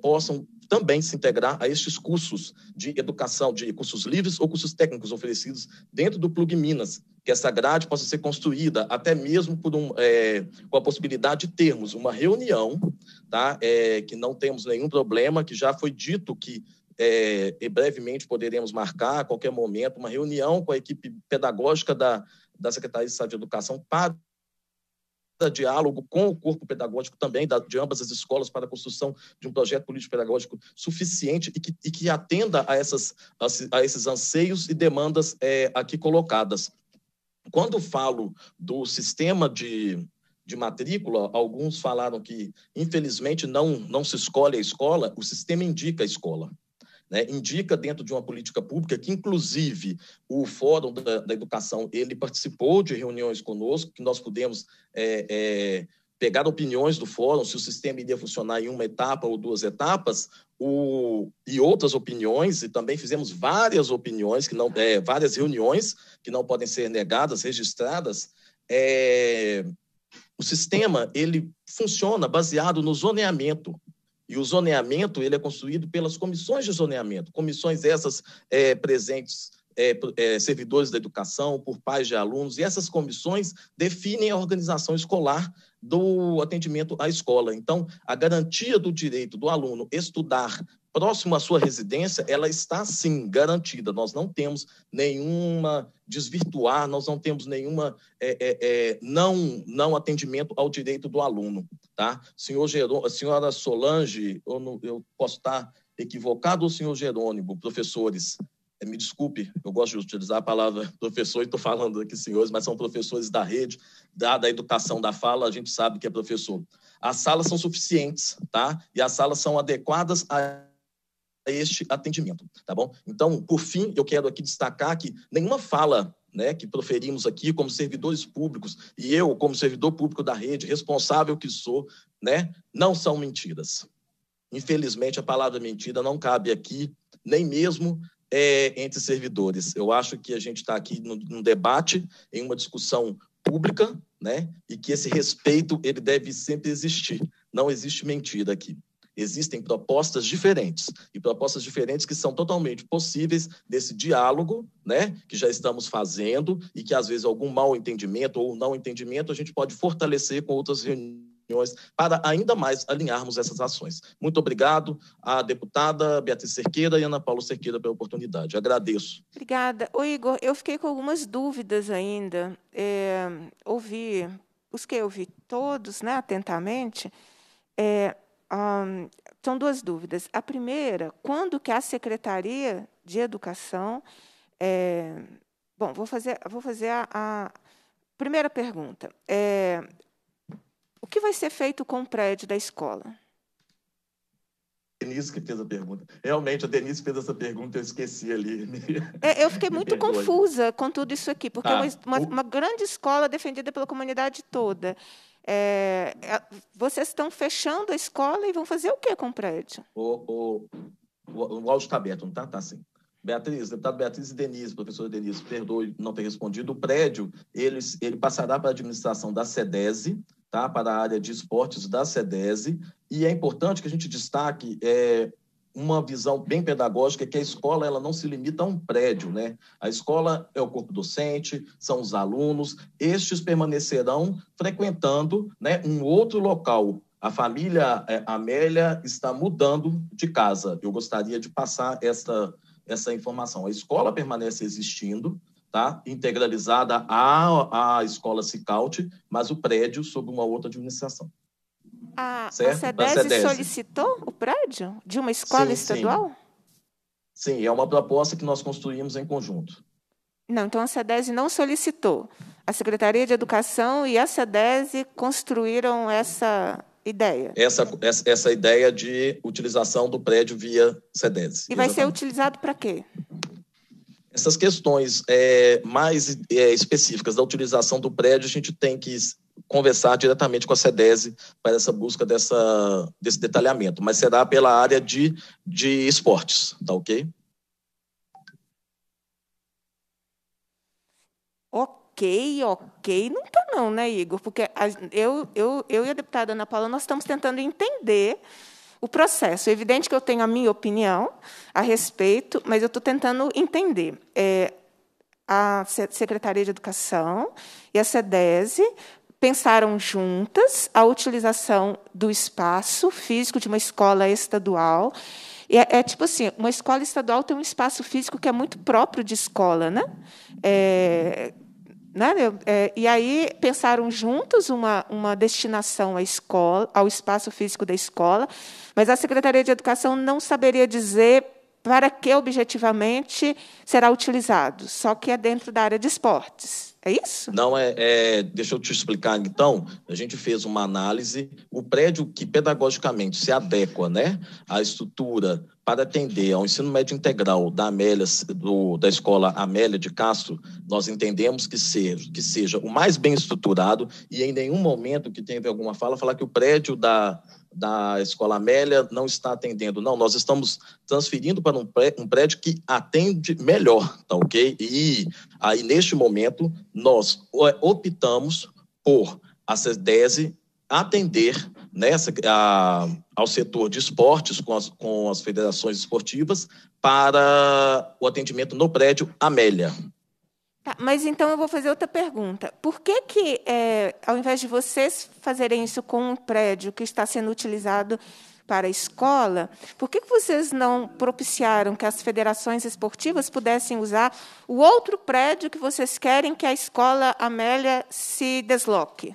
S5: possam também se integrar a estes cursos de educação, de cursos livres ou cursos técnicos oferecidos dentro do Plug Minas, que essa grade possa ser construída até mesmo por um, é, com a possibilidade de termos uma reunião, tá? É, que não temos nenhum problema, que já foi dito que é, e brevemente poderemos marcar, a qualquer momento, uma reunião com a equipe pedagógica da, da Secretaria de Estado de Educação para diálogo com o corpo pedagógico também, de ambas as escolas, para a construção de um projeto político-pedagógico suficiente e que, e que atenda a, essas, a, esses anseios e demandas é, aqui colocadas. Quando falo do sistema de, de matrícula, alguns falaram que, infelizmente, não, não se escolhe a escola, o sistema indica a escola né, indica dentro de uma política pública que, inclusive, o Fórum da, da Educação ele participou de reuniões conosco, que nós pudemos é, é, pegar opiniões do Fórum, se o sistema iria funcionar em uma etapa ou duas etapas, o, e outras opiniões, e também fizemos várias opiniões, que não, é, várias reuniões que não podem ser negadas, registradas. É, o sistema ele funciona baseado no zoneamento e o zoneamento ele é construído pelas comissões de zoneamento, comissões essas é, presentes é, é, servidores da educação, por pais de alunos, e essas comissões definem a organização escolar do atendimento à escola. Então, a garantia do direito do aluno estudar próximo à sua residência, ela está sim garantida. Nós não temos nenhuma desvirtuar, nós não temos nenhuma é, é, é não não atendimento ao direito do aluno, tá? Senhor Gerô, senhora Solange, eu, não, eu posso estar equivocado, ou senhor Jerônimo, professores, é, me desculpe, eu gosto de utilizar a palavra professor e estou falando aqui, senhores, mas são professores da rede, da, da educação da fala, a gente sabe que é professor. As salas são suficientes, tá? E as salas são adequadas a este atendimento, tá bom? Então, por fim, eu quero aqui destacar que nenhuma fala né, que proferimos aqui como servidores públicos e eu, como servidor público da rede, responsável que sou, né, não são mentiras. Infelizmente, a palavra mentira não cabe aqui, nem mesmo é, entre servidores. Eu acho que a gente está aqui num, debate, em uma discussão pública, né? E que esse respeito ele deve sempre existir. Não existe mentira aqui. Existem propostas diferentes e propostas diferentes que são totalmente possíveis desse diálogo, né, que já estamos fazendo e que às vezes algum mal entendimento ou não entendimento a gente pode fortalecer com outras reuniões para ainda mais alinharmos essas ações. Muito obrigado à deputada Beatriz Cerqueira e Ana Paula Cerqueira pela oportunidade. Agradeço.
S1: Obrigada. Ô, Igor, eu fiquei com algumas dúvidas ainda. É, ouvi, os que eu todos né, atentamente, é, ah, são duas dúvidas. A primeira, quando que a Secretaria de Educação... É, bom, vou fazer, vou fazer a, a primeira pergunta. É, o que vai ser feito com o prédio da escola?
S5: Denise que fez a pergunta. Realmente, a Denise fez essa pergunta, eu esqueci ali.
S1: É, eu fiquei muito confusa com tudo isso aqui, porque é tá. uma, uma, grande escola defendida pela comunidade toda. É, é, vocês estão fechando a escola e vão fazer o que com o prédio?
S5: O, o, o, áudio está aberto, não está? Está sim. Beatriz, deputado Beatriz e Denise, professora Denise, perdoe não ter respondido. O prédio, ele, ele passará para a administração da SEDESE, tá? para a área de esportes da SEDESI. E é importante que a gente destaque é, uma visão bem pedagógica que a escola ela não se limita a um prédio, né? A escola é o corpo docente, são os alunos, estes permanecerão frequentando, né, um outro local. A família é, Amélia está mudando de casa. Eu gostaria de passar essa essa informação. A escola permanece existindo, tá? integralizada à, à escola Cicaute, mas o prédio sob uma outra administração.
S1: A, a CEDES solicitou o prédio de uma escola sim, estadual?
S5: Sim. sim. é uma proposta que nós construímos em conjunto.
S1: Não, então a CEDES não solicitou. A Secretaria de Educação e a CEDES construíram essa ideia.
S5: Essa, essa, essa ideia de utilização do prédio via CEDES. E vai exatamente. ser
S1: utilizado para quê?
S5: Essas questões é, mais é, específicas da utilização do prédio, a gente tem que conversar diretamente com a SEDESE para essa busca dessa, desse detalhamento, mas será pela área de, de esportes, tá ok?
S1: Ok, ok. Não tô não, né, Igor? Porque a, eu, eu, eu e a deputada Ana Paula, nós estamos tentando entender o processo. É evidente que eu tenho a minha opinião a respeito, mas eu estou tentando entender. É, a Secretaria de Educação e a SEDESE pensaram juntas a utilização do espaço físico de uma escola estadual. É, é, tipo assim, uma escola estadual tem um espaço físico que é muito próprio de escola, né? É, né? É, e aí pensaram juntos uma, uma destinação à escola, ao espaço físico da escola, mas a Secretaria de Educação não saberia dizer para que objetivamente será utilizado, só que é dentro da área de esportes. É isso?
S5: Não, é, é, Deixa eu te explicar, então. A gente fez uma análise. O prédio que pedagogicamente se adequa né, à estrutura para atender ao ensino médio integral da Amélia, do, da escola Amélia de Castro, nós entendemos que seja, que seja o mais bem estruturado e em nenhum momento que teve alguma fala falar que o prédio da da Escola Amélia não está atendendo. Não, nós estamos transferindo para um prédio que atende melhor, tá ok? E aí, neste momento, nós optamos por a CEDESE atender nessa, a, ao setor de esportes com as, com as federações esportivas para o atendimento no prédio Amélia,
S1: Tá, mas então eu vou fazer outra pergunta. Por que, que é, ao invés de vocês fazerem isso com um prédio que está sendo utilizado para a escola, por que, que vocês não propiciaram que as federações esportivas pudessem usar o outro prédio que vocês querem que a escola Amélia se desloque?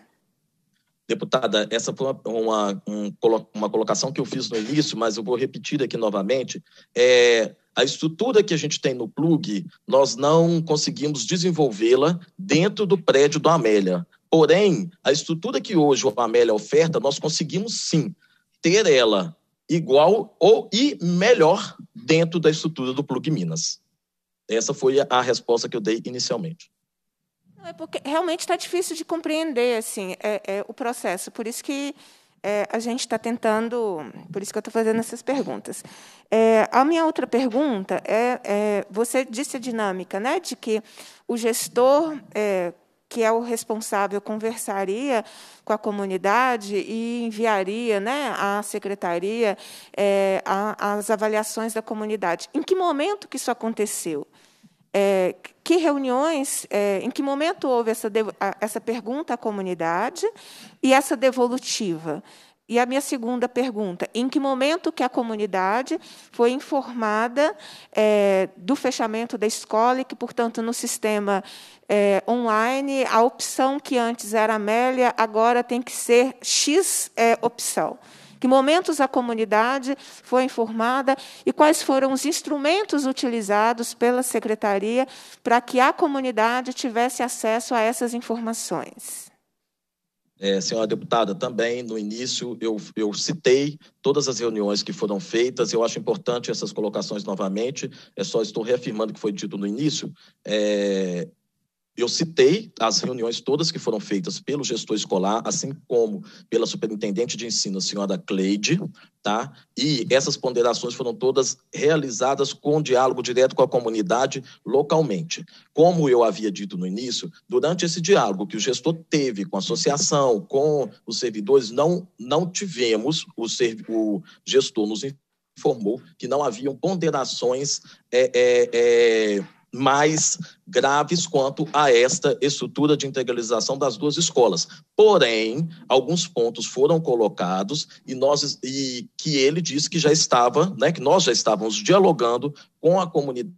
S5: Deputada, essa foi uma, uma, uma colocação que eu fiz no início, mas eu vou repetir aqui novamente. É, a estrutura que a gente tem no Plug, nós não conseguimos desenvolvê-la dentro do prédio do Amélia. Porém, a estrutura que hoje o Amélia oferta, nós conseguimos sim ter ela igual ou e melhor dentro da estrutura do Plug Minas. Essa foi a resposta que eu dei inicialmente.
S1: Não, é porque realmente está difícil de compreender assim, é, é o processo. Por isso que é, a gente está tentando, por isso que eu estou fazendo essas perguntas. É, a minha outra pergunta é, é, você disse a dinâmica, né, de que o gestor é, que é o responsável conversaria com a comunidade e enviaria, né, à secretaria é, a, as avaliações da comunidade. Em que momento que isso aconteceu? É, que reuniões, é, em que momento houve essa, essa pergunta à comunidade e essa devolutiva? E a minha segunda pergunta, em que momento que a comunidade foi informada é, do fechamento da escola e que, portanto, no sistema é, online, a opção que antes era Amélia, agora tem que ser X opção? que momentos a comunidade foi informada e quais foram os instrumentos utilizados pela secretaria para que a comunidade tivesse acesso a essas informações.
S5: É, senhora deputada, também no início eu, eu citei todas as reuniões que foram feitas, eu acho importante essas colocações novamente, é só estou reafirmando o que foi dito no início. É, eu citei as reuniões todas que foram feitas pelo gestor escolar, assim como pela superintendente de ensino, a senhora Cleide, tá? E essas ponderações foram todas realizadas com diálogo direto com a comunidade localmente. Como eu havia dito no início, durante esse diálogo que o gestor teve com a associação, com os servidores, não, não tivemos, o, o gestor nos informou que não haviam ponderações. É, é, é, mais graves quanto a esta estrutura de integralização das duas escolas. Porém, alguns pontos foram colocados e nós e que ele disse que já estava, né, que nós já estávamos dialogando com a comunidade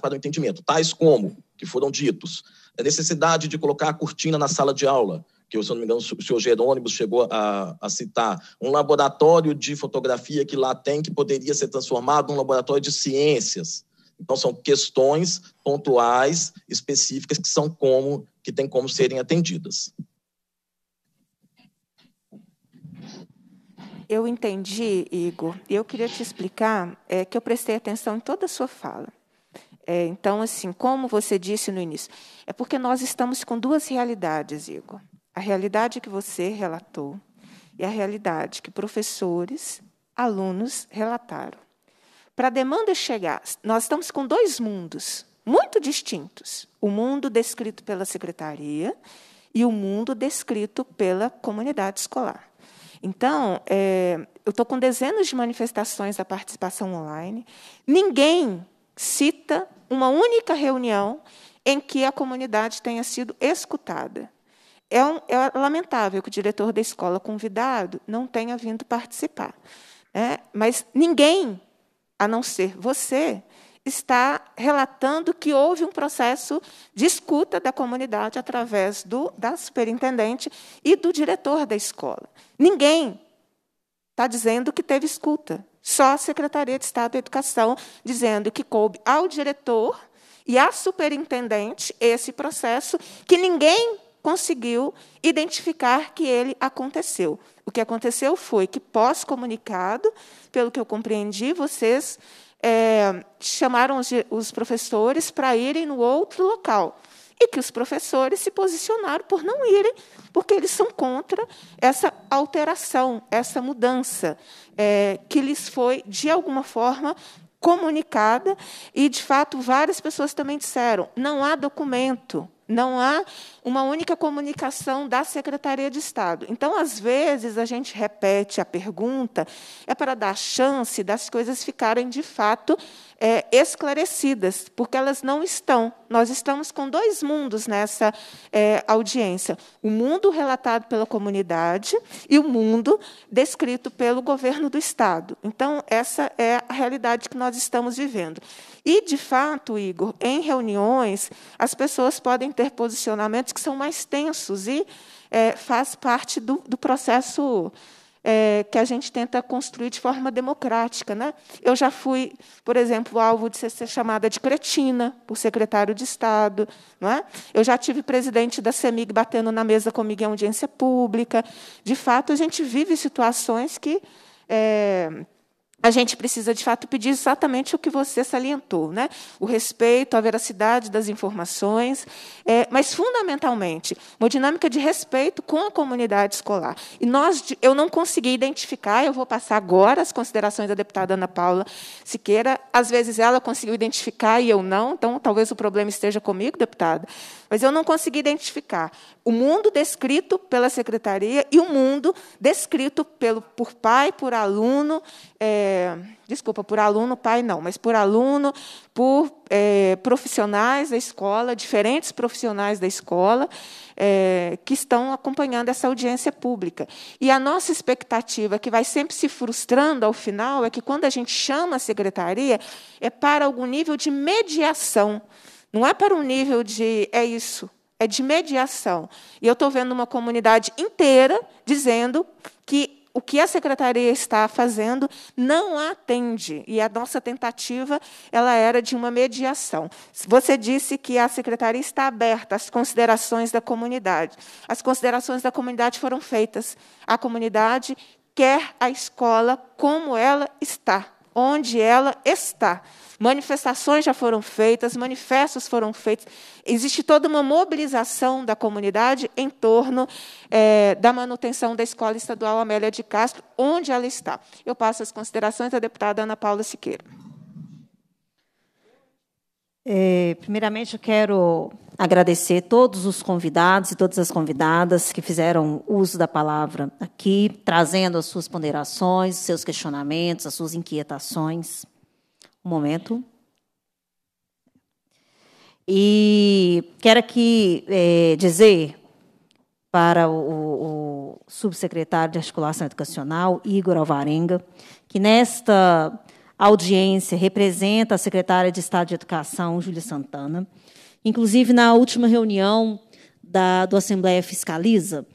S5: para o entendimento, tais como que foram ditos, a necessidade de colocar a cortina na sala de aula, que, se eu não me engano, o senhor Jerônimo chegou a, a, citar, um laboratório de fotografia que lá tem, que poderia ser transformado num laboratório de ciências. Então são questões pontuais, específicas que são como que tem como serem atendidas.
S1: Eu entendi, Igor. Eu queria te explicar é, que eu prestei atenção em toda a sua fala. É, então, assim, como você disse no início, é porque nós estamos com duas realidades, Igor. A realidade que você relatou e a realidade que professores, alunos relataram para a demanda chegar, nós estamos com dois mundos muito distintos: o mundo descrito pela secretaria e o mundo descrito pela comunidade escolar. Então, é, eu estou com dezenas de manifestações da participação online. Ninguém cita uma única reunião em que a comunidade tenha sido escutada. É, um, é lamentável que o diretor da escola convidado não tenha vindo participar, né? mas ninguém a não ser você, está relatando que houve um processo de escuta da comunidade através do, da superintendente e do diretor da escola. Ninguém está dizendo que teve escuta, só a Secretaria de Estado da Educação dizendo que coube ao diretor e à superintendente esse processo que ninguém conseguiu identificar que ele aconteceu. O que aconteceu foi que, pós-comunicado, pelo que eu compreendi, vocês é, chamaram os, os professores para irem no outro local e que os professores se posicionaram por não irem, porque eles são contra essa alteração, essa mudança é, que lhes foi, de alguma forma, comunicada. E, de fato, várias pessoas também disseram: não há documento. Não há uma única comunicação da Secretaria de Estado. Então, às vezes, a gente repete a pergunta, é para dar chance das coisas ficarem de fato é, esclarecidas, porque elas não estão. Nós estamos com dois mundos nessa é, audiência: o mundo relatado pela comunidade e o mundo descrito pelo governo do Estado. Então, essa é a realidade que nós estamos vivendo. E, de fato, Igor, em reuniões, as pessoas podem ter posicionamentos que são mais tensos e é, faz parte do, do processo é, que a gente tenta construir de forma democrática. Né? Eu já fui, por exemplo, alvo de ser, chamada de cretina por secretário de Estado. Não é? Eu já tive presidente da CEMIG batendo na mesa comigo em audiência pública. De fato, a gente vive situações que. É, a gente precisa, de fato, pedir exatamente o que você salientou, né? o respeito à veracidade das informações, é, mas, fundamentalmente, uma dinâmica de respeito com a comunidade escolar. E nós, eu não consegui identificar, eu vou passar agora as considerações da deputada Ana Paula Siqueira, às vezes ela conseguiu identificar e eu não, então talvez o problema esteja comigo, deputada, mas eu não consegui identificar o mundo descrito pela secretaria e o mundo descrito pelo, por pai, por aluno, é, desculpa, por aluno, pai não, mas por aluno, por é, profissionais da escola, diferentes profissionais da escola, é, que estão acompanhando essa audiência pública. E a nossa expectativa, que vai sempre se frustrando ao final, é que quando a gente chama a secretaria, é para algum nível de mediação não é para um nível de é isso, é de mediação. E eu estou vendo uma comunidade inteira dizendo que o que a secretaria está fazendo não atende. E a nossa tentativa ela era de uma mediação. Você disse que a secretaria está aberta às considerações da comunidade. As considerações da comunidade foram feitas. A comunidade quer a escola como ela está onde ela está. Manifestações já foram feitas, manifestos foram feitos. Existe toda uma mobilização da comunidade em torno é, da manutenção da Escola Estadual Amélia de Castro, onde ela está. Eu passo as considerações à deputada Ana Paula Siqueira.
S4: É, primeiramente, eu quero agradecer todos os convidados e todas as convidadas que fizeram uso da palavra aqui, trazendo as suas ponderações, seus questionamentos, as suas inquietações. Um momento. E quero aqui é, dizer para o, o subsecretário de Articulação Educacional, Igor Alvarenga, que nesta audiência representa a secretária de Estado de Educação, Júlia Santana. Inclusive, na última reunião da, do Assembleia Fiscaliza,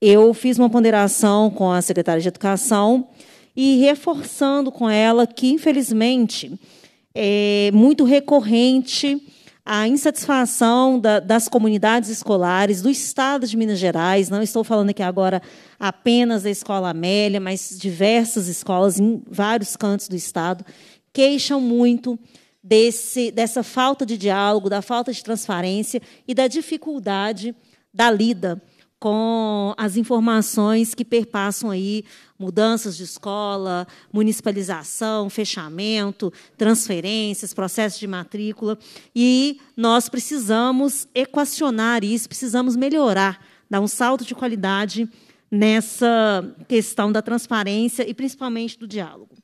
S4: eu fiz uma ponderação com a secretária de Educação e reforçando com ela que, infelizmente, é muito recorrente a insatisfação da, das comunidades escolares, do Estado de Minas Gerais, não estou falando aqui agora apenas da Escola Amélia, mas diversas escolas em vários cantos do Estado, queixam muito desse, dessa falta de diálogo, da falta de transparência e da dificuldade da lida com as informações que perpassam aí mudanças de escola, municipalização, fechamento, transferências, processos de matrícula. E nós precisamos equacionar isso, precisamos melhorar, dar um salto de qualidade nessa questão da transparência e principalmente do diálogo.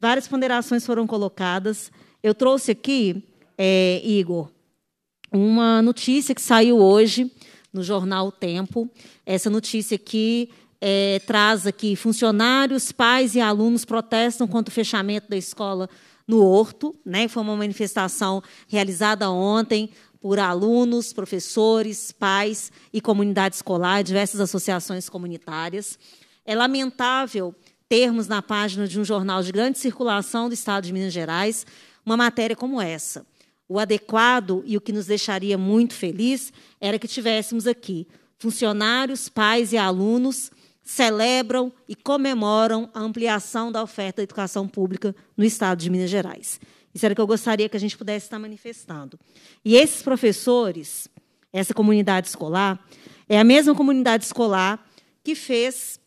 S4: Várias ponderações foram colocadas. Eu trouxe aqui, é, Igor, uma notícia que saiu hoje no jornal o Tempo, essa notícia que é, traz aqui funcionários, pais e alunos protestam contra o fechamento da escola no Horto. Né? Foi uma manifestação realizada ontem por alunos, professores, pais e comunidade escolar, diversas associações comunitárias. É lamentável termos na página de um jornal de grande circulação do Estado de Minas Gerais uma matéria como essa. O adequado e o que nos deixaria muito feliz era que tivéssemos aqui funcionários, pais e alunos celebram e comemoram a ampliação da oferta da educação pública no estado de Minas Gerais. Isso era o que eu gostaria que a gente pudesse estar manifestando. E esses professores, essa comunidade escolar, é a mesma comunidade escolar que fez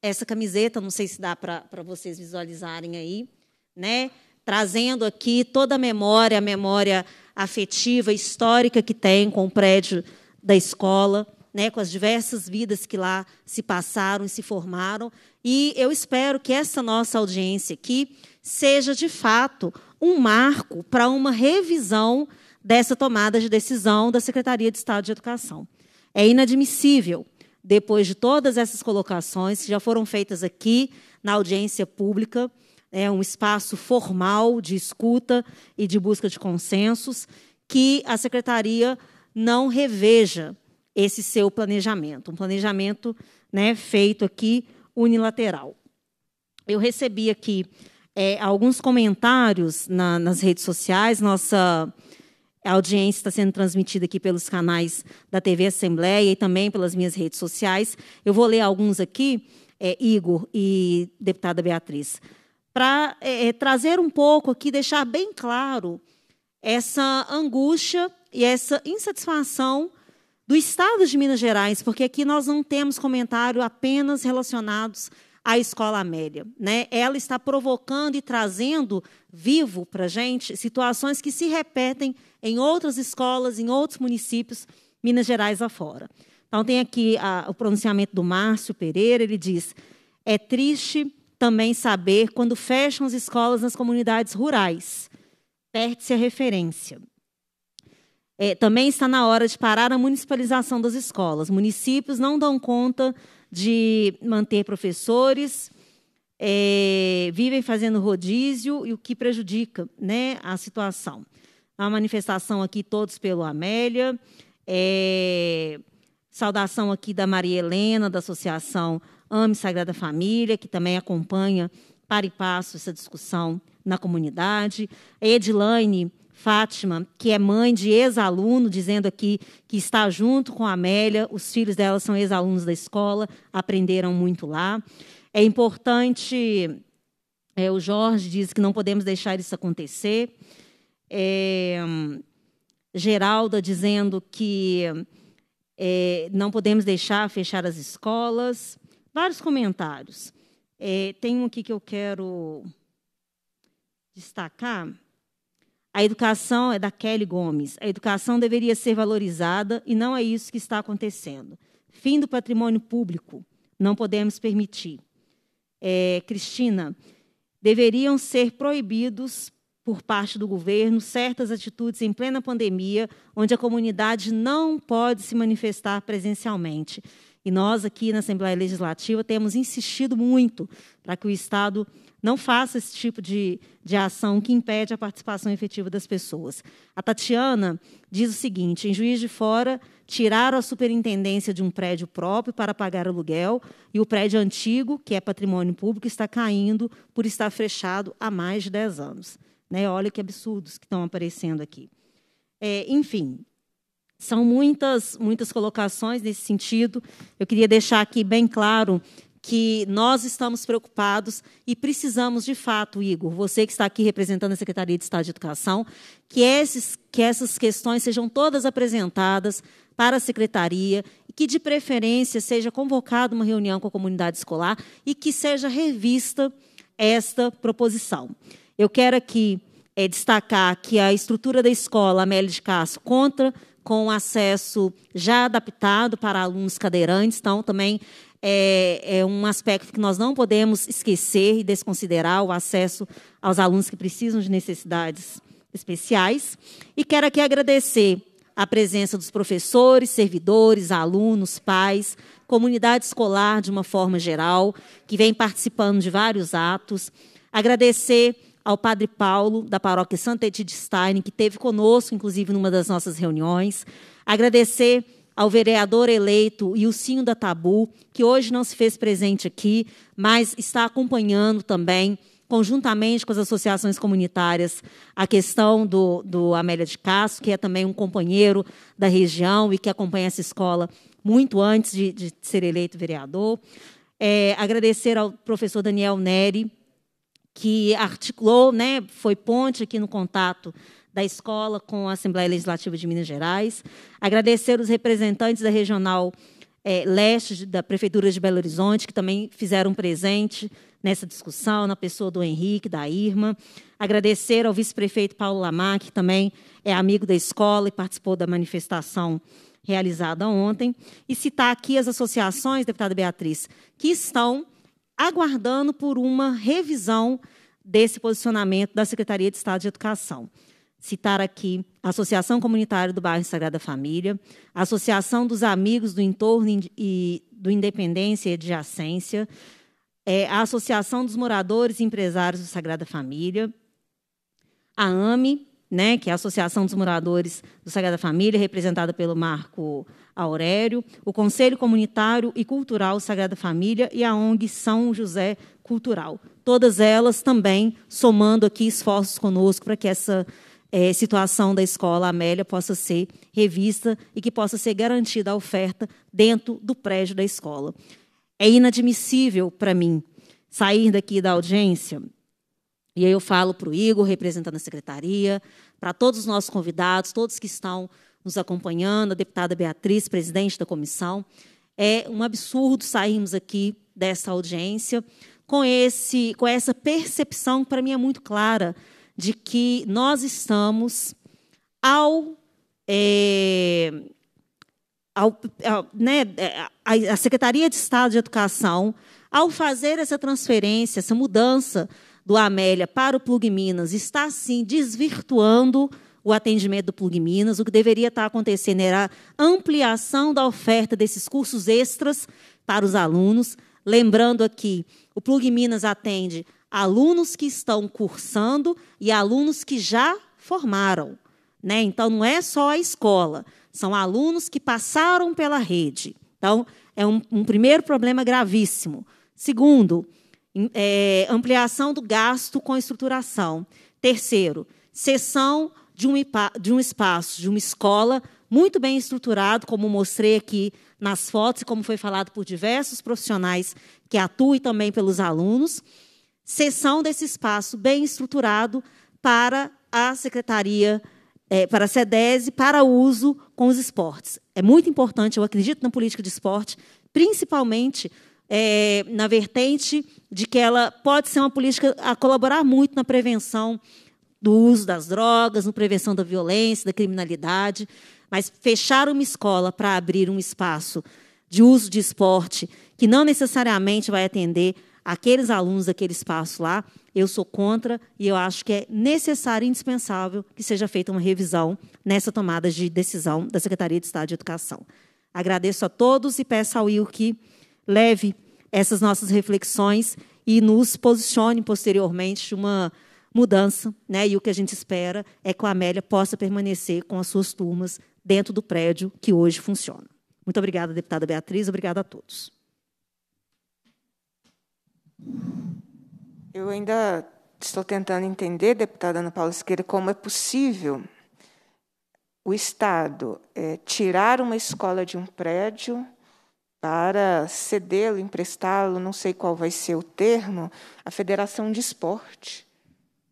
S4: essa camiseta, não sei se dá para vocês visualizarem aí, né? trazendo aqui toda a memória, a memória afetiva, histórica que tem com o prédio da escola, né, com as diversas vidas que lá se passaram e se formaram. E eu espero que essa nossa audiência aqui seja, de fato, um marco para uma revisão dessa tomada de decisão da Secretaria de Estado de Educação. É inadmissível, depois de todas essas colocações que já foram feitas aqui na audiência pública, é um espaço formal de escuta e de busca de consensos, que a secretaria não reveja esse seu planejamento, um planejamento né, feito aqui unilateral. Eu recebi aqui é, alguns comentários na, nas redes sociais, nossa audiência está sendo transmitida aqui pelos canais da TV Assembleia e também pelas minhas redes sociais. Eu vou ler alguns aqui, é, Igor e deputada Beatriz para é, é, trazer um pouco aqui, deixar bem claro essa angústia e essa insatisfação do Estado de Minas Gerais, porque aqui nós não temos comentário apenas relacionados à escola Amélia. Né? Ela está provocando e trazendo vivo para a gente situações que se repetem em outras escolas, em outros municípios, Minas Gerais afora. Então, tem aqui a, o pronunciamento do Márcio Pereira, ele diz: é triste também saber quando fecham as escolas nas comunidades rurais. Perde-se a referência. É, também está na hora de parar a municipalização das escolas. Municípios não dão conta de manter professores, é, vivem fazendo rodízio, e o que prejudica né, a situação. A manifestação aqui, todos pelo Amélia. É, saudação aqui da Maria Helena, da Associação AME Sagrada Família, que também acompanha para e passo essa discussão na comunidade. A Edilaine Fátima, que é mãe de ex-aluno, dizendo aqui que está junto com a Amélia, os filhos dela são ex-alunos da escola, aprenderam muito lá. É importante, é, o Jorge diz que não podemos deixar isso acontecer. É, Geralda dizendo que é, não podemos deixar fechar as escolas. Vários comentários. É, tem um aqui que eu quero destacar. A educação é da Kelly Gomes. A educação deveria ser valorizada e não é isso que está acontecendo. Fim do patrimônio público. Não podemos permitir. É, Cristina, deveriam ser proibidos por parte do governo certas atitudes em plena pandemia, onde a comunidade não pode se manifestar presencialmente. E nós, aqui na Assembleia Legislativa, temos insistido muito para que o Estado não faça esse tipo de, de ação que impede a participação efetiva das pessoas. A Tatiana diz o seguinte: em Juiz de Fora, tiraram a superintendência de um prédio próprio para pagar aluguel e o prédio antigo, que é patrimônio público, está caindo por estar fechado há mais de 10 anos. Né? Olha que absurdos que estão aparecendo aqui. É, enfim, são muitas, muitas colocações nesse sentido. Eu queria deixar aqui bem claro que nós estamos preocupados e precisamos, de fato, Igor, você que está aqui representando a Secretaria de Estado de Educação, que, esses, que essas questões sejam todas apresentadas para a Secretaria e que, de preferência, seja convocada uma reunião com a comunidade escolar e que seja revista esta proposição. Eu quero aqui é, destacar que a estrutura da escola Amélia de Castro contra com acesso já adaptado para alunos cadeirantes. Então, também é, é, um aspecto que nós não podemos esquecer e desconsiderar o acesso aos alunos que precisam de necessidades especiais. E quero aqui agradecer a presença dos professores, servidores, alunos, pais, comunidade escolar de uma forma geral, que vem participando de vários atos. Agradecer ao Padre Paulo, da paróquia Santa Edith Stein, que teve conosco, inclusive, numa das nossas reuniões. Agradecer ao vereador eleito Ilcinho da Tabu, que hoje não se fez presente aqui, mas está acompanhando também, conjuntamente com as associações comunitárias, a questão do, do Amélia de Castro, que é também um companheiro da região e que acompanha essa escola muito antes de, de ser eleito vereador. É, agradecer ao professor Daniel Neri, que articulou, né, foi ponte aqui no contato da escola com a Assembleia Legislativa de Minas Gerais. Agradecer os representantes da Regional é, Leste da Prefeitura de Belo Horizonte, que também fizeram presente nessa discussão, na pessoa do Henrique, da Irma. Agradecer ao vice-prefeito Paulo Lamar, que também é amigo da escola e participou da manifestação realizada ontem. E citar aqui as associações, deputada Beatriz, que estão aguardando por uma revisão desse posicionamento da Secretaria de Estado de Educação. Citar aqui a Associação Comunitária do Bairro Sagrada Família, a Associação dos Amigos do Entorno e do Independência e Adjacência, é, a Associação dos Moradores e Empresários do Sagrada Família, a AME, né, que é a Associação dos Moradores do Sagrada Família, representada pelo Marco Aurélio, o Conselho Comunitário e Cultural Sagrada Família e a ONG São José Cultural. Todas elas também somando aqui esforços conosco para que essa é, situação da escola Amélia possa ser revista e que possa ser garantida a oferta dentro do prédio da escola. É inadmissível para mim sair daqui da audiência e aí eu falo para o Igor, representando a secretaria, para todos os nossos convidados, todos que estão nos acompanhando, a deputada Beatriz, presidente da comissão. É um absurdo sairmos aqui dessa audiência com, esse, com essa percepção, que para mim é muito clara, de que nós estamos ao. É, ao, é, ao né, é, a Secretaria de Estado de Educação, ao fazer essa transferência, essa mudança do Amélia para o Plug Minas está, sim, desvirtuando o atendimento do Plug Minas. O que deveria estar acontecendo era a ampliação da oferta desses cursos extras para os alunos. Lembrando aqui, o Plug Minas atende alunos que estão cursando e alunos que já formaram. Né? Então, não é só a escola, são alunos que passaram pela rede. Então, é um, um primeiro problema gravíssimo. Segundo, é, ampliação do gasto com estruturação. Terceiro, cessão de um, de um espaço, de uma escola muito bem estruturado, como mostrei aqui nas fotos e como foi falado por diversos profissionais que atuam e também pelos alunos. Cessão desse espaço bem estruturado para a Secretaria, é, para a SEDESI, para uso com os esportes. É muito importante, eu acredito na política de esporte, principalmente é, na vertente de que ela pode ser uma política a colaborar muito na prevenção do uso das drogas, na prevenção da violência, da criminalidade, mas fechar uma escola para abrir um espaço de uso de esporte que não necessariamente vai atender aqueles alunos daquele espaço lá, eu sou contra e eu acho que é necessário e indispensável que seja feita uma revisão nessa tomada de decisão da Secretaria de Estado de Educação. Agradeço a todos e peço ao Will que leve essas nossas reflexões e nos posicione posteriormente uma mudança, né? E o que a gente espera é que a Amélia possa permanecer com as suas turmas dentro do prédio que hoje funciona. Muito obrigada, deputada Beatriz, obrigada a todos.
S1: Eu ainda estou tentando entender, deputada Ana Paula Esqueira, como é possível o Estado é, tirar uma escola de um prédio para cedê-lo, emprestá-lo, não sei qual vai ser o termo, à Federação de Esporte,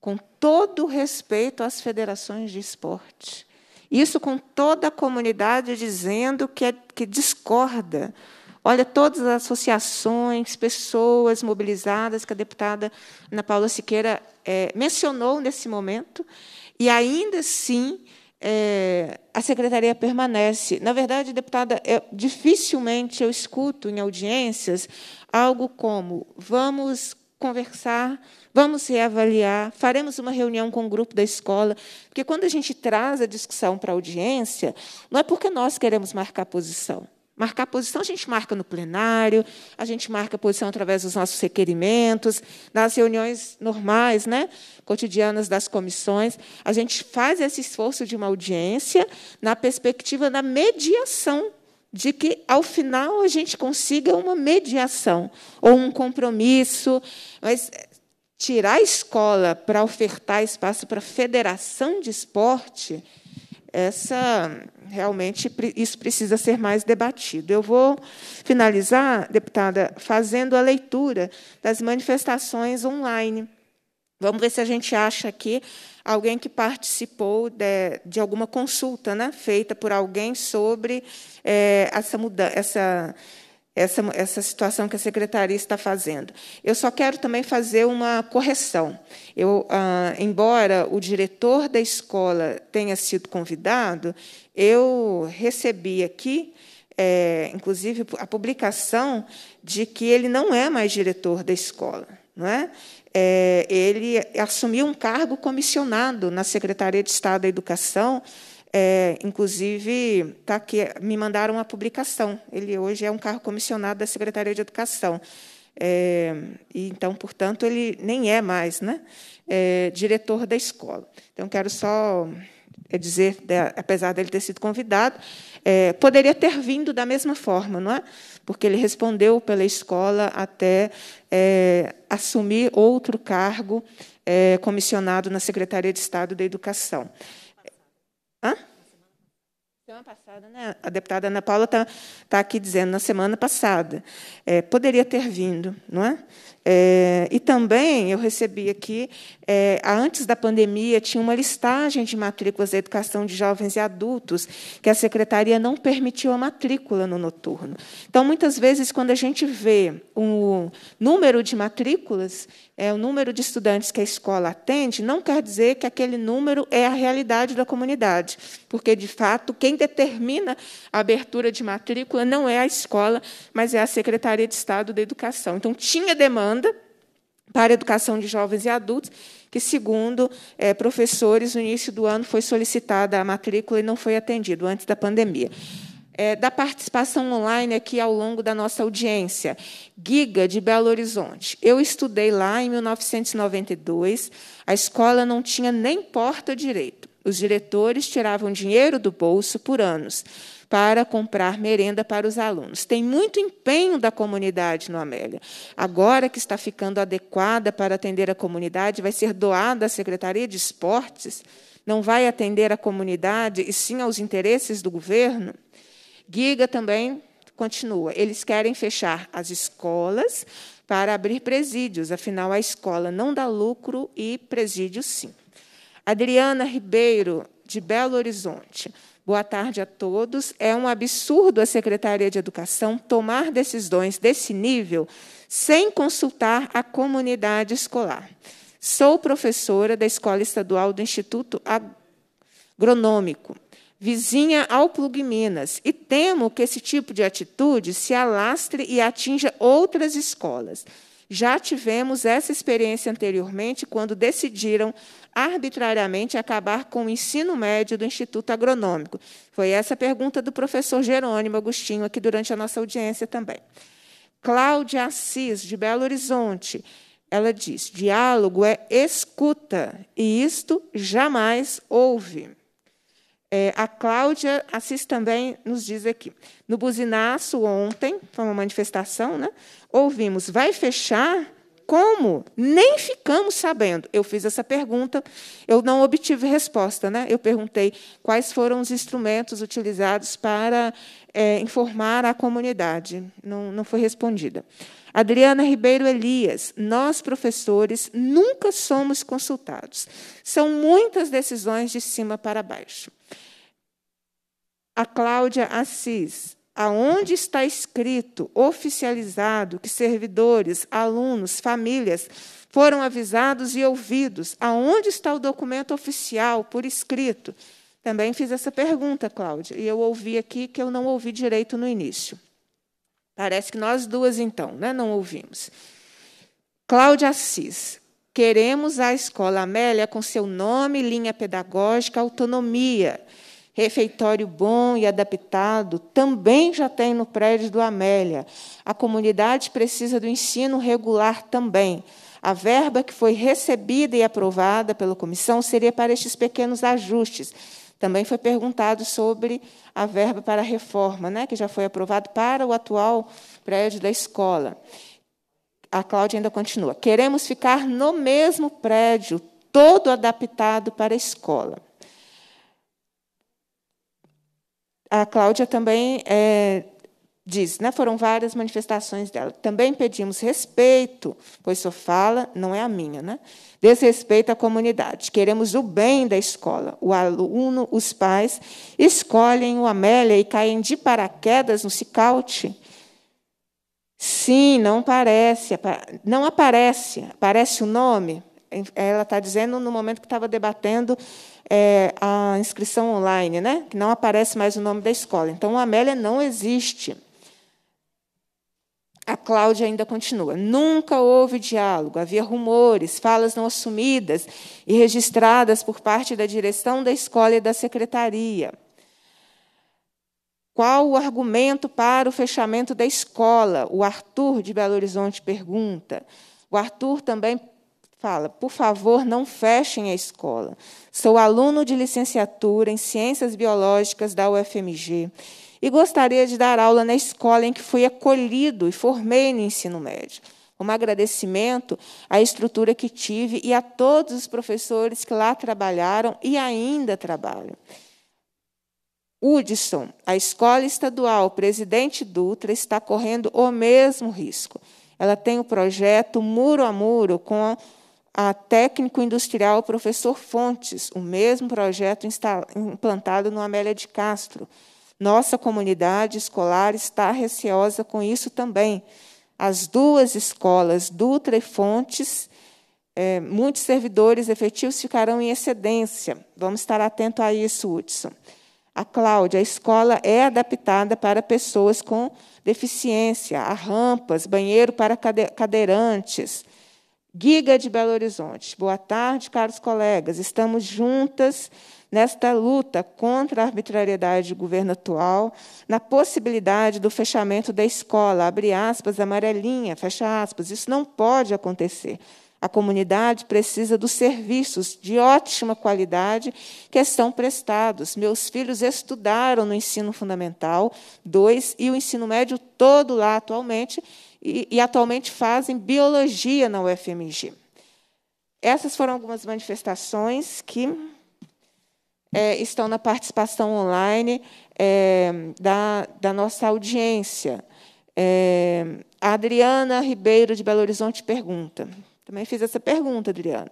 S1: com todo o respeito às federações de esporte. Isso com toda a comunidade dizendo que, é, que discorda. Olha, todas as associações, pessoas mobilizadas que a deputada Ana Paula Siqueira é, mencionou nesse momento, e ainda assim é, a secretaria permanece. Na verdade, deputada, é, dificilmente eu escuto em audiências algo como vamos conversar, vamos reavaliar, faremos uma reunião com o grupo da escola, porque quando a gente traz a discussão para a audiência, não é porque nós queremos marcar posição. Marcar posição, a gente marca no plenário, a gente marca posição através dos nossos requerimentos, nas reuniões normais, né, cotidianas das comissões. A gente faz esse esforço de uma audiência na perspectiva da mediação, de que, ao final, a gente consiga uma mediação ou um compromisso. Mas eh, tirar a escola para ofertar espaço para a federação de esporte, essa realmente isso precisa ser mais debatido. Eu vou finalizar, deputada, fazendo a leitura das manifestações online. Vamos ver se a gente acha aqui alguém que participou de, de alguma consulta né, feita por alguém sobre é, essa mudança, essa essa, essa situação que a secretaria está fazendo. Eu só quero também fazer uma correção. Eu, ah, embora o diretor da escola tenha sido convidado, eu recebi aqui. É, inclusive a publicação de que ele não é mais diretor da escola, não é? é ele assumiu um cargo comissionado na Secretaria de Estado da Educação é, inclusive, tá aqui, me mandaram uma publicação. Ele hoje é um carro comissionado da Secretaria de Educação. É, então, portanto, ele nem é mais né, é, diretor da escola. Então, quero só é, dizer, apesar dele ter sido convidado, é, poderia ter vindo da mesma forma, não é? Porque ele respondeu pela escola até é, assumir outro cargo é, comissionado na Secretaria de Estado da Educação. Hã? Semana passada, né? A deputada Ana Paula está tá aqui dizendo na semana passada. É, poderia ter vindo, não é? É, e também eu recebi aqui, é, antes da pandemia, tinha uma listagem de matrículas da educação de jovens e adultos, que a secretaria não permitiu a matrícula no noturno. Então, muitas vezes, quando a gente vê o número de matrículas, é, o número de estudantes que a escola atende, não quer dizer que aquele número é a realidade da comunidade, porque, de fato, quem determina a abertura de matrícula não é a escola, mas é a Secretaria de Estado da Educação. Então, tinha demanda demanda para a educação de jovens e adultos, que, segundo é, professores, no início do ano foi solicitada a matrícula e não foi atendido antes da pandemia. É, da participação online aqui ao longo da nossa audiência. Giga, de Belo Horizonte. Eu estudei lá em 1992, a escola não tinha nem porta direito. Os diretores tiravam dinheiro do bolso por anos para comprar merenda para os alunos. Tem muito empenho da comunidade no Amélia. Agora que está ficando adequada para atender a comunidade, vai ser doada à Secretaria de Esportes, não vai atender a comunidade e sim aos interesses do governo. Giga também continua. Eles querem fechar as escolas para abrir presídios, afinal a escola não dá lucro e presídio sim. Adriana Ribeiro, de Belo Horizonte. Boa tarde a todos. É um absurdo a Secretaria de Educação tomar decisões desse nível sem consultar a comunidade escolar. Sou professora da Escola Estadual do Instituto Agronômico, vizinha ao Plug Minas, e temo que esse tipo de atitude se alastre e atinja outras escolas. Já tivemos essa experiência anteriormente, quando decidiram arbitrariamente acabar com o ensino médio do Instituto Agronômico? Foi essa a pergunta do professor Jerônimo Agostinho, aqui durante a nossa audiência também. Cláudia Assis, de Belo Horizonte, ela diz: diálogo é escuta, e isto jamais houve. É, a Cláudia Assis também nos diz aqui. No buzinaço ontem, foi uma manifestação, né? Ouvimos, vai fechar? como nem ficamos sabendo. Eu fiz essa pergunta, eu não obtive resposta. Né? Eu perguntei quais foram os instrumentos utilizados para é, informar a comunidade. Não, não foi respondida. Adriana Ribeiro Elias, nós professores nunca somos consultados. São muitas decisões de cima para baixo. A Cláudia Assis, aonde está escrito, oficializado, que servidores, alunos, famílias foram avisados e ouvidos, aonde está o documento oficial por escrito? Também fiz essa pergunta, Cláudia, e eu ouvi aqui que eu não ouvi direito no início. Parece que nós duas, então, né, não ouvimos. Cláudia Assis, queremos a escola Amélia com seu nome, linha pedagógica, autonomia refeitório bom e adaptado também já tem no prédio do Amélia. A comunidade precisa do ensino regular também. A verba que foi recebida e aprovada pela comissão seria para estes pequenos ajustes. Também foi perguntado sobre a verba para a reforma, né, que já foi aprovada para o atual prédio da escola. A Cláudia ainda continua. Queremos ficar no mesmo prédio, todo adaptado para a escola. a Cláudia também é, diz, né, foram várias manifestações dela. Também pedimos respeito, pois sua fala não é a minha, né? Desrespeito à comunidade. Queremos o bem da escola. O aluno, os pais escolhem o Amélia e caem de paraquedas no cicaute. Sim, não parece, não aparece, aparece o nome. Ela está dizendo no momento que estava debatendo é, a inscrição online, né? que não aparece mais o nome da escola. Então, a Amélia não existe. A Cláudia ainda continua. Nunca houve diálogo, havia rumores, falas não assumidas e registradas por parte da direção da escola e da secretaria. Qual o argumento para o fechamento da escola? O Arthur de Belo Horizonte pergunta. O Arthur também fala: por favor, não fechem a escola. Sou aluno de licenciatura em Ciências Biológicas da UFMG e gostaria de dar aula na escola em que fui acolhido e formei no ensino médio. Um agradecimento à estrutura que tive e a todos os professores que lá trabalharam e ainda trabalham. Hudson, a escola estadual Presidente Dutra está correndo o mesmo risco. Ela tem o projeto Muro a Muro com a técnico industrial professor Fontes, o mesmo projeto implantado no Amélia de Castro. Nossa comunidade escolar está receosa com isso também. As duas escolas, Dutra e Fontes, é, muitos servidores efetivos ficarão em excedência. Vamos estar atento a isso, Hudson. A Cláudia, a escola é adaptada para pessoas com deficiência, há rampas, banheiro para cadeirantes, Giga de Belo Horizonte. Boa tarde, caros colegas. Estamos juntas nesta luta contra a arbitrariedade do governo atual, na possibilidade do fechamento da escola, abre aspas, amarelinha, fecha aspas. Isso não pode acontecer. A comunidade precisa dos serviços de ótima qualidade que estão prestados. Meus filhos estudaram no ensino fundamental 2 e o ensino médio todo lá atualmente e, e atualmente fazem biologia na UFMG. Essas foram algumas manifestações que é, estão na participação online é, da, da, nossa audiência. É, a Adriana Ribeiro, de Belo Horizonte, pergunta. Também fiz essa pergunta, Adriana.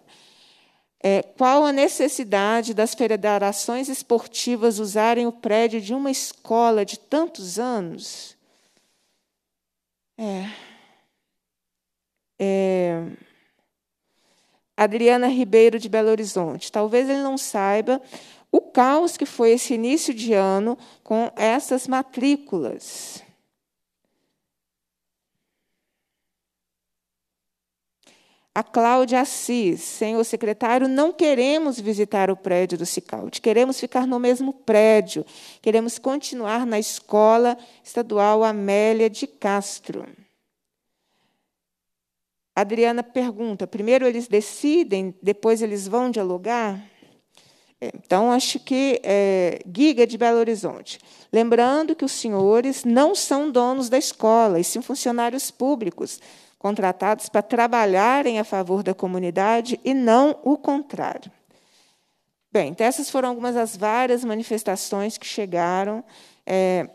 S1: É, qual a necessidade das federações esportivas usarem o prédio de uma escola de tantos anos? É. é. Adriana Ribeiro, de Belo Horizonte. Talvez ele não saiba o caos que foi esse início de ano com essas matrículas. a Cláudia Assis, senhor secretário, não queremos visitar o prédio do Cicalte, queremos ficar no mesmo prédio, queremos continuar na Escola Estadual Amélia de Castro. Adriana pergunta: primeiro eles decidem, depois eles vão dialogar? É, então, acho que é, Giga de Belo Horizonte. Lembrando que os senhores não são donos da escola, e sim funcionários públicos contratados para trabalharem a favor da comunidade e não o contrário. Bem, então essas foram algumas das várias manifestações que chegaram. É,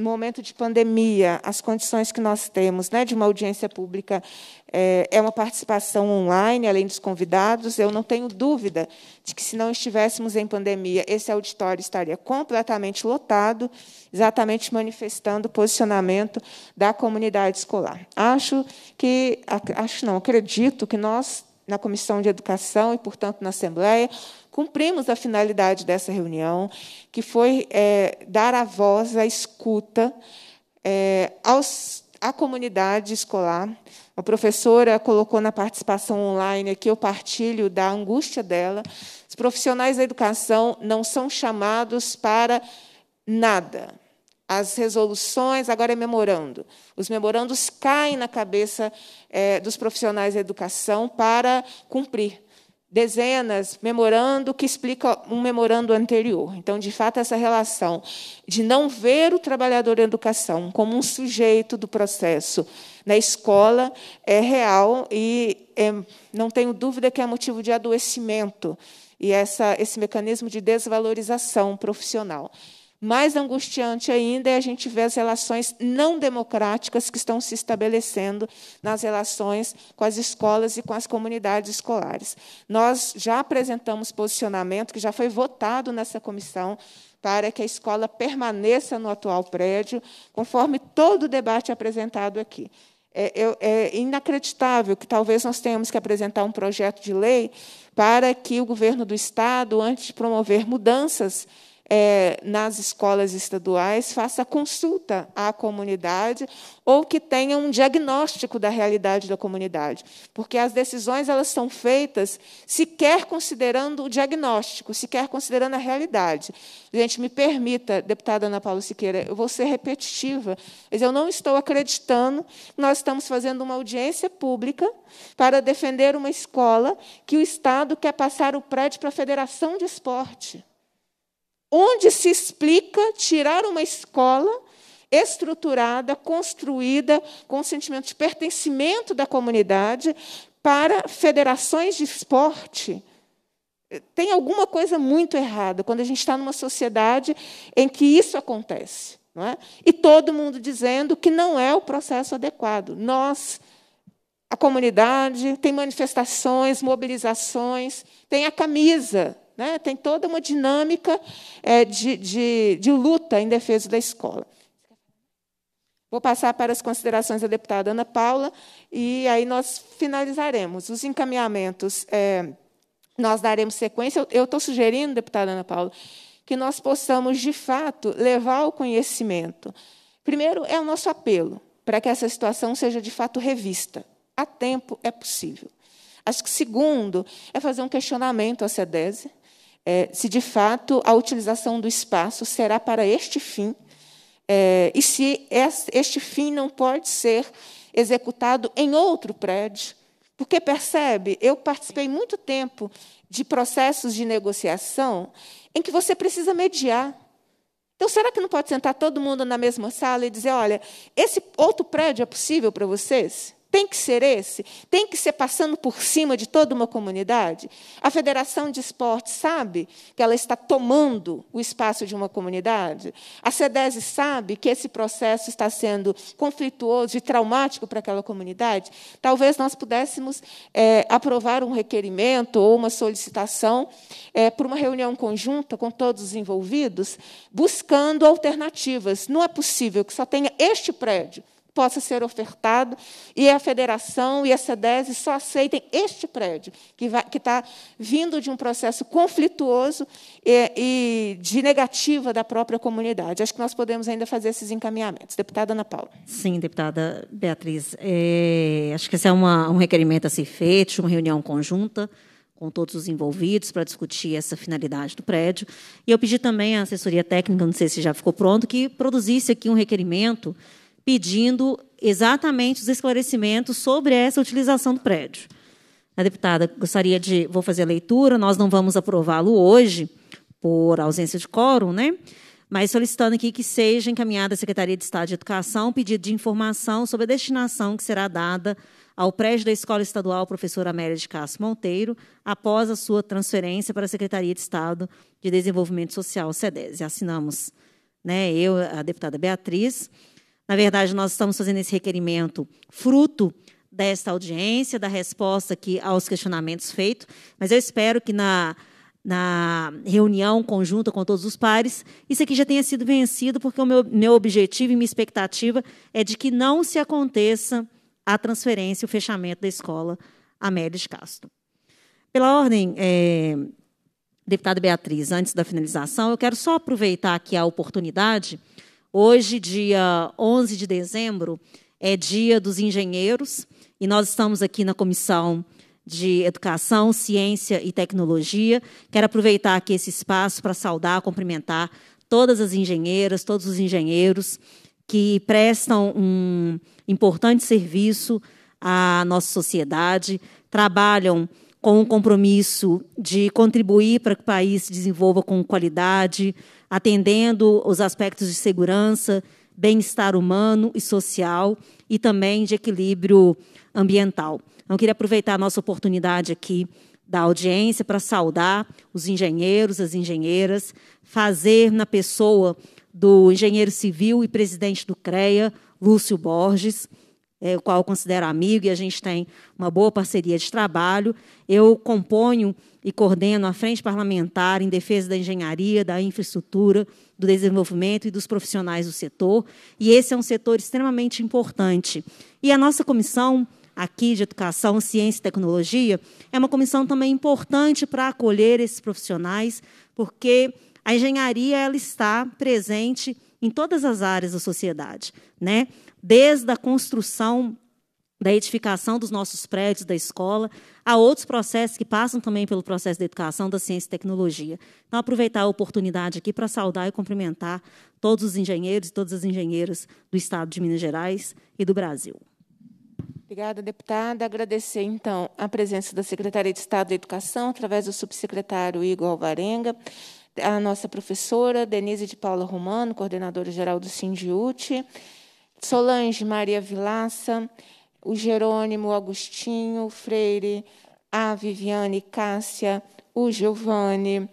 S1: momento de pandemia, as condições que nós temos né, de uma audiência pública é, é, uma participação online, além dos convidados. Eu não tenho dúvida de que, se não estivéssemos em pandemia, esse auditório estaria completamente lotado, exatamente manifestando o posicionamento da comunidade escolar. Acho que, acho não, acredito que nós na Comissão de Educação e, portanto, na Assembleia, cumprimos a finalidade dessa reunião, que foi é, dar a voz, a escuta é, aos, à comunidade escolar. A professora colocou na participação online aqui, eu partilho da angústia dela. Os profissionais da educação não são chamados para nada as resoluções, agora é memorando. Os memorandos caem na cabeça é, dos profissionais da educação para cumprir. Dezenas, memorando que explica um memorando anterior. Então, de fato, essa relação de não ver o trabalhador da educação como um sujeito do processo na escola é real e é, não tenho dúvida que é motivo de adoecimento e essa, esse mecanismo de desvalorização profissional. Mais angustiante ainda é a gente ver as relações não democráticas que estão se estabelecendo nas relações com as escolas e com as comunidades escolares. Nós já apresentamos posicionamento que já foi votado nessa comissão para que a escola permaneça no atual prédio, conforme todo o debate apresentado aqui. É, é, inacreditável que talvez nós tenhamos que apresentar um projeto de lei para que o governo do Estado, antes de promover mudanças é, nas escolas estaduais faça consulta à comunidade ou que tenha um diagnóstico da realidade da comunidade, porque as decisões elas são feitas sequer considerando o diagnóstico, sequer considerando a realidade. Gente, me permita, deputada Ana Paula Siqueira, eu vou ser repetitiva, mas eu não estou acreditando que nós estamos fazendo uma audiência pública para defender uma escola que o Estado quer passar o prédio para a Federação de Esporte onde se explica tirar uma escola estruturada, construída com o sentimento de pertencimento da comunidade para federações de esporte. Tem alguma coisa muito errada quando a gente está numa sociedade em que isso acontece. Não é? E todo mundo dizendo que não é o processo adequado. Nós, a comunidade, tem manifestações, mobilizações, tem a camisa né? Tem toda uma dinâmica é, de, de, de luta em defesa da escola. Vou passar para as considerações da deputada Ana Paula e aí nós finalizaremos. Os encaminhamentos, é, nós daremos sequência. Eu estou sugerindo, deputada Ana Paula, que nós possamos, de fato, levar o conhecimento. Primeiro, é o nosso apelo para que essa situação seja, de fato, revista. A tempo é possível. Acho que, segundo, é fazer um questionamento à SEDESE, é, se de fato a utilização do espaço será para este fim é, e se este fim não pode ser executado em outro prédio. Porque, percebe, eu participei muito tempo de processos de negociação em que você precisa mediar. Então, será que não pode sentar todo mundo na mesma sala e dizer: olha, esse outro prédio é possível para vocês? Tem que ser esse? Tem que ser passando por cima de toda uma comunidade? A Federação de Esportes sabe que ela está tomando o espaço de uma comunidade? A Cedes sabe que esse processo está sendo conflituoso e traumático para aquela comunidade? Talvez nós pudéssemos é, aprovar um requerimento ou uma solicitação é, uma reunião conjunta com todos os envolvidos, buscando alternativas. Não é possível que só tenha este prédio possa ser ofertado, e a federação e a SEDES só aceitem este prédio, que está vindo de um processo conflituoso e, e, de negativa da própria comunidade. Acho que nós podemos ainda fazer esses encaminhamentos. Deputada Ana Paula.
S4: Sim, deputada Beatriz. É, acho que esse é uma, um requerimento a ser feito, uma reunião conjunta com todos os envolvidos para discutir essa finalidade do prédio. E eu pedi também à assessoria técnica, não sei se já ficou pronto, que produzisse aqui um requerimento pedindo exatamente os esclarecimentos sobre essa utilização do prédio. A deputada gostaria de. Vou fazer a leitura, nós não vamos aprová-lo hoje, por ausência de quórum, né? mas solicitando aqui que seja encaminhada à Secretaria de Estado de Educação um pedido de informação sobre a destinação que será dada ao prédio da Escola Estadual Professora Amélia de Castro Monteiro após a sua transferência para a Secretaria de Estado de Desenvolvimento Social, SEDES. assinamos né, eu, a deputada Beatriz, na verdade, nós estamos fazendo esse requerimento fruto desta audiência, da resposta que aos questionamentos feitos, mas eu espero que na, na reunião conjunta com todos os pares, isso aqui já tenha sido vencido, porque o meu, meu objetivo e minha expectativa é de que não se aconteça a transferência, e o fechamento da escola Amélia de Castro. Pela ordem, é, deputada Beatriz, antes da finalização, eu quero só aproveitar aqui a oportunidade Hoje, dia 11 de dezembro, é dia dos engenheiros e nós estamos aqui na comissão de Educação, Ciência e Tecnologia. Quero aproveitar aqui esse espaço para saudar, cumprimentar todas as engenheiras, todos os engenheiros que prestam um importante serviço à nossa sociedade, trabalham com o compromisso de contribuir para que o país se desenvolva com qualidade, atendendo os aspectos de segurança, bem-estar humano e social e também de equilíbrio ambiental. Então, queria aproveitar a nossa oportunidade aqui da audiência para saudar os engenheiros, as engenheiras, fazer na pessoa do engenheiro civil e presidente do CREA, Lúcio Borges, é, o qual eu considero amigo e a gente tem uma boa parceria de trabalho. Eu componho e coordeno a Frente Parlamentar em defesa da engenharia, da infraestrutura, do desenvolvimento e dos profissionais do setor. E esse é um setor extremamente importante. E a nossa comissão aqui de Educação, Ciência e Tecnologia é uma comissão também importante para acolher esses profissionais, porque a engenharia ela está presente em todas as áreas da sociedade, né? desde a construção da edificação dos nossos prédios, da escola, há outros processos que passam também pelo processo da educação, da ciência e tecnologia. Então, aproveitar a oportunidade aqui para saudar e cumprimentar todos os engenheiros e todas as engenheiras do Estado de Minas Gerais e do Brasil.
S1: Obrigada, deputada. Agradecer, então, a presença da Secretaria de Estado da Educação, através do subsecretário Igor Alvarenga, a nossa professora Denise de Paula Romano, coordenadora-geral do Sindiute, Solange Maria Vilaça, o Jerônimo Agostinho, o Freire, a Viviane Cássia, o Giovanni,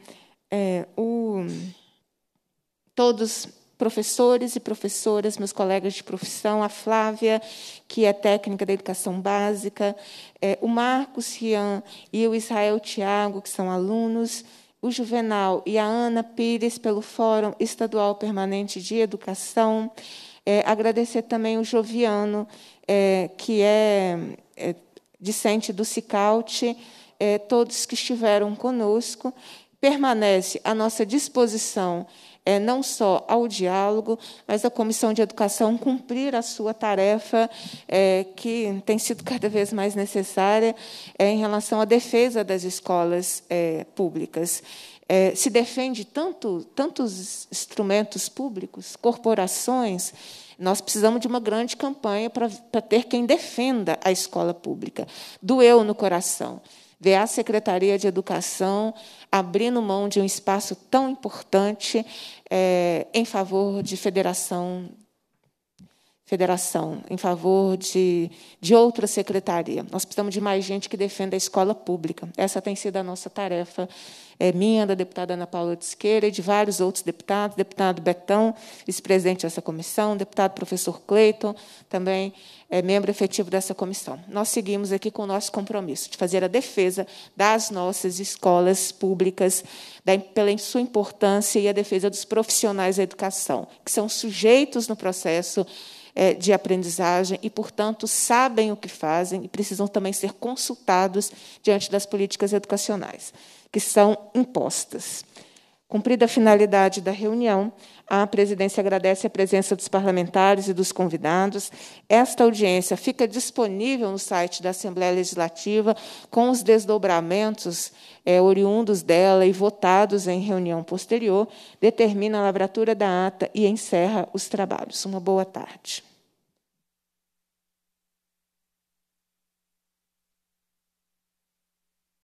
S1: é, o, todos professores e professoras, meus colegas de profissão, a Flávia, que é técnica da educação básica, é, o Marcos Rian e o Israel Tiago, que são alunos, o Juvenal e a Ana Pires, pelo Fórum Estadual Permanente de Educação, é, agradecer também o Joviano, é, que é, é discente do Cicaute, é, todos que estiveram conosco. Permanece à nossa disposição é, não só ao diálogo, mas a Comissão de Educação cumprir a sua tarefa, é, que tem sido cada vez mais necessária, é, em relação à defesa das escolas é, públicas é, se defende tanto, tantos instrumentos públicos, corporações, nós precisamos de uma grande campanha para, ter quem defenda a escola pública. Doeu no coração ver a Secretaria de Educação abrindo mão de um espaço tão importante é, em favor de federação federação, em favor de, de outra secretaria. Nós precisamos de mais gente que defenda a escola pública. Essa tem sido a nossa tarefa é, minha, da deputada Ana Paula de Siqueira, e de vários outros deputados, deputado Betão, vice-presidente dessa comissão, deputado professor Cleiton, também é membro efetivo dessa comissão. Nós seguimos aqui com o nosso compromisso de fazer a defesa das nossas escolas públicas, da, pela sua importância e a defesa dos profissionais da educação, que são sujeitos no processo é, de aprendizagem e, portanto, sabem o que fazem e precisam também ser consultados diante das políticas educacionais que são impostas. Cumprida a finalidade da reunião, a presidência agradece a presença dos parlamentares e dos convidados. Esta audiência fica disponível no site da Assembleia Legislativa, com os desdobramentos é, oriundos dela e votados em reunião posterior, determina a lavratura da ata e encerra os trabalhos. Uma boa tarde.